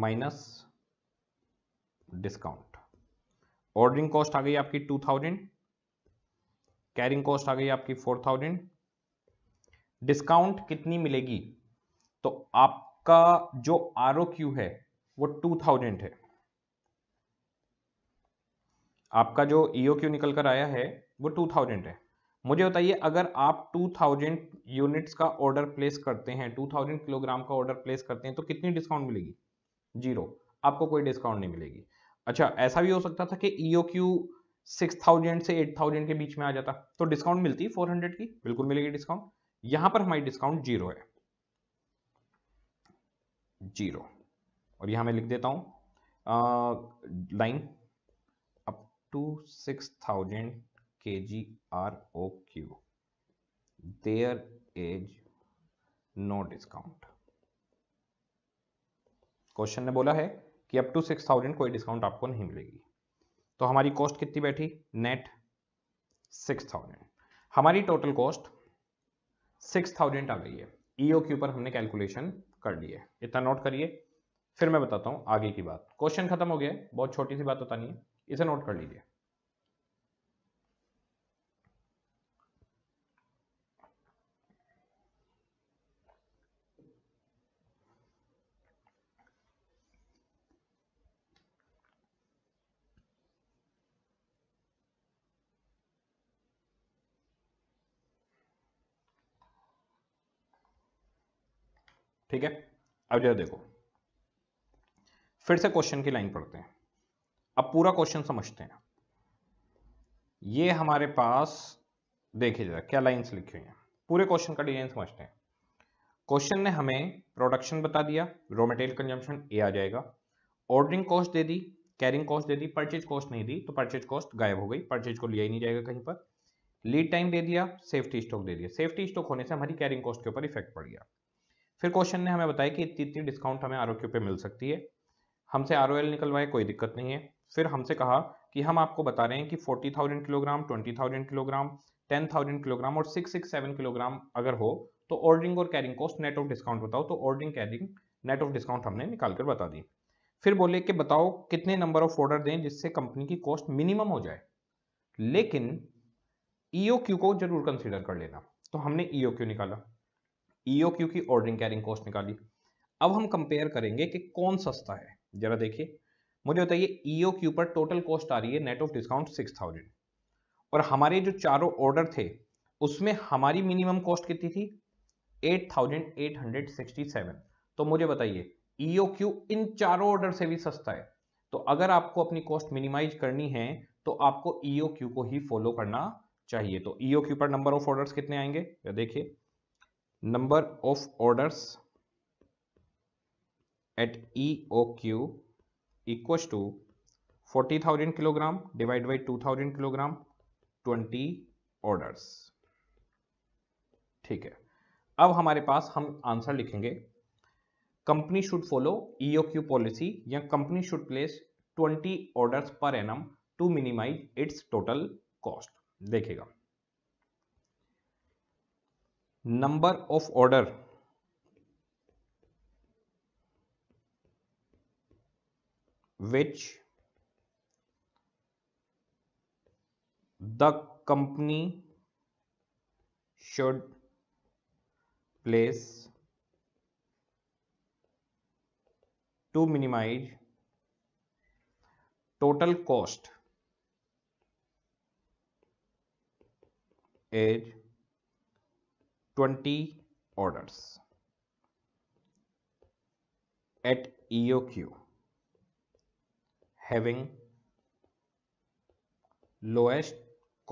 minus discount ordering cost आ गई आपकी टू थाउजेंड कैरिंग कॉस्ट आ गई आपकी फोर थाउजेंड डिस्काउंट कितनी मिलेगी तो आपका जो आर है वो टू थाउजेंड है आपका जो ईओ e क्यू निकल कर आया है वो टू थाउजेंड है मुझे बताइए अगर आप टू थाउजेंड यूनिट्स का ऑर्डर प्लेस करते हैं टू थाउजेंड किलोग्राम का ऑर्डर प्लेस करते हैं तो कितनी डिस्काउंट मिलेगी जीरो आपको कोई डिस्काउंट नहीं मिलेगी अच्छा ऐसा भी हो सकता था कि ईओ क्यू सिक्स थाउजेंड से एट थाउजेंड के बीच में आ जाता तो डिस्काउंट मिलती फोर हंड्रेड की बिल्कुल मिलेगी डिस्काउंट यहां पर हमारी डिस्काउंट जीरो है जीरो और यहां मैं लिख देता हूं line up to six thousand K G R O Q there is no discount question ने बोला है कि अप टू सिक्स थाउजेंड कोई डिस्काउंट आपको नहीं मिलेगी तो हमारी कॉस्ट कितनी बैठी नेट सिक्स थाउजेंड हमारी टोटल कॉस्ट सिक्स थाउजेंड आ गई है ईओ e के ऊपर हमने कैलकुलेशन कर ली है इतना नोट करिए फिर मैं बताता हूँ आगे की बात क्वेश्चन खत्म हो गया है बहुत छोटी सी बात बतानी है इसे नोट कर लीजिए ठीक है अब जरा देखो फिर से क्वेश्चन की लाइन पढ़ते हैं अब पूरा क्वेश्चन समझते हैं ये हमारे पास देखिए जरा क्या लाइंस लिखी हुई हैं पूरे क्वेश्चन का डिजाइन समझते हैं क्वेश्चन ने हमें प्रोडक्शन बता दिया रॉ मटेरियल कंजम्पशन ए आ जाएगा ऑर्डरिंग कॉस्ट दे दी कैरिंग कॉस्ट दे दी परचेज कॉस्ट नहीं दी तो परचेज कॉस्ट गायब हो गई परचेज को लिया ही नहीं जाएगा कहीं पर लीड टाइम दे दिया सेफ्टी स्टॉक दे दिया सेफ्टी स्टॉक होने से हमारी कैरिंग कॉस्ट के ऊपर इफेक्ट पड़ गया फिर क्वेश्चन ने हमें बताया कि इतनी इतनी डिस्काउंट हमें आर पे मिल सकती है हमसे आर निकलवाए कोई दिक्कत नहीं है फिर हमसे कहा कि हम आपको बता रहे हैं कि 40,000 किलोग्राम 20,000 किलोग्राम 10,000 किलोग्राम और 667 किलोग्राम अगर हो तो ऑर्डरिंग और carrying cost net of discount बताओ तो ordering carrying net of discount हमने निकाल कर बता दी फिर बोले कि बताओ कितने नंबर ऑफ ऑर्डर दें जिससे कंपनी की कॉस्ट मिनिमम हो जाए लेकिन ईओ e को जरूर कंसिडर कर लेना तो हमने ईओ e निकाला ईओ e क्यू की ऑर्डरिंग कैरिंग कॉस्ट निकाली अब हम कंपेयर करेंगे कि कौन सस्ता है जरा देखिए मुझे बताइए ईओ e क्यू पर टोटल कॉस्ट आ रही है net of discount six thousand और हमारे जो चारों ऑर्डर थे उसमें हमारी मिनिमम कॉस्ट कितनी थी eight thousand eight hundred sixty seven तो मुझे बताइए ईओ e क्यू इन चारों ऑर्डर से भी सस्ता है तो अगर आपको अपनी कॉस्ट मिनिमाइज करनी है तो आपको ईओ क्यू को ही फॉलो करना चाहिए तो ईओ क्यू पर नंबर ऑफ ऑर्डर्स कितने आएंगे देखिए number of orders at EOQ equals to 40,000 kilogram divided by 2,000 kilogram 20 orders ठीक है अब हमारे पास हम आंसर लिखेंगे company should follow Q policy या कंपनी शुड प्लेस 20 ऑर्डर्स पर एनम to minimize its total cost देखेगा number of order which the company should place to minimize total cost is twenty orders at EO Q having lowest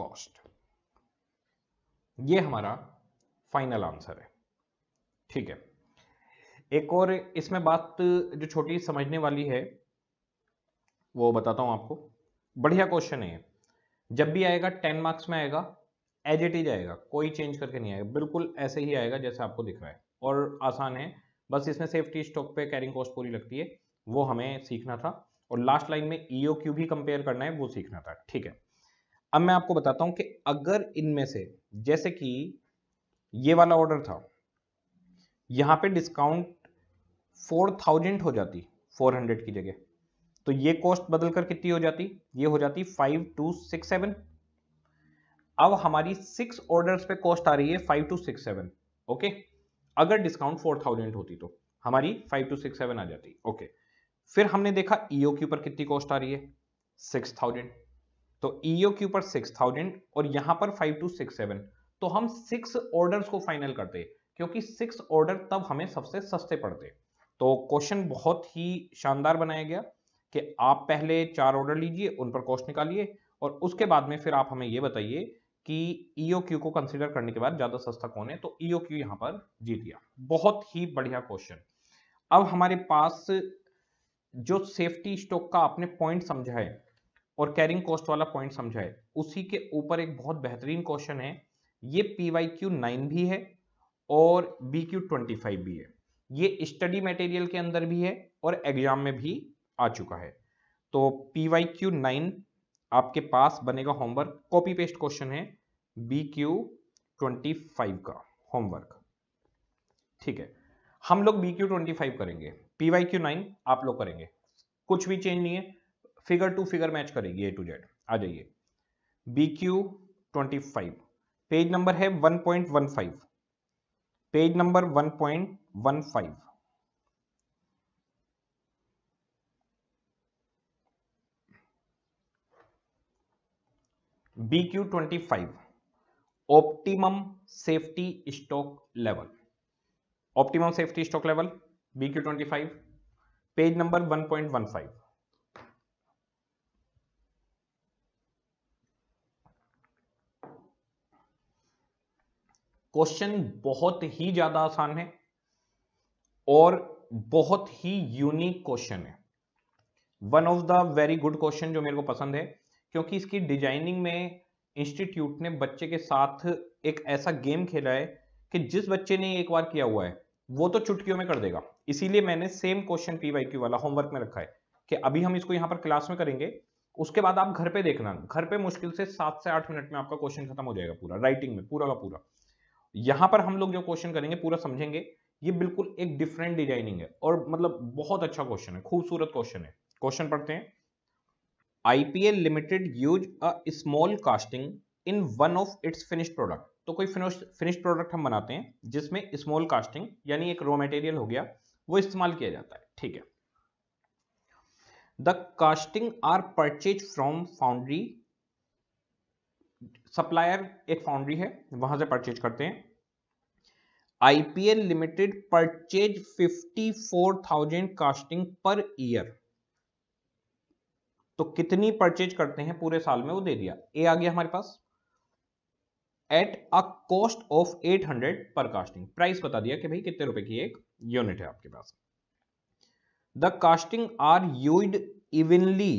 cost ये हमारा फाइनल आंसर है ठीक है एक और इसमें बात जो छोटी समझने वाली है वो बताता हूं आपको बढ़िया क्वेश्चन है जब भी आएगा टेन मार्क्स में आएगा एज इट इज आएगा कोई चेंज करके नहीं आएगा बिल्कुल ऐसे ही आएगा जैसे आपको दिख रहा है और आसान है बस इसमें सेफ्टी स्टॉक पे कैरिंग कॉस्ट पूरी लगती है वो हमें सीखना था और लास्ट लाइन में ईओ e क्यू भी कंपेयर करना है वो सीखना था ठीक है अब मैं आपको बताता हूं कि अगर इनमें से जैसे कि ये वाला ऑर्डर था यहां पे डिस्काउंट फोर थाउजेंड हो जाती फोर हंड्रेड की जगह तो ये कॉस्ट बदलकर कितनी हो जाती ये हो जाती फाइव टू सिक्स सेवन अब हमारी सिक्स ऑर्डर्स पे कॉस्ट आ रही है five two six seven okay अगर डिस्काउंट फोर थाउजेंड होती तो हमारी फाइव टू सिक्स सेवन आ जाती ओके फिर हमने देखा ईओ e के ऊपर कितनी कॉस्ट आ रही है सिक्स थाउजेंड तो ईओ e के ऊपर सिक्स थाउजेंड और यहां पर फाइव टू सिक्स सेवन तो हम सिक्स ऑर्डर्स को फाइनल करते क्योंकि सिक्स ऑर्डर तब हमें सबसे सस्ते पड़ते तो क्वेश्चन बहुत ही शानदार बनाया गया कि आप पहले चार ऑर्डर लीजिए उन पर कॉस्ट निकालिए और उसके बाद में फिर आप हमें यह बताइए कि ईओ e क्यू को कंसिडर करने के बाद ज्यादा सस्ता कौन है तो ईओ e क्यू यहाँ पर जीत गया बहुत ही बढ़िया क्वेश्चन अब हमारे पास जो सेफ्टी स्टॉक का आपने पॉइंट समझा है और कैरिंग कॉस्ट वाला पॉइंट समझा है उसी के ऊपर एक बहुत बेहतरीन क्वेश्चन है ये पी वाई क्यू नाइन भी है और बी क्यू ट्वेंटी फाइव भी है ये स्टडी मटेरियल के अंदर भी है और एग्जाम में भी आ चुका है तो पी वाई क्यू नाइन आपके पास बनेगा होमवर्क कॉपी पेस्ट क्वेश्चन है बी क्यू ट्वेंटी फाइव का होमवर्क ठीक है हम लोग बी क्यू ट्वेंटी फाइव करेंगे पी वाई क्यू नाइन आप लोग करेंगे कुछ भी चेंज नहीं है फिगर टू फिगर मैच करेगी ए टू जेड आ जाइए B Q twenty five page number है one point one five page number one point one five B Q twenty five optimum safety stock level optimum safety stock level BQ25 twenty five page number one point one five question बहुत ही ज्यादा आसान है और बहुत ही यूनिक क्वेश्चन है one of the very good question जो मेरे को पसंद है क्योंकि इसकी डिजाइनिंग में इंस्टीट्यूट ने बच्चे के साथ एक ऐसा गेम खेला है कि जिस बच्चे ने एक बार किया हुआ है वो तो चुटकियों में कर देगा इसीलिए मैंने same question P Y Q वाला होमवर्क में रखा है कि अभी हम इसको यहाँ पर क्लास में करेंगे उसके बाद आप घर पे देखना घर पे मुश्किल से सात से आठ मिनट में आपका क्वेश्चन खत्म हो जाएगा पूरा राइटिंग में पूरा का पूरा यहाँ पर हम लोग जो क्वेश्चन करेंगे पूरा समझेंगे ये बिल्कुल एक डिफरेंट डिजाइनिंग है और मतलब बहुत अच्छा क्वेश्चन है खूबसूरत क्वेश्चन है क्वेश्चन पढ़ते हैं IPL limited use a small casting in one of its finished product तो कोई फिनिश्ड प्रोडक्ट हम बनाते हैं जिसमें स्मॉल कास्टिंग यानी एक रॉ मटेरियल हो गया वो इस्तेमाल किया जाता है ठीक है the casting are purchase from foundry supplier एक फाउंड्री है वहां से परचेज करते हैं IPL limited purchase 54,000 casting per year तो कितनी परचेज करते हैं पूरे साल में वो दे दिया ए आ गया हमारे पास at a cost of 800 per casting price बता दिया कि भाई कितने रुपए की एक यूनिट है आपके पास the casting are used evenly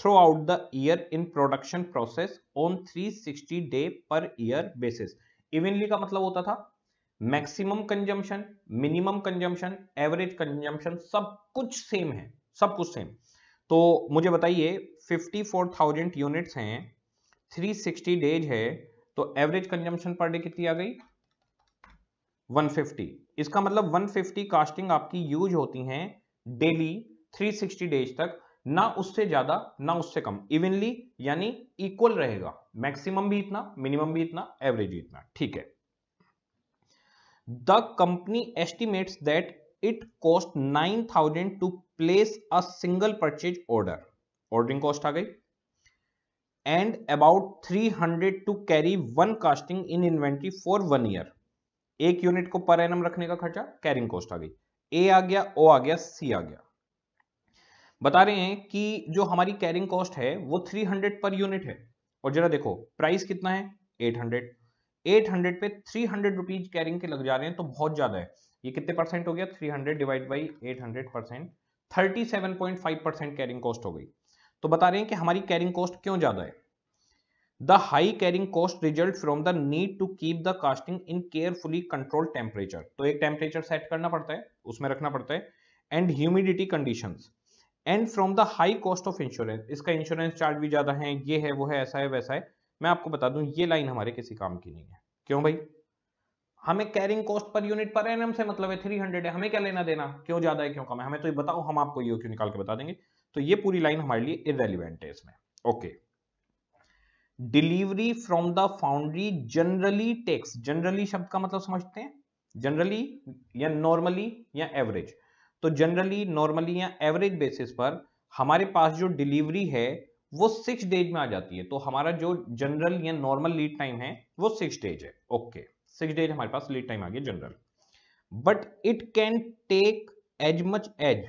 throughout the year in production process on 360 day per year basis evenly का मतलब होता था maximum consumption minimum consumption average consumption सब कुछ सेम है सब कुछ सेम तो मुझे बताइए 54,000 यूनिट्स हैं 360 डेज है तो एवरेज कंजम्पशन पर डे कितनी आ गई 150 इसका मतलब 150 कास्टिंग आपकी यूज होती हैं डेली 360 डेज तक ना उससे ज्यादा ना उससे कम इवनली यानी इक्वल रहेगा मैक्सिमम भी इतना मिनिमम भी इतना एवरेज भी इतना ठीक है the company estimates that it cost 9000 to place a single purchase order ordering cost आ गई and about 300 to carry one casting in inventory for one year एक यूनिट को पर एनम रखने का खर्चा कैरिंग कॉस्ट आ गई ए आ गया ओ आ गया सी आ गया बता रहे हैं कि जो हमारी कैरिंग कॉस्ट है वो 300 पर यूनिट है और जरा देखो प्राइस कितना है 800 800 पे 300 हंड्रेड रुपीज कैरिंग के लग जा रहे हैं तो बहुत ज्यादा है ये कितने परसेंट हो गया 300 divide by 800 percent thirty percent carrying cost हो गई तो बता रहे हैं कि हमारी कैरिंग कॉस्ट क्यों ज्यादा है the high carrying cost result from the need to keep the casting in carefully control temperature तो एक टेम्परेचर सेट करना पड़ता है उसमें रखना पड़ता है and humidity condition and from the high cost of insurance इसका इंश्योरेंस चार्ज भी ज्यादा है ये है वो है ऐसा है वैसा है मैं आपको बता दूं ये लाइन हमारे किसी काम की नहीं है क्यों भाई हमें carrying cost per unit per annum से मतलब है हंड्रेड है हमें क्या लेना देना क्यों ज्यादा है क्यों कम है हमें तो ये बताओ हम आपको ये क्यों निकाल के बता देंगे तो ये पूरी लाइन हमारे लिए इरेलीवेंट है इसमें okay delivery from the foundry generally takes generally शब्द का मतलब समझते हैं जनरली या नॉर्मली या एवरेज तो जनरली नॉर्मली या एवरेज बेसिस पर हमारे पास जो डिलीवरी है वो सिक्स डेज में आ जाती है तो हमारा जो जनरल या नॉर्मल लीड टाइम है वो सिक्स डेज है ओके okay. सिक्स डेज हमारे पास लीड टाइम आ गया general but it can take as much as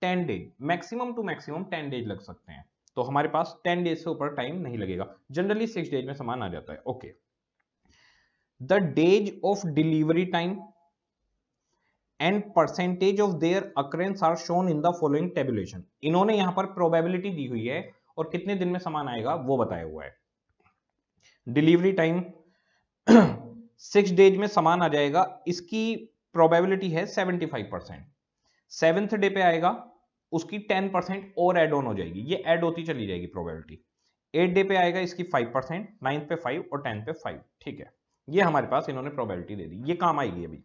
ten days maximum to maximum ten days लग सकते हैं तो हमारे पास टेन डेज से ऊपर टाइम नहीं लगेगा जनरली सिक्स डेज में सामान आ जाता है okay the days of delivery time and percentage of their occurrences are shown in the following tabulation इन्होंने यहां पर प्रोबेबिलिटी दी हुई है और कितने दिन में सामान आएगा वो बताया हुआ है डिलीवरी टाइम सिक्स डेज में समान आ जाएगा इसकी प्रोबेबिलिटी है seventy five percent seventh day पे आएगा उसकी टेन परसेंट और एड ऑन हो जाएगी ये एड होती चली जाएगी प्रोबेबिलिटी एट डे पे आएगा इसकी फाइव परसेंट नाइन्थ पे फाइव और टेंथ पे फाइव ठीक है ये हमारे पास इन्होंने प्रोबेबिलिटी दे दी ये काम आएगी अभी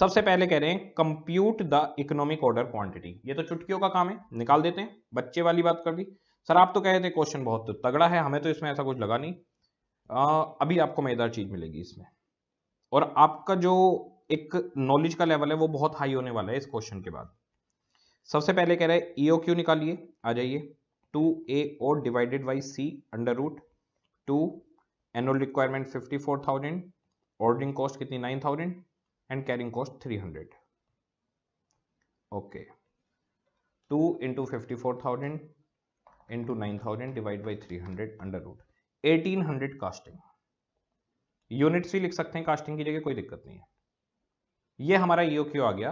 सबसे पहले कह रहे हैं compute the economic order quantity ये तो चुटकियों का काम है निकाल देते हैं बच्चे वाली बात कर दी सर आप तो कह रहे थे क्वेश्चन बहुत तगड़ा है हमें तो इसमें ऐसा कुछ लगा नहीं अभी आपको मज़ेदार चीज़ मिलेगी इसमें और आपका जो एक नॉलेज का लेवल है वो बहुत हाई होने वाला है इस क्वेश्चन के बाद सबसे पहले कह रहे हैं e क्यू निकालिए आ जाइए two A O divided by C under root two annual requirement fifty four thousand ordering cost कितनी nine thousand and carrying cost three hundred okay two into fifty four thousand into nine thousand divide by three hundred under root 1800 casting units भी लिख सकते हैं कास्टिंग की जगह कोई दिक्कत नहीं है ये हमारा ईओ e क्यू आ गया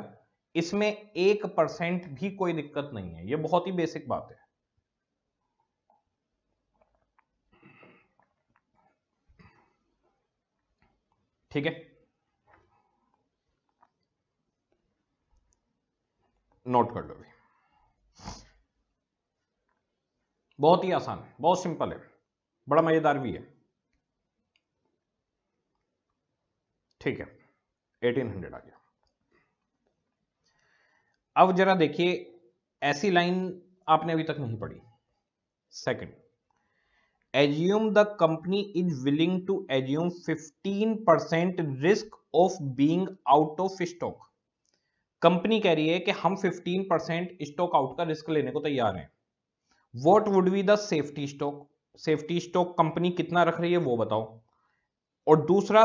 इसमें एक परसेंट भी कोई दिक्कत नहीं है ये बहुत ही बेसिक बात है ठीक है नोट कर लो भी बहुत ही आसान है बहुत सिंपल है बड़ा मज़ेदार भी है ठीक है 1800 आ गया अब जरा देखिए ऐसी लाइन आपने अभी तक नहीं पढ़ी second assume the company is willing to assume 15 percent risk of being out of stock company कह रही है कि हम 15 परसेंट स्टॉक आउट का रिस्क लेने को तैयार हैं what would be the safety stock safety stock company कितना रख रही है वो बताओ और दूसरा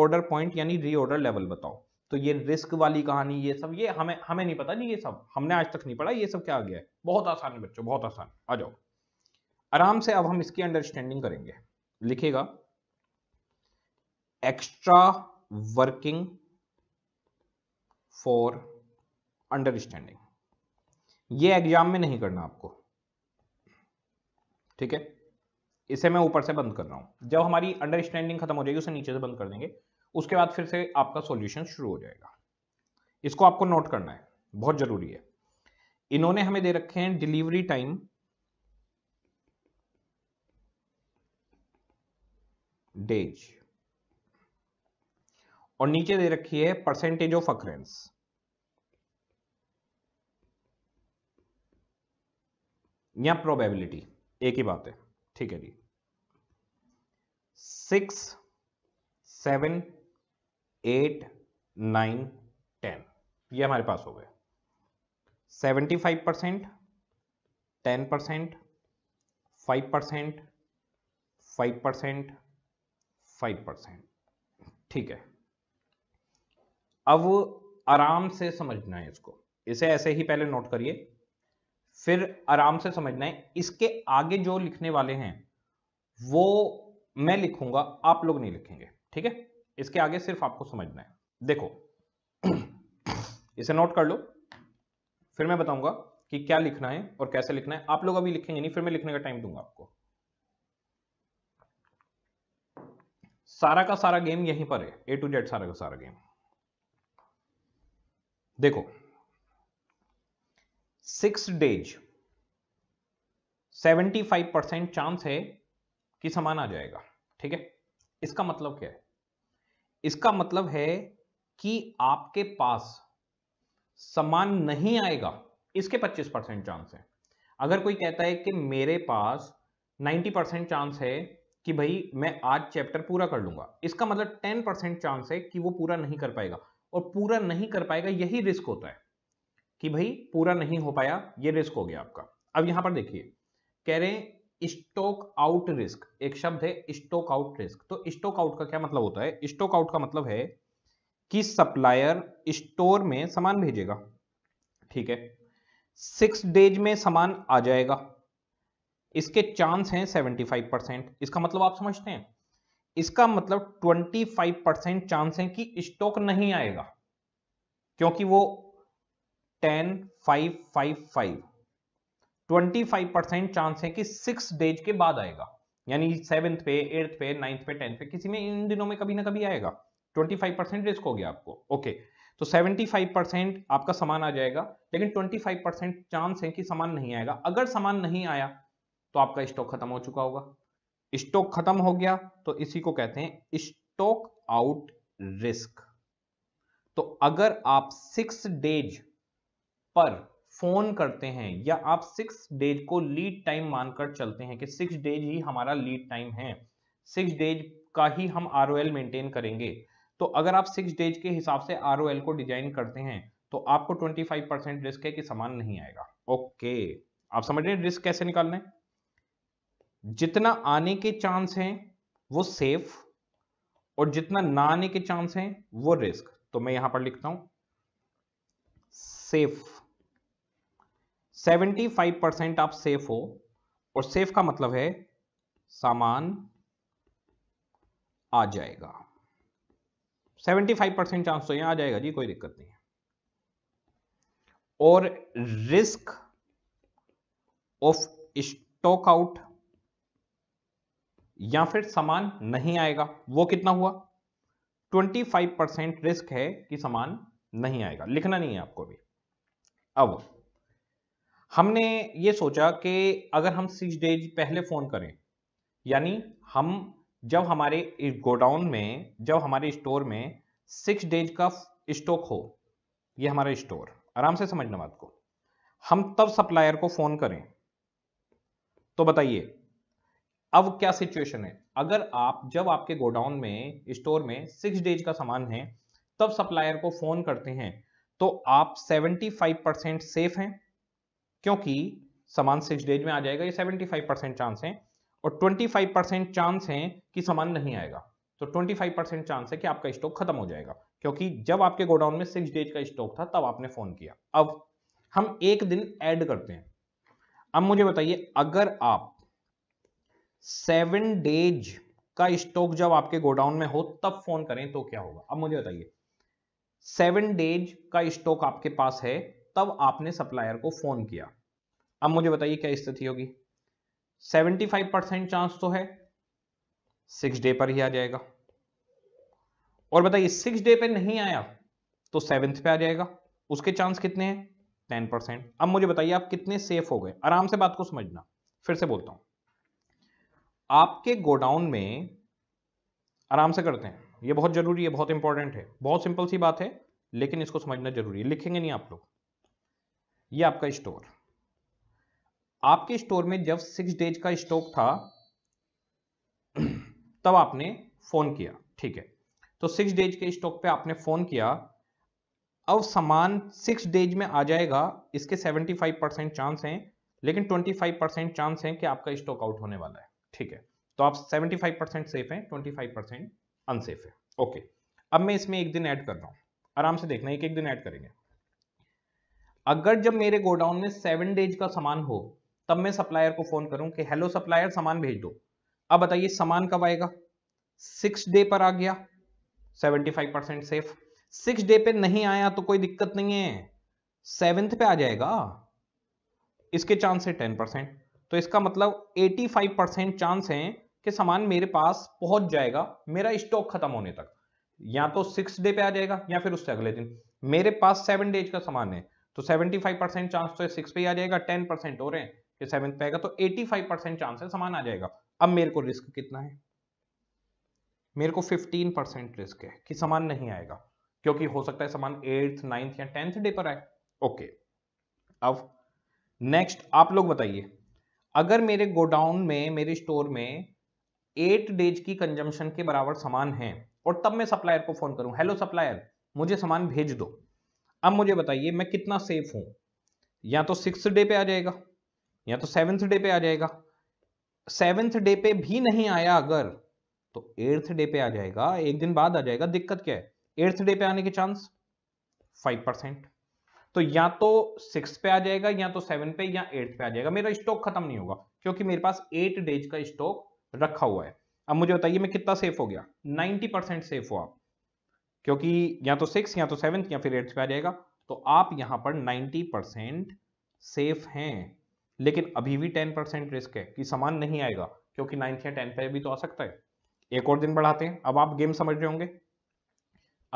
ऑर्डर पॉइंट यानी ऑर्डर लेवल बताओ तो ये रिस्क वाली कहानी ये सब ये हमें हमें नहीं पता नहीं ये सब हमने आज तक नहीं पढ़ा ये सब क्या आ गया है बहुत आसान है बच्चों बहुत आसान आ जाओ आराम से अब हम इसकी अंडरस्टैंडिंग करेंगे लिखेगा एक्स्ट्रा वर्किंग फॉर अंडरस्टैंडिंग ये एग्जाम में नहीं करना आपको ठीक है इसे मैं ऊपर से बंद कर रहा हूँ जब हमारी अंडरस्टैंडिंग खत्म हो जाएगी उसे नीचे से बंद कर देंगे उसके बाद फिर से आपका सॉल्यूशन शुरू हो जाएगा इसको आपको नोट करना है बहुत जरूरी है इन्होंने हमें दे रखे हैं डिलीवरी टाइम डेज और नीचे दे रखी है परसेंटेज ऑफ अक्रेंस या प्रोबेबिलिटी एक ही बात है ठीक है जी six seven eight nine ten ये हमारे पास हो गए seventy five percent ten percent five percent five percent five percent ठीक है अब आराम से समझना है इसको इसे ऐसे ही पहले नोट करिए फिर आराम से समझना है इसके आगे जो लिखने वाले हैं वो मैं लिखूंगा आप लोग नहीं लिखेंगे ठीक है इसके आगे सिर्फ आपको समझना है देखो इसे नोट कर लो फिर मैं बताऊंगा कि क्या लिखना है और कैसे लिखना है आप लोग अभी लिखेंगे नहीं फिर मैं लिखने का टाइम दूंगा आपको सारा का सारा गेम यहीं पर है ए टू जेड सारा का सारा गेम देखो सिक्स डेज 75 परसेंट चांस है कि समान आ जाएगा ठीक है इसका मतलब क्या है इसका मतलब है कि आपके पास समान नहीं आएगा इसके 25 परसेंट चांस है अगर कोई कहता है कि मेरे पास 90 परसेंट चांस है कि भाई मैं आज चैप्टर पूरा कर लूंगा इसका मतलब 10 परसेंट चांस है कि वो पूरा नहीं कर पाएगा और पूरा नहीं कर पाएगा यही रिस्क होता है कि भाई पूरा नहीं हो पाया ये रिस्क हो गया आपका अब यहां पर देखिए कह रहे हैं स्टोक आउट रिस्क एक शब्द है स्टॉक आउट रिस्क तो स्टॉक आउट का क्या मतलब होता है स्टोक आउट का मतलब है कि सप्लायर स्टोर में सामान भेजेगा ठीक है सिक्स डेज में सामान आ जाएगा इसके चांस हैं 75 परसेंट इसका मतलब आप समझते हैं इसका मतलब 25 परसेंट चांस है कि स्टॉक नहीं आएगा क्योंकि वो ten five five five twenty five percent chance है कि सिक्स डेज के बाद आएगा यानी सेवेंथ पे एट्थ पे नाइन्थ पे टेंथ पे किसी में इन दिनों में कभी ना कभी आएगा ट्वेंटी फाइव परसेंट रिस्क हो गया आपको ओके तो सेवेंटी फाइव परसेंट आपका सामान आ जाएगा लेकिन ट्वेंटी फाइव परसेंट चांस है कि सामान नहीं आएगा अगर सामान नहीं आया तो आपका स्टॉक खत्म हो चुका होगा स्टॉक खत्म हो गया तो इसी को कहते हैं स्टॉक आउट रिस्क तो अगर आप सिक्स डेज पर फोन करते हैं या आप सिक्स डेज को लीड टाइम मानकर चलते हैं कि सिक्स डेज ही हमारा लीड टाइम है सिक्स डेज का ही हम आर मेंटेन करेंगे तो अगर आप सिक्स डेज के हिसाब से आर को डिजाइन करते हैं तो आपको 25 परसेंट रिस्क है कि सामान नहीं आएगा ओके आप समझ रहे रिस्क कैसे निकालना है जितना आने के चांस हैं वो सेफ और जितना ना आने के चांस हैं वो रिस्क तो मैं यहां पर लिखता हूं सेफ सेवेंटी फाइव परसेंट आप सेफ हो और सेफ का मतलब है सामान आ जाएगा सेवेंटी फाइव परसेंट चांस तो यहां आ जाएगा जी कोई दिक्कत नहीं है और रिस्क ऑफ स्टॉक आउट या फिर सामान नहीं आएगा वो कितना हुआ 25 परसेंट रिस्क है कि सामान नहीं आएगा लिखना नहीं है आपको भी अब हमने ये सोचा कि अगर हम सिक्स डेज पहले फ़ोन करें यानी हम जब हमारे गोडाउन में जब हमारे स्टोर में सिक्स डेज का स्टॉक हो ये हमारा स्टोर आराम से समझना बात को हम तब सप्लायर को फ़ोन करें तो बताइए अब क्या सिचुएशन है अगर आप जब आपके गोडाउन में स्टोर में सिक्स डेज का सामान है तब सप्लायर को फ़ोन करते हैं तो आप 75 परसेंट सेफ हैं क्योंकि सामान सिक्स डेज में आ जाएगा ये 75 परसेंट चांस है और 25 परसेंट चांस है कि सामान नहीं आएगा तो 25 परसेंट चांस है कि आपका स्टॉक खत्म हो जाएगा क्योंकि जब आपके गोडाउन में सिक्स डेज का स्टॉक था तब आपने फोन किया अब हम एक दिन ऐड करते हैं अब मुझे बताइए अगर आप सेवन डेज का स्टॉक जब आपके गोडाउन में हो तब फोन करें तो क्या होगा अब मुझे बताइए सेवन डेज का स्टॉक आपके पास है तब आपने सप्लायर को फोन किया अब मुझे बताइए क्या स्थिति होगी 75 परसेंट चांस तो है सिक्स डे पर ही आ जाएगा और बताइए सिक्स डे पर नहीं आया तो सेवेंथ पे आ जाएगा उसके चांस कितने हैं टेन परसेंट अब मुझे बताइए आप कितने सेफ हो गए आराम से बात को समझना फिर से बोलता हूं आपके गोडाउन में आराम से करते हैं ये बहुत जरूरी है बहुत इंपॉर्टेंट है बहुत सिंपल सी बात है लेकिन इसको समझना जरूरी है लिखेंगे नहीं आप लोग ये आपका स्टोर आपके स्टोर में जब सिक्स डेज का स्टॉक था तब आपने फोन किया ठीक है तो सिक्स डेज के स्टॉक पे आपने फोन किया अब सामान सिक्स डेज में आ जाएगा इसके सेवेंटी फाइव परसेंट चांस हैं लेकिन ट्वेंटी फाइव परसेंट चांस हैं कि आपका स्टॉक आउट होने वाला है ठीक है तो आप सेवेंटी फाइव परसेंट सेफ हैं ट्वेंटी फाइव परसेंट अनसेफ है ओके अब मैं इसमें एक दिन ऐड कर रहा हूँ आराम से देखना एक एक दिन ऐड करेंगे अगर जब मेरे गोडाउन में सेवन डेज का सामान हो तब मैं सप्लायर को फोन करूं कि हेलो सप्लायर सामान भेज दो अब बताइए सामान कब आएगा सिक्स डे पर आ गया seventy five percent safe six day पे नहीं आया तो कोई दिक्कत नहीं है सेवेंथ पे आ जाएगा इसके चांस है टेन परसेंट तो इसका मतलब एटी फाइव परसेंट चांस है कि सामान मेरे पास पहुंच जाएगा मेरा स्टॉक खत्म होने तक या तो सिक्स डे पे आ जाएगा या फिर उससे अगले दिन मेरे पास सेवन डेज का सामान है तो 75 परसेंट चांस तो सिक्स पे ही आ जाएगा 10 परसेंट हो रहे हैं ये सेवन्थ पे आएगा तो 85 परसेंट चांस है समान आ जाएगा अब मेरे को रिस्क कितना है मेरे को 15 परसेंट रिस्क है कि समान नहीं आएगा क्योंकि हो सकता है समान एट्थ नाइन्थ या टेंथ डे पर आए ओके अब नेक्स्ट आप लोग बताइए अगर मेरे गोडाउन में मेरे स्टोर में एट डेज की कंजम्पशन के बराबर सामान है और तब मैं सप्लायर को फोन करूं हेलो सप्लायर मुझे सामान भेज दो अब मुझे बताइए मैं कितना सेफ हूं या तो सिक्स डे पे आ जाएगा या तो सेवेंथ डे पे आ जाएगा सेवेंथ डे पे भी नहीं आया अगर तो एट्थ डे पे आ जाएगा एक दिन बाद आ जाएगा दिक्कत क्या है एट्थ डे पे आने के चांस फाइव परसेंट तो या तो सिक्स पे आ जाएगा या तो सेवन पे या एट्थ पे आ जाएगा मेरा स्टॉक खत्म नहीं होगा क्योंकि मेरे पास एट डेज का स्टॉक रखा हुआ है अब मुझे बताइए मैं कितना सेफ हो गया नाइनटी परसेंट सेफ हुआ आप क्योंकि या तो सिक्स या तो सेवन्थ या फिर एट्थ पे आ जाएगा तो आप यहाँ पर नाइनटी परसेंट सेफ हैं लेकिन अभी भी टेन परसेंट रिस्क है कि सामान नहीं आएगा क्योंकि नाइन्थ या टेंथ पे भी तो आ सकता है एक और दिन बढ़ाते हैं अब आप गेम समझ रहे होंगे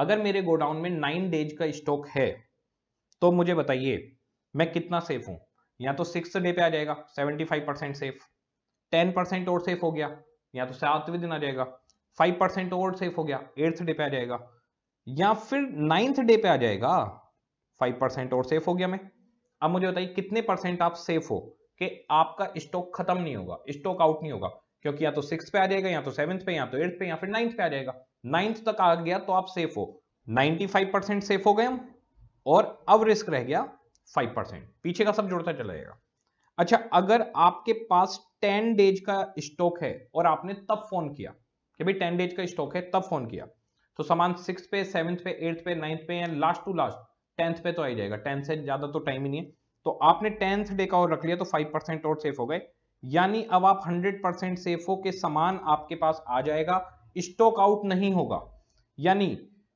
अगर मेरे गोडाउन में नाइन डेज का स्टॉक है तो मुझे बताइए मैं कितना सेफ हूं या तो सिक्स डे पे आ जाएगा seventy five percent safe ten percent और सेफ हो गया या तो सातवें दिन आ जाएगा फाइव परसेंट और सेफ हो गया एट्थ डे पे आ जाएगा या फिर नाइन्थ डे पे आ जाएगा फाइव परसेंट और सेफ हो गया मैं अब मुझे बताइए कितने परसेंट आप सेफ हो कि आपका स्टॉक खत्म नहीं होगा स्टॉक आउट नहीं होगा क्योंकि या तो सिक्स पे आ जाएगा या तो सेवंथ पे या तो एट्थ पे या फिर नाइन्थ पे आ जाएगा नाइन्थ तक आ गया तो आप सेफ हो 95 परसेंट सेफ हो गए हम और अब रिस्क रह गया फाइव परसेंट पीछे का सब जुड़ता चला जाएगा अच्छा अगर आपके पास टेन डेज का स्टॉक है और आपने तब फोन किया कि भाई टेन डेज का स्टॉक है तब फोन किया तो सामान सिक्स पे सेवंथ पे एट्थ पे नाइन्थ पे and last to last tenth पे तो आई जाएगा टेंथ से ज्यादा तो टाइम ही नहीं है तो आपने टेंथ डे का और रख लिया तो फाइव परसेंट और सेफ हो गए यानी अब आप हंड्रेड परसेंट सेफ हो के सामान आपके पास आ जाएगा स्टॉक आउट नहीं होगा यानी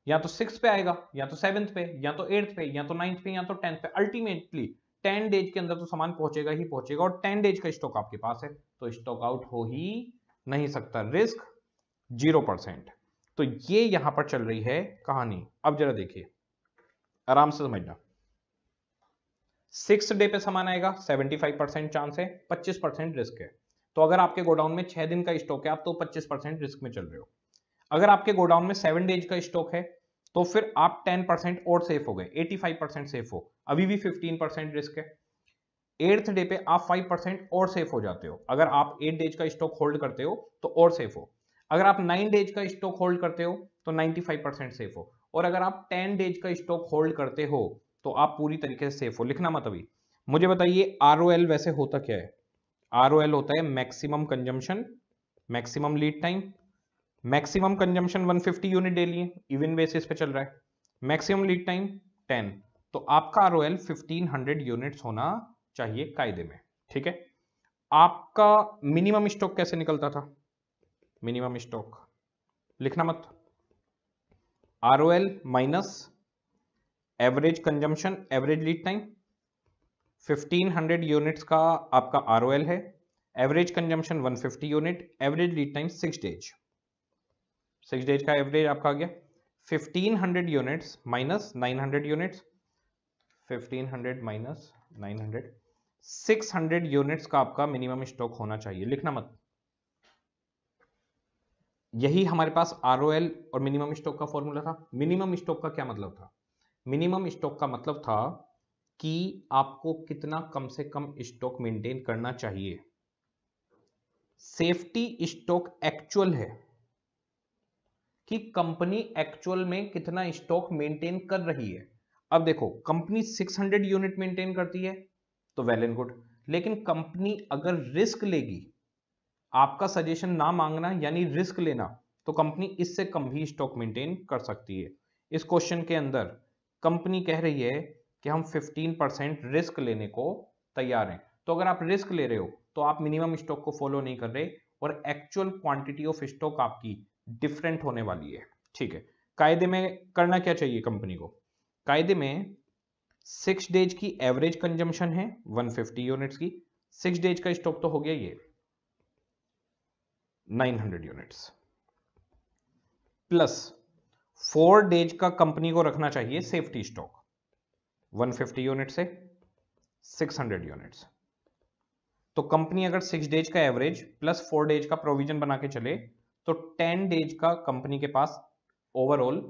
या तो सिक्स पे आएगा या तो सेवंथ पे या तो एट्थ पे या तो नाइन्थ पे या तो टेंथ पे अल्टीमेटली टेन डेज के अंदर तो सामान पहुंचेगा ही पहुंचेगा और टेन डेज का स्टॉक आपके पास है तो स्टॉक आउट हो ही नहीं सकता रिस्क जीरो परसेंट तो ये यहां पर चल रही है कहानी अब जरा देखिए आराम से समझना सिक्स डे पे सामान आएगा सेवेंटी फाइव परसेंट चांस है पच्चीस परसेंट रिस्क है तो अगर आपके गोडाउन में छह दिन का स्टॉक है आप तो पच्चीस परसेंट रिस्क में चल रहे हो अगर आपके गोडाउन में सेवन डेज का स्टॉक है तो फिर आप टेन परसेंट और सेफ हो गए फाइव परसेंट सेफ हो अभी भी फिफ्टीन परसेंट रिस्क है एट्थ डे पे आप फाइव परसेंट और सेफ हो जाते हो अगर आप एट डेज का स्टॉक होल्ड करते हो तो और सेफ हो अगर आप नाइन डेज का स्टॉक होल्ड करते हो तो 95 परसेंट सेफ हो और अगर आप 10 डेज का स्टॉक होल्ड करते हो तो आप पूरी तरीके से सेफ हो लिखना मत अभी मुझे बताइए आर वैसे होता क्या है आर होता है maximum consumption maximum lead time maximum consumption 150 unit daily है इवन बेसिस पे चल रहा है मैक्सिमम लीड टाइम 10 तो आपका R O L fifteen units होना चाहिए कायदे में ठीक है आपका मिनिमम स्टॉक कैसे निकलता था मिनिमम स्टॉक लिखना मत R O L minus average consumption average lead time 1500 units का आपका आर ओ एल है average consumption 150 unit average lead time six days six days का एवरेज आपका आ गया 1500 units minus 900 units 1500 minus 900 600 units का आपका मिनिमम स्टॉक होना चाहिए लिखना मत यही हमारे पास आर और मिनिमम स्टॉक का फॉर्मूला था मिनिमम स्टॉक का क्या मतलब था मिनिमम स्टॉक का मतलब था कि आपको कितना कम से कम स्टॉक मेंटेन करना चाहिए सेफ्टी स्टॉक एक्चुअल है कि कंपनी एक्चुअल में कितना स्टॉक मेंटेन कर रही है अब देखो कंपनी 600 यूनिट मेंटेन करती है तो वेल एंड गुड लेकिन कंपनी अगर रिस्क लेगी आपका सजेशन ना मांगना यानी रिस्क लेना तो कंपनी इससे कम भी स्टॉक मेंटेन कर सकती है इस क्वेश्चन के अंदर कंपनी कह रही है कि हम 15 परसेंट रिस्क लेने को तैयार हैं तो अगर आप रिस्क ले रहे हो तो आप मिनिमम स्टॉक को फॉलो नहीं कर रहे और एक्चुअल क्वांटिटी ऑफ स्टॉक आपकी डिफरेंट होने वाली है ठीक है कायदे में करना क्या चाहिए कंपनी को कायदे में सिक्स डेज की एवरेज कंजम्पशन है 150 यूनिट्स की सिक्स डेज का स्टॉक तो हो गया ये 900 यूनिट्स प्लस फोर डेज का कंपनी को रखना चाहिए सेफ्टी स्टॉक 150 यूनिट से 600 यूनिट्स तो कंपनी अगर सिक्स डेज का एवरेज प्लस फोर डेज का प्रोविजन बना के चले तो टेन डेज का कंपनी के पास ओवरऑल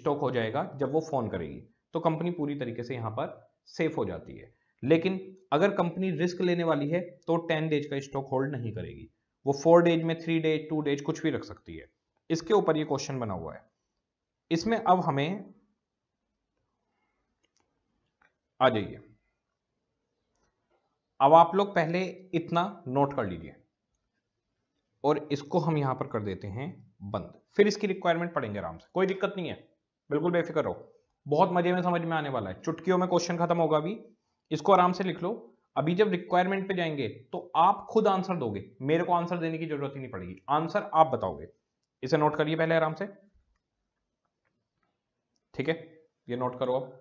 स्टॉक हो जाएगा जब वो फोन करेगी तो कंपनी पूरी तरीके से यहां पर सेफ हो जाती है लेकिन अगर कंपनी रिस्क लेने वाली है तो टेन डेज का स्टॉक होल्ड नहीं करेगी वो फोर डेज में थ्री डेज टू डेज कुछ भी रख सकती है इसके ऊपर ये क्वेश्चन बना हुआ है इसमें अब हमें आ जाइए अब आप लोग पहले इतना नोट कर लीजिए और इसको हम यहां पर कर देते हैं बंद फिर इसकी रिक्वायरमेंट पड़ेंगे आराम से कोई दिक्कत नहीं है बिल्कुल बेफिक्र हो बहुत मजे में समझ में आने वाला है चुटकियों में क्वेश्चन खत्म होगा अभी इसको आराम से लिख लो अभी जब रिक्वायरमेंट पे जाएंगे तो आप खुद आंसर दोगे मेरे को आंसर देने की जरूरत ही नहीं पड़ेगी आंसर आप बताओगे इसे नोट करिए पहले आराम से ठीक है ये नोट करो आप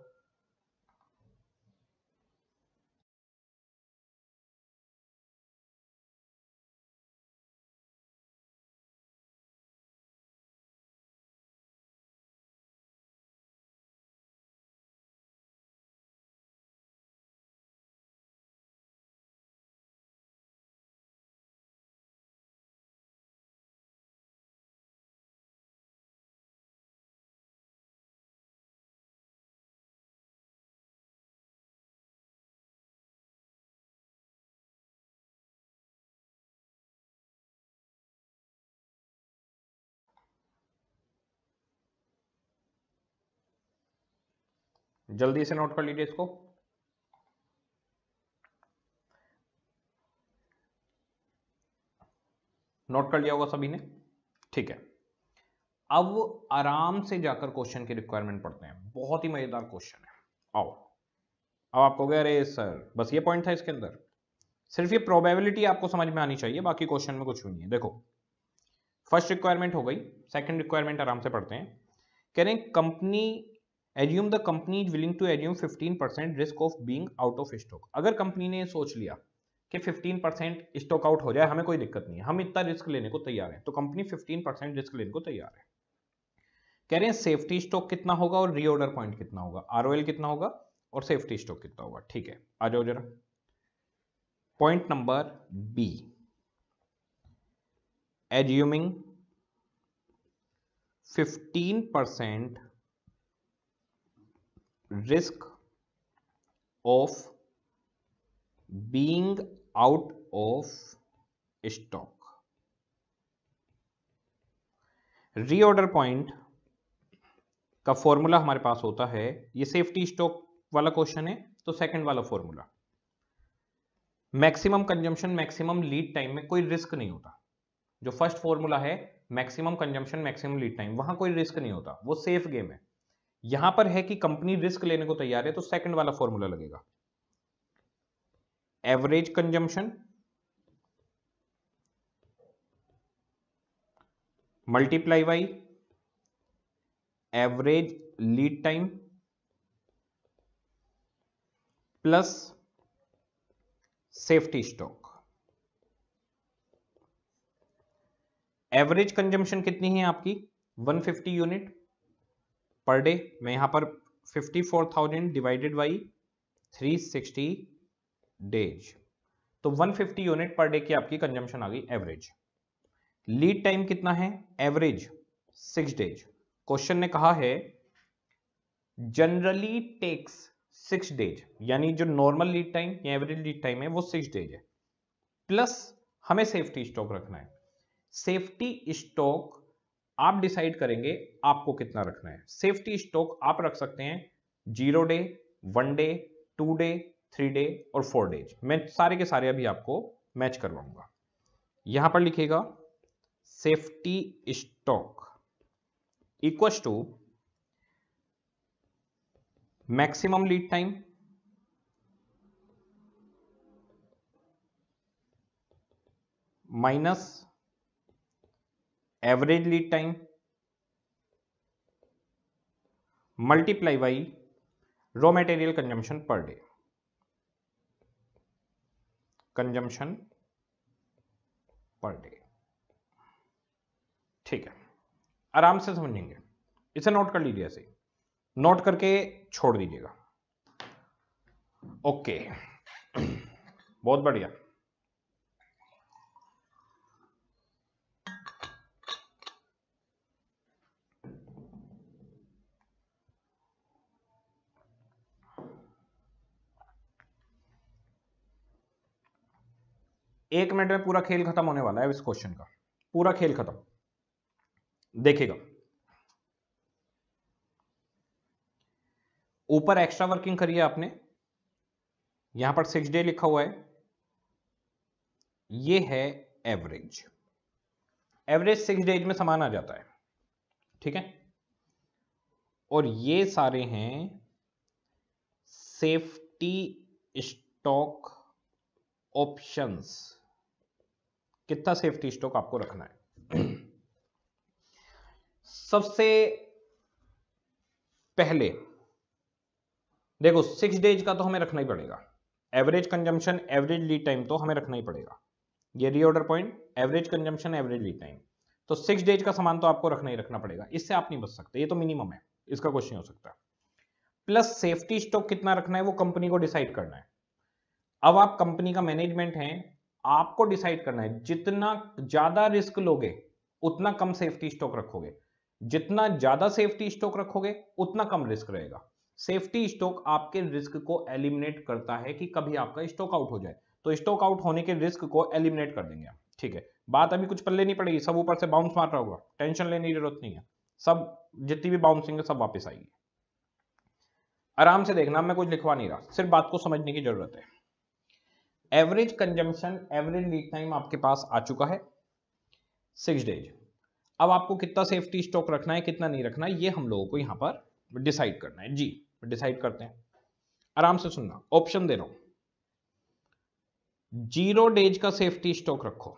जल्दी से नोट कर लीजिए इसको नोट कर लिया होगा सभी ने ठीक है अब आराम से जाकर क्वेश्चन की रिक्वायरमेंट पढ़ते हैं बहुत ही मजेदार क्वेश्चन है आओ अब आपको कहोगे अरे सर बस ये पॉइंट था इसके अंदर सिर्फ ये प्रोबेबिलिटी आपको समझ में आनी चाहिए बाकी क्वेश्चन में कुछ भी नहीं है देखो फर्स्ट रिक्वायरमेंट हो गई सेकंड रिक्वायरमेंट आराम से पढ़ते हैं कह रहे हैं company assume the company is willing to assume 15% risk of being out of stock अगर कंपनी ने सोच लिया कि 15% स्टॉक आउट हो जाए हमें कोई दिक्कत नहीं है हम इतना रिस्क लेने को तैयार हैं तो कंपनी 15% रिस्क लेने को तैयार है कह रहे हैं सेफ्टी स्टॉक कितना होगा और रीऑर्डर पॉइंट कितना होगा आर कितना होगा और सेफ्टी स्टॉक कितना होगा ठीक है आ जाओ जरा point number B assuming percent risk of being out of stock reorder point का फॉर्मूला हमारे पास होता है ये सेफ्टी स्टॉक वाला क्वेश्चन है तो सेकंड वाला formula maximum consumption maximum lead time में कोई रिस्क नहीं होता जो फर्स्ट फॉर्मूला है maximum consumption maximum lead time वहां कोई रिस्क नहीं होता वो सेफ गेम है यहां पर है कि कंपनी रिस्क लेने को तैयार है तो सेकंड वाला फॉर्मूला लगेगा average consumption multiply by average lead time plus safety stock average consumption कितनी है आपकी 150 यूनिट पर डे मैं यहाँ पर 54,000 डिवाइडेड बाई 360 डेज तो 150 यूनिट पर डे की आपकी कंजम्पशन आ गई एवरेज लीड टाइम कितना है एवरेज सिक्स डेज क्वेश्चन ने कहा है जनरली टेक्स सिक्स डेज यानी जो नॉर्मल लीड टाइम या एवरेज लीड टाइम है वो सिक्स डेज है प्लस हमें सेफ्टी स्टॉक रखना है सेफ्टी स्टॉक आप डिसाइड करेंगे आपको कितना रखना है सेफ्टी स्टॉक आप रख सकते हैं zero day one day two day three day और फोर डेज मैं सारे के सारे अभी आपको मैच करवाऊंगा यहां पर लिखेगा safety stock equal to maximum lead time minus average lead time multiply by raw material consumption per day consumption per day ठीक है आराम से समझेंगे इसे नोट कर लीजिए ऐसे नोट करके छोड़ दीजिएगा ओके बहुत बढ़िया एक मिनट में पूरा खेल खत्म होने वाला है इस क्वेश्चन का पूरा खेल खत्म देखिएगा ऊपर एक्स्ट्रा वर्किंग करी है आपने यहां पर सिक्स डे लिखा हुआ है ये है एवरेज एवरेज सिक्स डेज में समान आ जाता है ठीक है और ये सारे हैं सेफ्टी स्टॉक ऑप्शंस कितना सेफ्टी स्टॉक आपको रखना है सबसे पहले देखो सिक्स डेज का तो हमें रखना ही पड़ेगा average consumption average lead time तो हमें रखना ही पड़ेगा ये reorder point average consumption average lead time तो सिक्स डेज का सामान तो आपको रखना ही रखना पड़ेगा इससे आप नहीं बच सकते ये तो मिनिमम है इसका क्वेश्चन हो सकता प्लस सेफ्टी स्टॉक कितना रखना है वो कंपनी को डिसाइड करना है अब आप कंपनी का मैनेजमेंट हैं आपको डिसाइड करना है जितना ज्यादा रिस्क लोगे उतना कम सेफ्टी स्टॉक रखोगे जितना ज्यादा सेफ्टी स्टॉक रखोगे उतना कम रिस्क रहेगा सेफ्टी स्टॉक आपके रिस्क को एलिमिनेट करता है कि कभी आपका स्टॉक आउट हो जाए तो स्टॉक आउट होने के रिस्क को एलिमिनेट कर देंगे आप ठीक है बात अभी कुछ पल्ले नहीं पड़ेगी सब ऊपर से बाउंस मार रहा होगा टेंशन लेने की जरूरत नहीं है सब जितनी भी बाउंसिंग है सब वापस आएगी आराम से देखना मैं कुछ लिखवा नहीं रहा सिर्फ बात को समझने की जरूरत है average consumption average lead time आपके पास आ चुका है सिक्स डेज अब आपको कितना सेफ्टी स्टॉक रखना है कितना नहीं रखना है ये हम लोगों को यहां पर डिसाइड करना है जी डिसाइड करते हैं आराम से सुनना ऑप्शन दे रहा हूं जीरो डेज का सेफ्टी स्टॉक रखो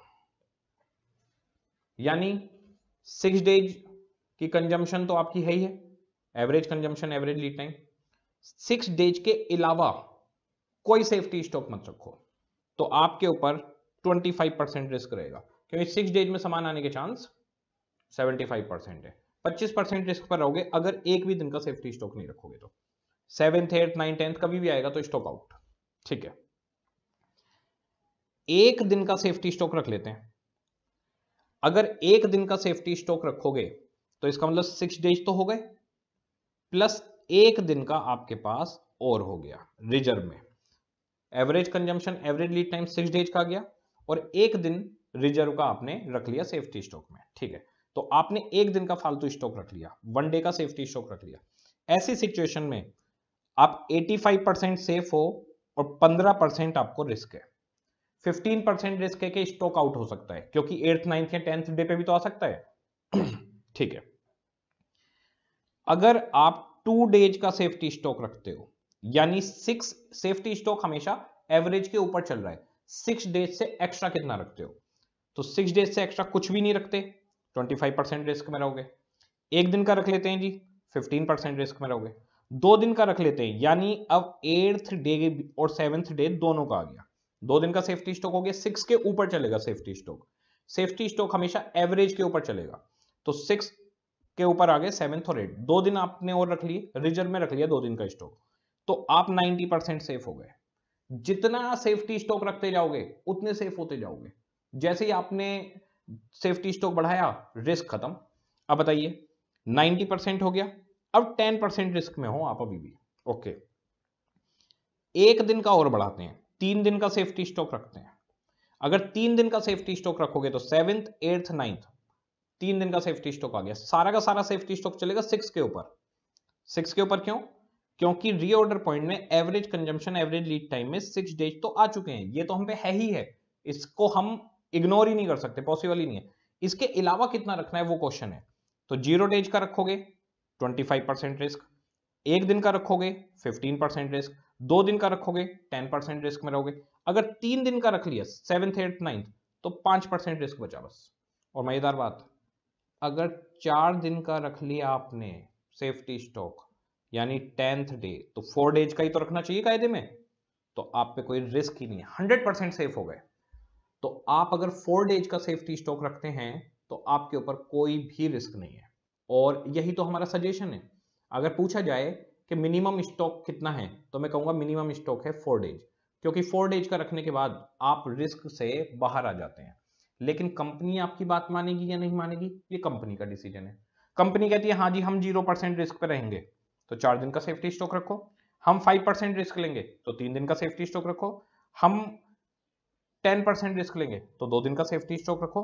यानी सिक्स डेज की कंजम्पशन तो आपकी है ही है average consumption average lead time six days के अलावा कोई सेफ्टी स्टॉक मत रखो तो आपके ऊपर 25 परसेंट रिस्क रहेगा क्योंकि सिक्स डेज में सामान आने के चांस 75 परसेंट है 25 परसेंट रिस्क पर रहोगे अगर एक भी दिन का सेफ्टी स्टॉक नहीं रखोगे तो सेवेंथ एट नाइन टेंथ कभी भी आएगा तो स्टॉक आउट ठीक है एक दिन का सेफ्टी स्टॉक रख लेते हैं अगर एक दिन का सेफ्टी स्टॉक रखोगे तो इसका मतलब सिक्स डेज तो हो गए प्लस एक दिन का आपके पास और हो गया रिजर्व में average consumption average lead time six days का गया और एक दिन रिजर्व का आपने रख लिया सेफ्टी स्टॉक में ठीक है तो आपने एक दिन का फालतू स्टॉक रख लिया वन डे का सेफ्टी स्टॉक रख लिया ऐसी सिचुएशन में आप 85 परसेंट सेफ हो और 15 परसेंट आपको रिस्क है 15 परसेंट रिस्क है कि स्टॉक आउट हो सकता है क्योंकि एट्थ नाइन्थ या टेंथ डे पे भी तो आ सकता है ठीक है अगर आप टू डेज का सेफ्टी स्टॉक रखते हो यानी सिक्स सेफ्टी स्टॉक हमेशा एवरेज के ऊपर चल रहा है सिक्स डेज से एक्स्ट्रा कितना रखते हो तो सिक्स डेज से एक्स्ट्रा कुछ भी नहीं रखते ट्वेंटी फाइव परसेंट रिस्क में रहोगे एक दिन का रख लेते हैं जी फिफ्टीन परसेंट रिस्क में रहोगे दो दिन का रख लेते हैं यानी अब एट्थ डे और सेवेंथ डे दोनों का आ गया दो दिन का सेफ्टी स्टॉक हो गया सिक्स के ऊपर चलेगा सेफ्टी स्टॉक सेफ्टी स्टॉक हमेशा एवरेज के ऊपर चलेगा तो सिक्स के ऊपर आ गए सेवेंथ और एट दो दिन आपने और रख लिए रिजर्व में रख लिया दो दिन का स्टॉक तो आप 90 परसेंट सेफ हो गए जितना सेफ्टी स्टॉक रखते जाओगे उतने सेफ होते जाओगे जैसे ही आपने सेफ्टी स्टॉक बढ़ाया रिस्क खत्म अब बताइए 90 परसेंट हो गया अब 10 परसेंट रिस्क में हो आप अभी भी ओके एक दिन का और बढ़ाते हैं तीन दिन का सेफ्टी स्टॉक रखते हैं अगर तीन दिन का सेफ्टी स्टॉक रखोगे तो सेवेंथ एट्थ नाइन्थ तीन दिन का सेफ्टी स्टॉक आ गया सारा का सारा सेफ्टी स्टॉक चलेगा सिक्स के ऊपर सिक्स के ऊपर क्यों क्योंकि रीऑर्डर पॉइंट में average consumption average lead time में सिक्स डेज तो आ चुके हैं ये तो हम पे है ही है इसको हम इग्नोर ही नहीं कर सकते पॉसिबल ही नहीं है इसके अलावा कितना रखना है वो क्वेश्चन है तो जीरो डेज का रखोगे 25 परसेंट रिस्क एक दिन का रखोगे 15 परसेंट रिस्क दो दिन का रखोगे 10 परसेंट रिस्क में रहोगे अगर तीन दिन का रख लिया सेवेंथ एट नाइन्थ तो पांच परसेंट रिस्क बचा बस और मजेदार बात अगर चार दिन का रख लिया आपने सेफ्टी स्टॉक यानी टेंथ डे तो फोर डेज का ही तो रखना चाहिए कायदे में तो आप पे कोई रिस्क ही नहीं है हंड्रेड परसेंट सेफ हो गए तो आप अगर फोर डेज का सेफ्टी स्टॉक रखते हैं तो आपके ऊपर कोई भी रिस्क नहीं है और यही तो हमारा सजेशन है अगर पूछा जाए कि मिनिमम स्टॉक कितना है तो मैं कहूँगा मिनिमम स्टॉक है फोर डेज क्योंकि फोर डेज का रखने के बाद आप रिस्क से बाहर आ जाते हैं लेकिन कंपनी आपकी बात मानेगी या नहीं मानेगी ये कंपनी का डिसीजन है कंपनी कहती है हाँ जी हम जीरो परसेंट रिस्क पर रहेंगे तो चार दिन का सेफ्टी स्टॉक रखो हम फाइव परसेंट रिस्क लेंगे तो तीन दिन का सेफ्टी स्टॉक रखो हम टेन परसेंट रिस्क लेंगे तो दो दिन का सेफ्टी स्टॉक रखो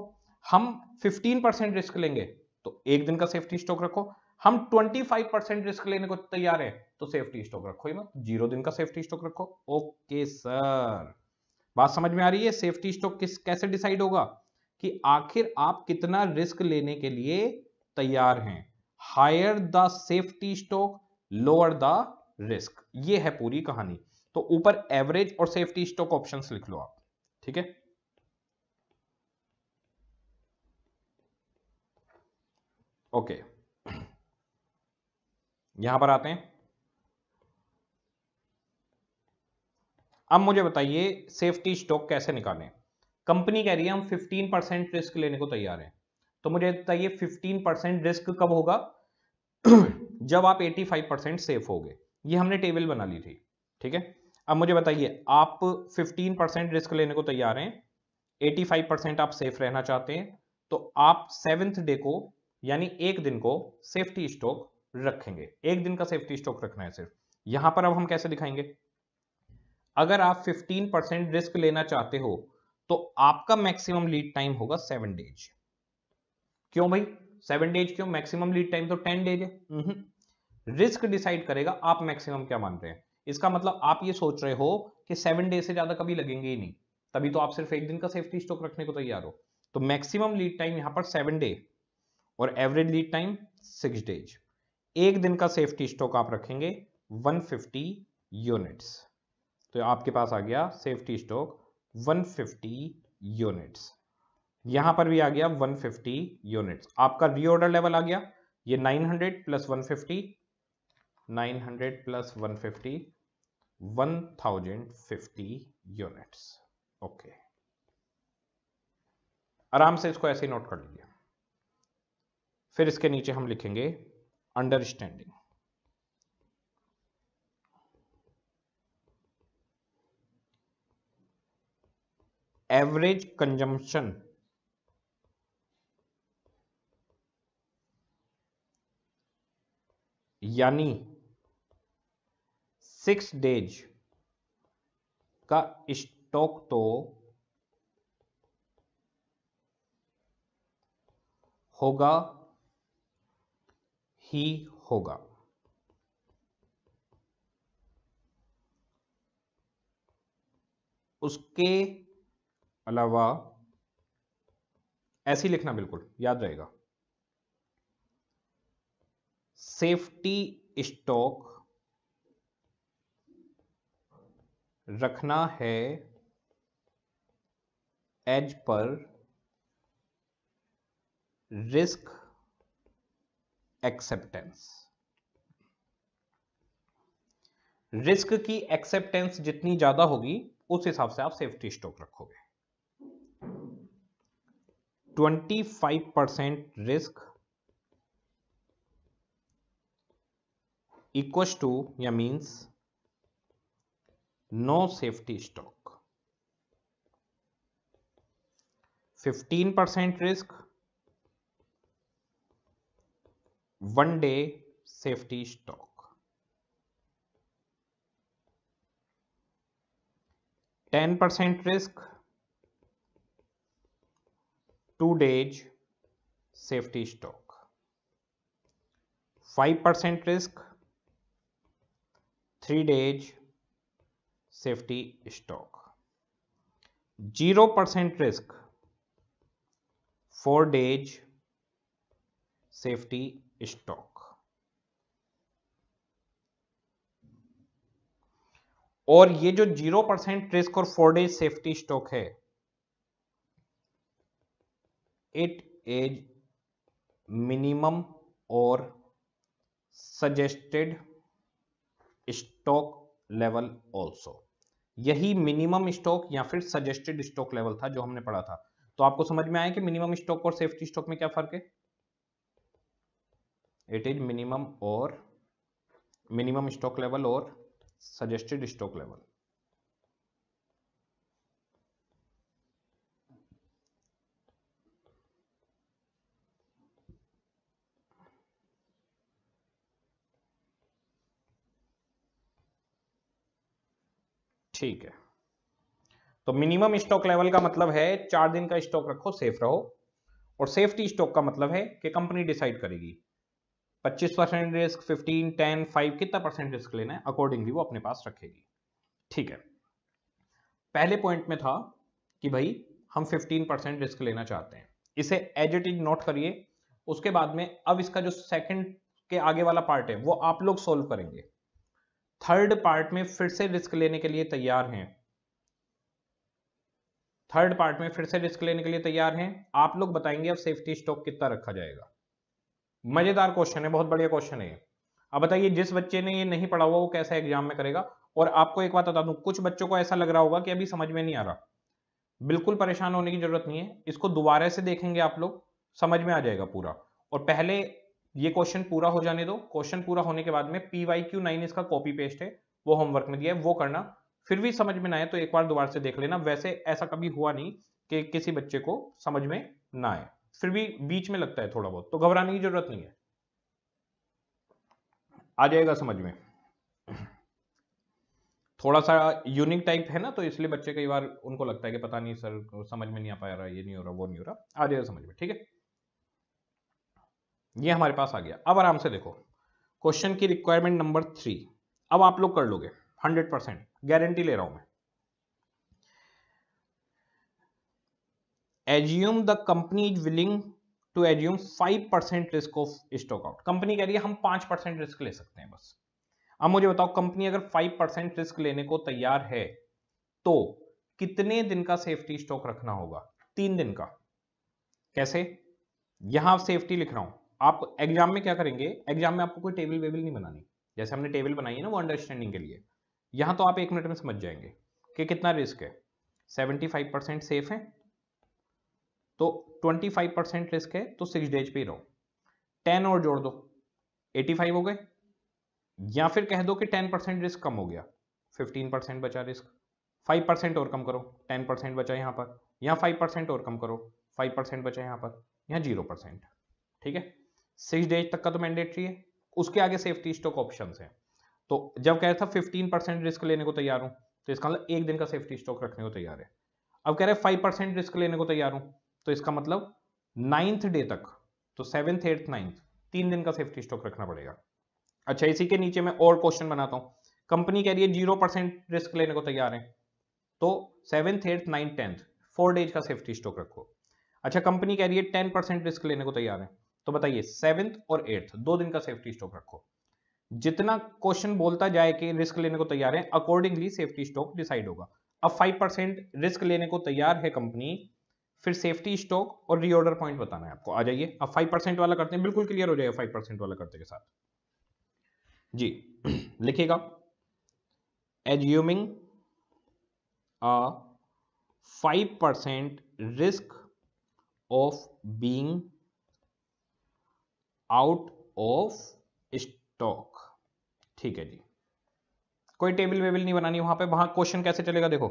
हम फिफ्टीन परसेंट रिस्क लेंगे तो एक दिन का सेफ्टी स्टॉक रखो हम ट्वेंटी फाइव परसेंट रिस्क लेने को तैयार है तो सेफ्टी स्टॉक रखो ही मत जीरो दिन का सेफ्टी स्टॉक रखो ओके सर बात समझ में आ रही है सेफ्टी स्टॉक किस कैसे डिसाइड होगा कि आखिर आप कितना रिस्क लेने के लिए तैयार हैं higher the safety stock lower the risk ये है पूरी कहानी तो ऊपर एवरेज और सेफ्टी स्टॉक ऑप्शन लिख लो आप ठीक है ओके यहां पर आते हैं अब मुझे बताइए सेफ्टी स्टॉक कैसे निकालें कंपनी कह रही है हम 15 परसेंट रिस्क लेने को तैयार हैं तो मुझे बताइए 15 परसेंट रिस्क कब होगा जब आप 85 परसेंट सेफ हो गए ये हमने टेबल बना ली थी ठीक है अब मुझे बताइए आप 15 परसेंट रिस्क लेने को तैयार हैं 85 परसेंट आप सेफ रहना चाहते हैं तो आप सेवेंथ डे को यानी एक दिन को सेफ्टी स्टॉक रखेंगे एक दिन का सेफ्टी स्टॉक रखना है सिर्फ यहां पर अब हम कैसे दिखाएंगे अगर आप 15 परसेंट रिस्क लेना चाहते हो तो आपका मैक्सिमम लीड टाइम होगा सेवन डेज क्यों भाई सेवन डेज क्यों मैक्सिमम लीड टाइम तो टेन डेज है हम्म। रिस्क डिसाइड करेगा आप मैक्सिमम क्या मान रहे हैं इसका मतलब आप ये सोच रहे हो कि सेवन डेज से ज्यादा कभी लगेंगे ही नहीं तभी तो आप सिर्फ एक दिन का सेफ्टी स्टॉक रखने को तैयार हो तो मैक्सिमम लीड टाइम यहां पर सेवन डे और average lead time six days एक दिन का सेफ्टी स्टॉक आप रखेंगे 150 यूनिट्स तो आपके पास आ गया सेफ्टी स्टॉक 150 यूनिट्स यहां पर भी आ गया 150 यूनिट्स आपका रीऑर्डर लेवल आ गया ये 900 प्लस 150 900 प्लस 150 1050 यूनिट्स ओके आराम से इसको ऐसे नोट कर लीजिए फिर इसके नीचे हम लिखेंगे अंडरस्टैंडिंग एवरेज कंजम्पशन यानी सिक्स डेज का स्टॉक तो होगा ही होगा उसके अलावा ऐसी लिखना बिल्कुल याद रहेगा सेफ्टी स्टॉक रखना है एज पर रिस्क एक्सेप्टेंस रिस्क की एक्सेप्टेंस जितनी ज्यादा होगी उस हिसाब से आप सेफ्टी स्टॉक रखोगे 25% रिस्क इक्वस टू या means no safety stock 15 percent risk one day safety stock 10 percent risk two days safety stock 5 percent risk three days safety stock zero percent risk four days safety stock और ये जो जीरो परसेंट रिस्क और फोर डेज सेफ्टी स्टॉक है इट इज मिनिमम और सजेस्टेड स्टॉक लेवल ऑल्सो यही मिनिमम स्टॉक या फिर सजेस्टेड स्टॉक लेवल था जो हमने पढ़ा था तो आपको समझ में आया कि मिनिमम स्टॉक और सेफ्टी स्टॉक में क्या फर्क है इट इज मिनिमम और मिनिमम स्टॉक लेवल और सजेस्टेड स्टॉक लेवल ठीक है तो मिनिमम स्टॉक लेवल का मतलब है चार दिन का स्टॉक रखो सेफ रहो और सेफ्टी स्टॉक का मतलब है कि कंपनी डिसाइड करेगी 25 परसेंट रिस्क 15, 10, 5 कितना परसेंट रिस्क लेना है अकॉर्डिंगली वो अपने पास रखेगी ठीक है पहले पॉइंट में था कि भाई हम 15 परसेंट रिस्क लेना चाहते हैं इसे एज इट इज नोट करिए उसके बाद में अब इसका जो सेकंड के आगे वाला पार्ट है वो आप लोग सोल्व करेंगे थर्ड पार्ट में फिर से रिस्क लेने के लिए तैयार हैं थर्ड पार्ट में फिर से रिस्क लेने के लिए तैयार हैं आप लोग बताएंगे अब सेफ्टी स्टॉक कितना रखा जाएगा मजेदार क्वेश्चन है बहुत बढ़िया क्वेश्चन है अब बताइए जिस बच्चे ने ये नहीं पढ़ा हुआ वो कैसा एग्जाम में करेगा और आपको एक बात बता दूं कुछ बच्चों को ऐसा लग रहा होगा कि अभी समझ में नहीं आ रहा बिल्कुल परेशान होने की जरूरत नहीं है इसको दोबारा से देखेंगे आप लोग समझ में आ जाएगा पूरा और पहले ये क्वेश्चन पूरा हो जाने दो क्वेश्चन पूरा होने के बाद में पी वाई क्यू नाइन इसका कॉपी पेस्ट है वो होमवर्क में दिया है वो करना फिर भी समझ में ना आए तो एक बार दोबारा से देख लेना वैसे ऐसा कभी हुआ नहीं कि किसी बच्चे को समझ में ना आए फिर भी बीच में लगता है थोड़ा बहुत तो घबराने की जरूरत नहीं है आ जाएगा समझ में थोड़ा सा यूनिक टाइप है ना तो इसलिए बच्चे कई बार उनको लगता है कि पता नहीं सर समझ में नहीं आ पा रहा ये नहीं हो रहा वो नहीं हो रहा आ जाएगा समझ में ठीक है ये हमारे पास आ गया अब आराम से देखो क्वेश्चन की रिक्वायरमेंट नंबर थ्री अब आप लोग कर लोगे हंड्रेड परसेंट गारंटी ले रहा हूं मैं assume the company is willing to assume five percent risk of stock out company कह रही है हम पांच परसेंट रिस्क ले सकते हैं बस अब मुझे बताओ कंपनी अगर फाइव परसेंट रिस्क लेने को तैयार है तो कितने दिन का सेफ्टी स्टॉक रखना होगा तीन दिन का कैसे यहां सेफ्टी लिख रहा हूं आप एग्जाम में क्या करेंगे एग्जाम में आपको कोई टेबल वेबल नहीं बनानी जैसे हमने टेबल बनाई है ना वो अंडरस्टैंडिंग के लिए यहाँ तो आप एक मिनट में समझ जाएंगे कि कितना रिस्क है 75 परसेंट सेफ है तो 25 परसेंट रिस्क है तो सिक्स डेज पे ही रहो 10 और जोड़ दो 85 हो गए या फिर कह दो कि 10 परसेंट रिस्क कम हो गया 15 परसेंट बचा रिस्क 5 परसेंट और कम करो 10 परसेंट बचा यहाँ पर या 5 परसेंट और कम करो 5 परसेंट बचा यहाँ पर या जीरो परसेंट ठीक है सिक्स डेज तक का तो मैंडेटरी है उसके आगे सेफ्टी स्टॉक ऑप्शन है तो जब कह रहा था फिफ्टीन परसेंट रिस्क लेने को तैयार हूं तो इसका मतलब एक दिन का सेफ्टी स्टॉक रखने को तैयार है अब कह रहे हैं फाइव परसेंट रिस्क लेने को तैयार हूं तो इसका मतलब नाइन्थ डे तक तो सेवन्थ एट्थ नाइन्थ तीन दिन का सेफ्टी स्टॉक रखना पड़ेगा अच्छा इसी के नीचे मैं और क्वेश्चन बनाता हूँ कंपनी कह रही है जीरो परसेंट रिस्क लेने को तैयार है तो seventh eighth ninth tenth four days का सेफ्टी स्टॉक रखो अच्छा कंपनी कह रही है टेन परसेंट रिस्क लेने को तैयार है तो बताइए सेवेंथ और एट्थ दो दिन का सेफ्टी स्टॉक रखो जितना क्वेश्चन बोलता जाए कि रिस्क लेने को तैयार है अकॉर्डिंगली सेफ्टी स्टॉक डिसाइड होगा अब फाइव परसेंट रिस्क लेने को तैयार है कंपनी फिर सेफ्टी स्टॉक और रीऑर्डर पॉइंट बताना है आपको आ जाइए अब फाइव परसेंट वाला करते हैं बिल्कुल क्लियर हो जाएगा फाइव परसेंट वाला करते के साथ जी लिखिएगा assuming five percent risk of being out of stock ठीक है जी कोई टेबल वेबल नहीं बनानी वहां पे वहां क्वेश्चन कैसे चलेगा देखो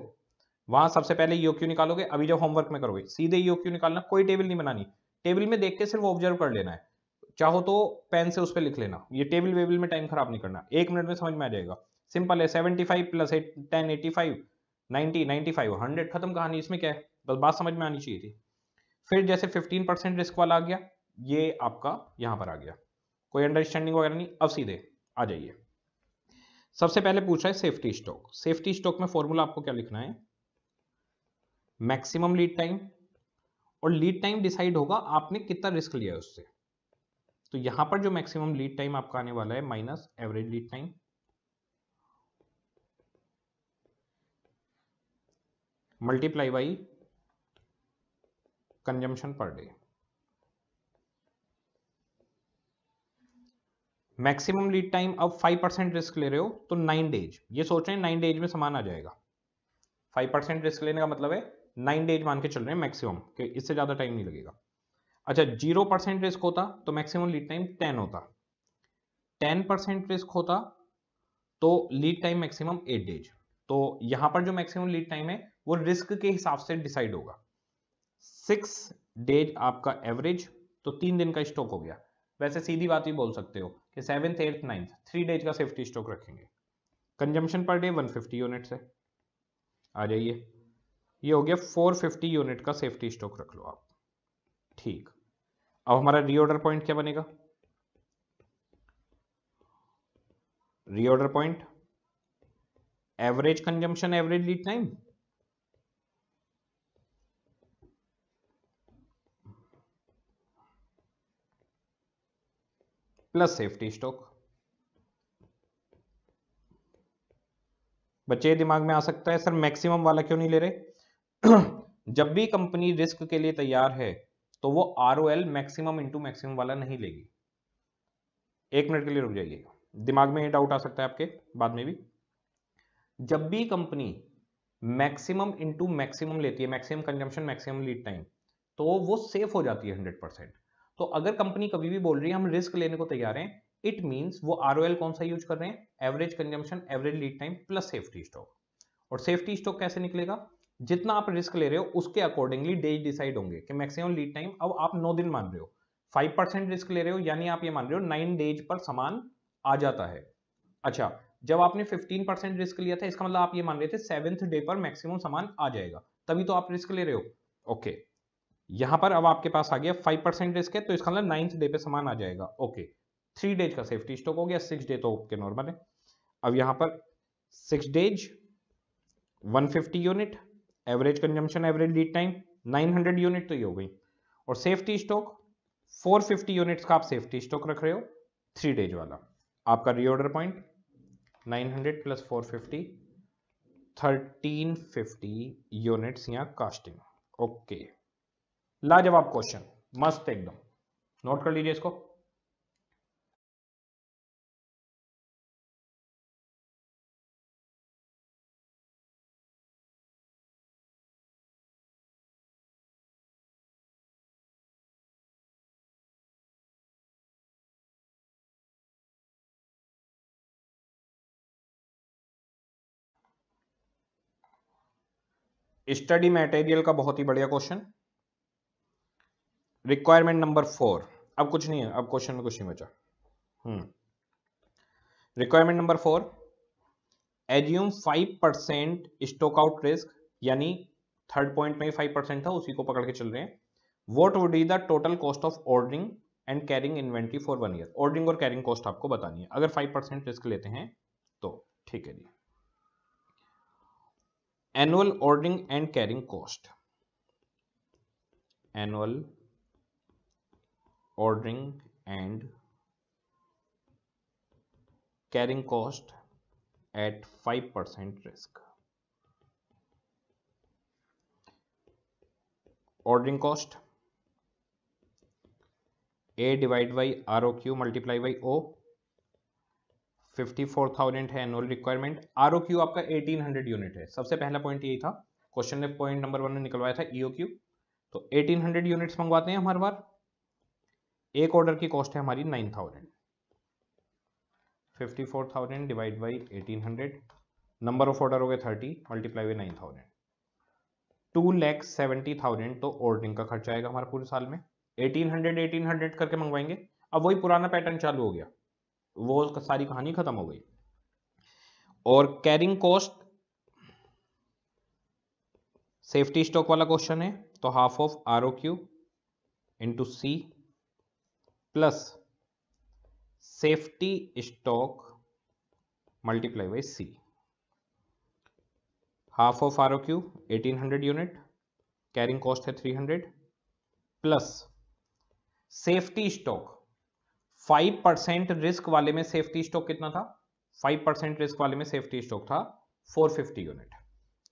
वहां सबसे पहले क्यू निकालोगे अभी जब होमवर्क में करोगे सीधे क्यू निकालना कोई टेबल नहीं बनानी टेबल में देख के सिर्फ ऑब्जर्व कर लेना है चाहो तो पेन से उस पर लिख लेना ये टेबल वेबल में टाइम खराब नहीं करना एक मिनट में समझ में आ जाएगा सिंपल है seventy five plus ten eighty five ninety ninety five hundred खत्म कहानी इसमें क्या है बस बात समझ में आनी चाहिए थी फिर जैसे फिफ्टीन परसेंट रिस्क वाला आ गया ये आपका यहां पर आ गया कोई अंडरस्टैंडिंग वगैरह नहीं अब सीधे आ जाइए सबसे पहले पूछ रहा है सेफ्टी स्टॉक सेफ्टी स्टॉक में फॉर्मूला आपको क्या लिखना है मैक्सिमम लीड टाइम और लीड टाइम डिसाइड होगा आपने कितना रिस्क लिया है उससे तो यहां पर जो मैक्सिमम लीड टाइम आपका आने वाला है minus average lead time multiply by consumption per day maximum lead time अब फाइव परसेंट रिस्क ले रहे हो तो नाइन डेज ये सोच रहे हैं नाइन डेज में सामान आ जाएगा फाइव परसेंट रिस्क लेने का मतलब है नाइन डेज मान के चल रहे हैं मैक्सिमम कि इससे ज़्यादा टाइम नहीं लगेगा अच्छा जीरो परसेंट रिस्क होता तो मैक्सिमम लीड टाइम टेन होता टेन परसेंट रिस्क होता तो lead time maximum eight days तो यहां पर जो मैक्सिमम लीड टाइम है वो रिस्क के हिसाब से डिसाइड होगा सिक्स डेज आपका एवरेज तो तीन दिन का स्टॉक हो गया वैसे सीधी बात ही बोल सकते हो कि seventh eighth ninth three days का सेफ्टी स्टॉक रखेंगे कंजम्पशन पर डे 150 यूनिट्स है आ जाइए ये हो गया 450 यूनिट का सेफ्टी स्टॉक रख लो आप ठीक अब हमारा रीऑर्डर पॉइंट क्या बनेगा reorder point average consumption average lead time plus safety stock बच्चे दिमाग में आ सकता है सर मैक्सिमम वाला क्यों नहीं ले रहे जब भी कंपनी रिस्क के लिए तैयार है तो वो R O L maximum into maximum वाला नहीं लेगी एक मिनट के लिए रुक जाइए दिमाग में ये डाउट आ सकता है आपके बाद में भी जब भी कंपनी मैक्सिमम इंटू मैक्सिमम लेती है maximum consumption maximum lead time तो वो सेफ हो जाती है हंड्रेड परसेंट तो अगर कंपनी कभी भी बोल रही है हम रिस्क लेने को तैयार हैं इट मींस वो आर कौन सा यूज कर रहे हैं average consumption average lead time plus safety stock और सेफ्टी स्टॉक कैसे निकलेगा जितना आप रिस्क ले रहे हो उसके अकॉर्डिंगली डेज डिसाइड होंगे कि मैक्सिमम लीड टाइम अब आप नौ दिन मान रहे हो फाइव परसेंट रिस्क ले रहे हो यानी आप ये मान रहे हो नाइन डेज पर सामान आ जाता है अच्छा जब आपने फिफ्टीन परसेंट रिस्क लिया था इसका मतलब आप ये मान रहे थे सेवेंथ डे पर मैक्सिमम सामान आ जाएगा तभी तो आप रिस्क ले रहे हो ओके okay. यहां पर अब आपके पास आ गया फाइव परसेंट रिस्क है तो इसका मतलब नाइन्थ डे पे सामान आ जाएगा ओके थ्री डेज का सेफ्टी स्टॉक हो गया सिक्स डे तो ओके नॉर्मल है अब यहां पर six days 150 unit average consumption average lead time 900 unit तो ये हो गई और सेफ्टी स्टॉक 450 यूनिट्स का आप सेफ्टी स्टॉक रख रहे हो थ्री डेज वाला आपका reorder point 900 plus four 450 1350 units यहाँ कास्टिंग ओके okay. लाजवाब क्वेश्चन मस्त एकदम नोट कर लीजिए इसको स्टडी मटेरियल का बहुत ही बढ़िया क्वेश्चन रिक्वायरमेंट नंबर फोर अब कुछ नहीं है अब क्वेश्चन में कुछ नहीं बचा requirement number four assume five percent stock out risk यानी थर्ड पॉइंट में फाइव परसेंट था उसी को पकड़ के चल रहे हैं what would is the total cost of ordering and carrying inventory for one year ordering और कैरिंग कॉस्ट आपको बतानी है अगर फाइव परसेंट रिस्क लेते हैं तो ठीक है जी annual ordering and carrying cost annual ordering and carrying cost at 5% risk. Ordering cost A divided by ROQ multiply by O 54,000 है एनुअल रिक्वायरमेंट आर आपका 1800 यूनिट है सबसे पहला पॉइंट यही था क्वेश्चन ने पॉइंट नंबर वन में निकलवाया था ईओ e तो 1800 यूनिट्स मंगवाते हैं हमारे बार एक ऑर्डर की कॉस्ट है हमारी nine thousand fifty four thousand divide by eighteen hundred number of order हो गए thirty multiply by nine thousand two lakh seventy thousand तो ऑर्डरिंग का खर्चा आएगा हमारा पूरे साल में एटीन हंड्रेड एटीन हंड्रेड करके मंगवाएंगे अब वही पुराना पैटर्न चालू हो गया वो सारी कहानी खत्म हो गई और कैरिंग कॉस्ट सेफ्टी स्टॉक वाला क्वेश्चन है तो half of R O Q into C plus safety stock multiply by C half of R O Q eighteen hundred unit carrying cost है three hundred plus safety stock five percent risk वाले में सेफ्टी स्टॉक कितना था फाइव परसेंट रिस्क वाले में सेफ्टी स्टॉक था फोर फिफ्टी यूनिट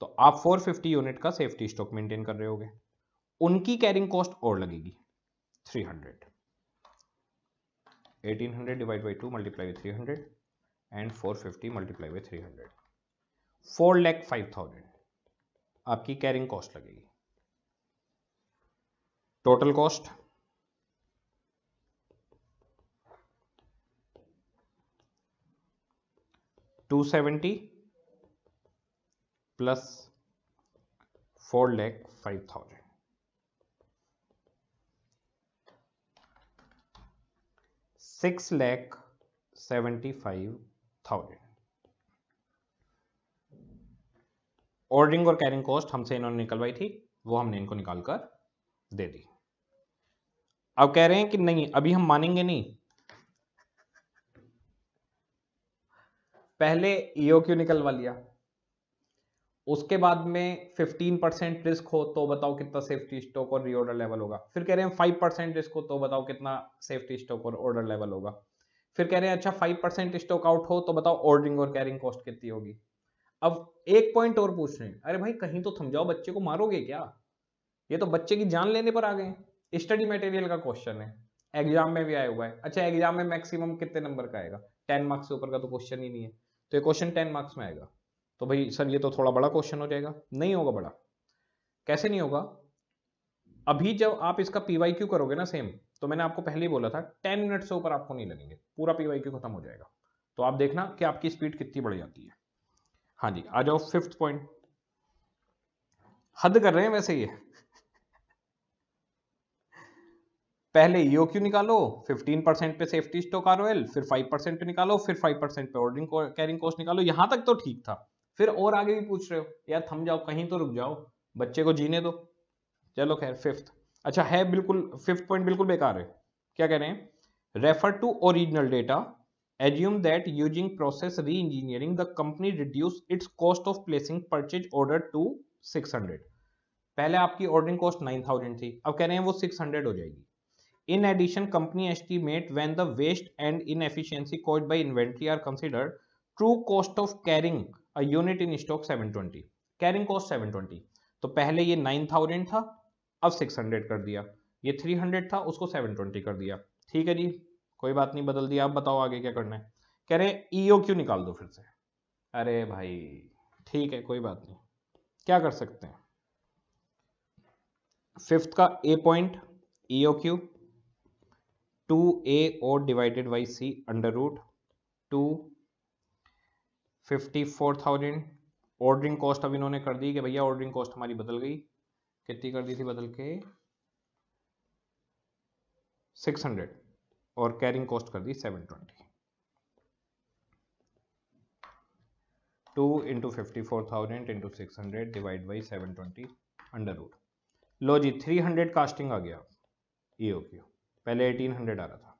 तो आप फोर फिफ्टी यूनिट का सेफ्टी स्टॉक मेंटेन कर रहे होगे उनकी कैरिंग कॉस्ट और लगेगी three hundred eighteen hundred divide by two multiply with three hundred and four fifty multiply with three hundred four lakh five thousand आपकी कैरिंग कॉस्ट लगेगी total cost two seventy plus four lakh five thousand six lakh seventy five thousand ordering और कैरिंग कॉस्ट हमसे इन्होंने निकलवाई थी वो हमने इनको निकाल कर दे दी अब कह रहे हैं कि नहीं अभी हम मानेंगे नहीं पहले ईओ e क्यू निकलवा लिया उसके बाद में 15 परसेंट रिस्क हो तो बताओ कितना सेफ्टी स्टॉक और रीऑर्डर लेवल होगा फिर कह रहे हैं 5 परसेंट रिस्क हो तो बताओ कितना सेफ्टी स्टॉक और ऑर्डर लेवल होगा फिर कह रहे हैं अच्छा 5 परसेंट स्टॉक आउट हो तो बताओ ऑर्डरिंग और कैरिंग कॉस्ट कितनी होगी अब एक पॉइंट और पूछ रहे हैं अरे भाई कहीं तो समझाओ बच्चे को मारोगे क्या ये तो बच्चे की जान लेने पर आ गए स्टडी मटेरियल का क्वेश्चन है एग्जाम में भी आया हुआ है अच्छा एग्जाम में मैक्सिमम कितने नंबर का आएगा टेन मार्क्स से ऊपर का तो क्वेश्चन ही नहीं है तो ये क्वेश्चन टेन मार्क्स में आएगा तो भाई सर ये तो थोड़ा बड़ा क्वेश्चन हो जाएगा नहीं होगा बड़ा कैसे नहीं होगा अभी जब आप इसका पीवाई क्यू करोगे ना सेम तो मैंने आपको पहले ही बोला था टेन मिनट से ऊपर आपको नहीं लगेंगे पूरा पीवाई क्यू खत्म हो जाएगा तो आप देखना कि आपकी स्पीड कितनी बढ़ जाती है हाँ जी आ जाओ फिफ्थ पॉइंट हद कर रहे हैं वैसे ये पहले ईओ e क्यू निकालो 15 परसेंट पे सेफ्टी स्टॉक आरओएल फिर 5 परसेंट पे निकालो फिर 5 परसेंट पे ऑर्डरिंग कैरिंग कॉस्ट निकालो यहां तक तो ठीक था फिर और आगे भी पूछ रहे हो यार थम जाओ कहीं तो रुक जाओ बच्चे को जीने दो चलो खैर फिफ्थ अच्छा है बिल्कुल फिफ्थ पॉइंट बिल्कुल बेकार है क्या कह रहे हैं refer to original data assume that using process re engineering the company reduce its cost of placing purchase order to six hundred पहले आपकी ऑर्डरिंग कॉस्ट नाइन थाउजेंड थी अब कह रहे हैं वो सिक्स हंड्रेड हो जाएगी in addition company estimate when the waste and inefficiency cause by inventory are considered true cost of carrying a unit in stock 720 carrying cost 720 तो पहले ये 9000 था अब 600 कर दिया ये 300 था उसको 720 कर दिया ठीक है जी कोई बात नहीं बदल दिया अब बताओ आगे क्या करना है कह रहे ईओ क्यों e निकाल दो फिर से अरे भाई ठीक है कोई बात नहीं क्या कर सकते हैं फिफ्थ का A point E O Q two A O divided by C under root two fifty four thousand ordering cost अब इन्होंने कर दी कि भैया ऑर्डरिंग कॉस्ट हमारी बदल गई कितनी कर दी थी बदल के सिक्स हंड्रेड और कैरिंग कॉस्ट कर दी seven twenty two into fifty four thousand into six hundred divide by seven twenty under root लो जी थ्री हंड्रेड कास्टिंग आ गया ई ओके पहले एटीन हंड्रेड आ रहा था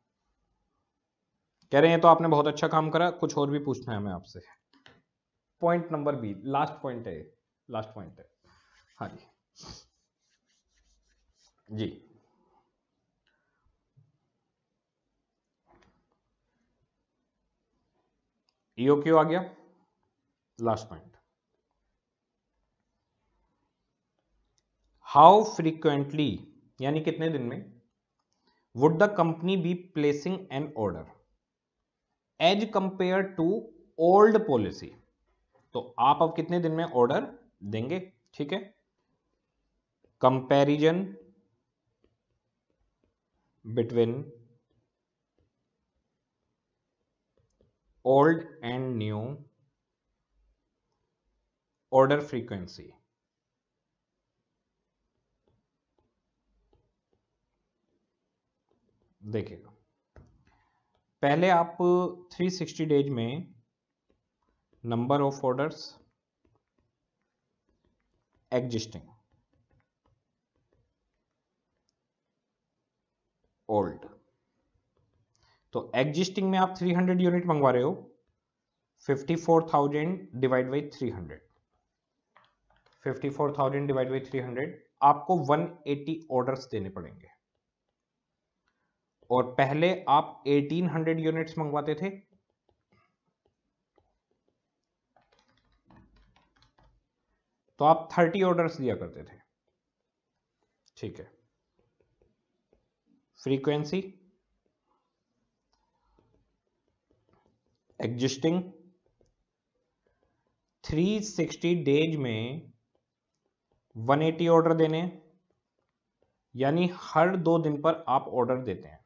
कह रहे हैं तो आपने बहुत अच्छा काम करा कुछ और भी पूछना है हमें आपसे point number B last point है लास्ट पॉइंट है हाँ जी जी ईओ e क्यू आ गया लास्ट पॉइंट हाउ फ्रीक्वेंटली यानी कितने दिन में would the company be placing an order as compare to old policy तो आप अब कितने दिन में ऑर्डर देंगे ठीक है comparison between old and new order frequency देखिएगा पहले आप 360 डेज में number of orders existing old तो एग्जिस्टिंग में आप 300 यूनिट मंगवा रहे हो 54,000 डिवाइड बाई 300 54,000 डिवाइड बाई 300 आपको 180 ऑर्डर्स देने पड़ेंगे और पहले आप 1800 यूनिट्स मंगवाते थे तो आप थर्टी ऑर्डर्स दिया करते थे ठीक है फ्रीक्वेंसी एग्जिस्टिंग 360 डेज में 180 ऑर्डर देने यानी हर दो दिन पर आप ऑर्डर देते हैं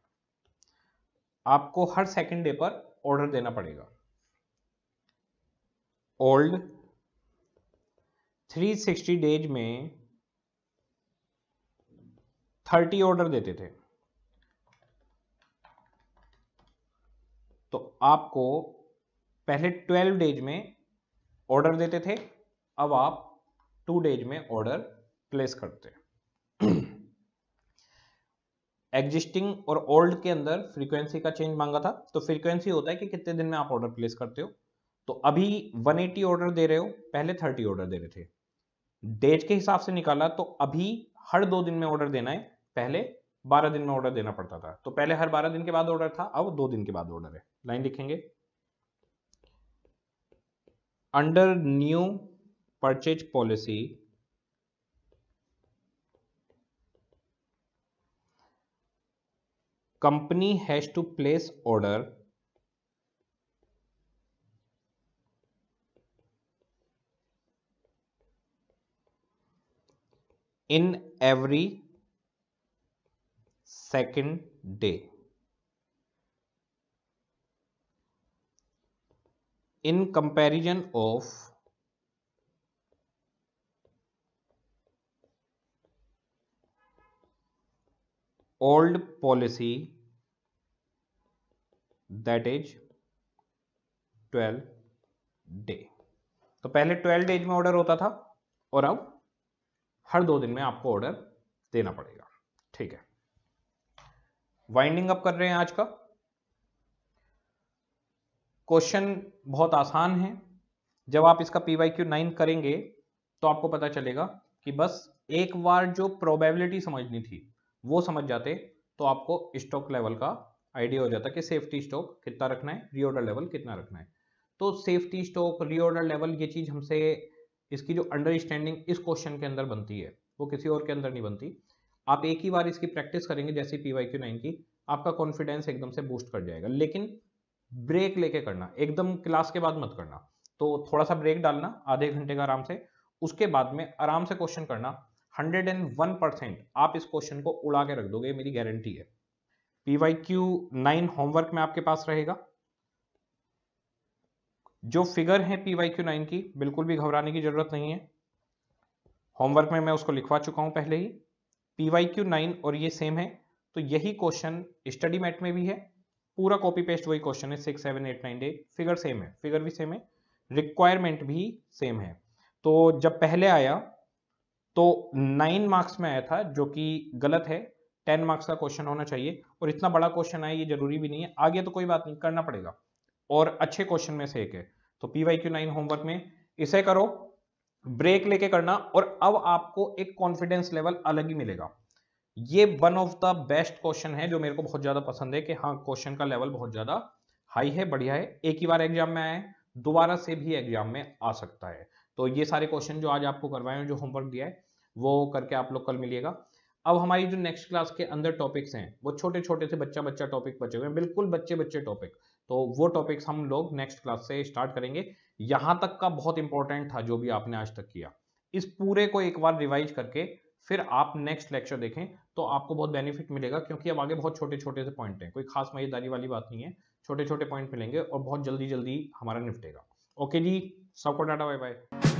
आपको हर सेकंड डे पर ऑर्डर देना पड़ेगा ओल्ड थ्री सिक्सटी डेज में थर्टी ऑर्डर देते थे तो आपको पहले ट्वेल्व डेज में ऑर्डर देते थे अब आप टू डेज में ऑर्डर प्लेस करते एग्जिस्टिंग और ओल्ड के अंदर फ्रीक्वेंसी का चेंज मांगा था तो फ्रीक्वेंसी होता है कि कितने दिन में आप ऑर्डर प्लेस करते हो तो अभी 180 ऑर्डर दे रहे हो पहले 30 ऑर्डर दे रहे थे डेट के हिसाब से निकाला तो अभी हर दो दिन में ऑर्डर देना है पहले बारह दिन में ऑर्डर देना पड़ता था तो पहले हर बारह दिन के बाद ऑर्डर था अब दो दिन के बाद ऑर्डर है लाइन लिखेंगे under new purchase policy company has to place order in every second day in comparison of old policy that is twelve day तो पहले ट्वेल्व डेज में ऑर्डर होता था और अब हर दो दिन में आपको ऑर्डर देना पड़ेगा ठीक है वाइंडिंग अप कर रहे हैं आज का क्वेश्चन बहुत आसान है जब आप इसका पी वाई क्यू नाइन करेंगे तो आपको पता चलेगा कि बस एक बार जो प्रोबेबिलिटी समझनी थी वो समझ जाते तो आपको स्टॉक लेवल का आइडिया हो जाता कि सेफ्टी स्टॉक कितना रखना है रीऑर्डर लेवल कितना रखना है तो सेफ्टी स्टॉक रीऑर्डर लेवल ये चीज़ हमसे इसकी जो अंडरस्टैंडिंग इस क्वेश्चन के अंदर बनती है वो किसी और के अंदर नहीं बनती आप एक ही बार इसकी प्रैक्टिस करेंगे जैसे पी वाई क्यू नाइन की आपका कॉन्फिडेंस एकदम से बूस्ट कर जाएगा लेकिन ब्रेक लेके करना एकदम क्लास के बाद मत करना तो थोड़ा सा ब्रेक डालना आधे घंटे का आराम से उसके बाद में आराम से क्वेश्चन करना 101 परसेंट आप इस क्वेश्चन को उड़ा के रख दोगे मेरी गारंटी है P Y Q nine homework में आपके पास रहेगा जो फिगर है पी वाई क्यू नाइन की बिल्कुल भी घबराने की जरूरत नहीं है होमवर्क में मैं उसको लिखवा चुका हूं पहले ही पी वाई क्यू नाइन और ये सेम है तो यही क्वेश्चन स्टडी मैट में भी है पूरा कॉपी पेस्ट वही क्वेश्चन है six seven eight nine day figure same है फिगर भी सेम है रिक्वायरमेंट भी सेम है तो जब पहले आया तो नाइन मार्क्स में आया था जो कि गलत है टेन मार्क्स का क्वेश्चन होना चाहिए और इतना बड़ा क्वेश्चन आया ये जरूरी भी नहीं है आगे तो कोई बात नहीं करना पड़ेगा और अच्छे क्वेश्चन में से एक है तो P Y Q nine homework में इसे करो ब्रेक लेके करना और अब आपको एक कॉन्फिडेंस लेवल अलग ही मिलेगा ये one of the best question है जो मेरे को बहुत ज्यादा पसंद है कि हाँ क्वेश्चन का लेवल बहुत ज्यादा हाई है बढ़िया है एक ही बार एग्जाम में आए दोबारा से भी एग्जाम में आ सकता है तो ये सारे क्वेश्चन जो आज आपको करवाए जो होमवर्क दिया है वो करके आप लोग कल मिलिएगा अब हमारी जो नेक्स्ट क्लास के अंदर टॉपिक्स हैं वो छोटे छोटे से बच्चा बच्चा टॉपिक बचे हुए हैं बिल्कुल बच्चे बच्चे टॉपिक तो वो टॉपिक्स हम लोग नेक्स्ट क्लास से स्टार्ट करेंगे यहां तक का बहुत इंपॉर्टेंट था जो भी आपने आज तक किया इस पूरे को एक बार रिवाइज करके फिर आप नेक्स्ट लेक्चर देखें तो आपको बहुत बेनिफिट मिलेगा क्योंकि अब आगे बहुत छोटे छोटे से पॉइंट हैं कोई खास मजेदारी वाली बात नहीं है छोटे छोटे पॉइंट मिलेंगे और बहुत जल्दी जल्दी हमारा निपटेगा ओके जी सबको डाटा बाय बाय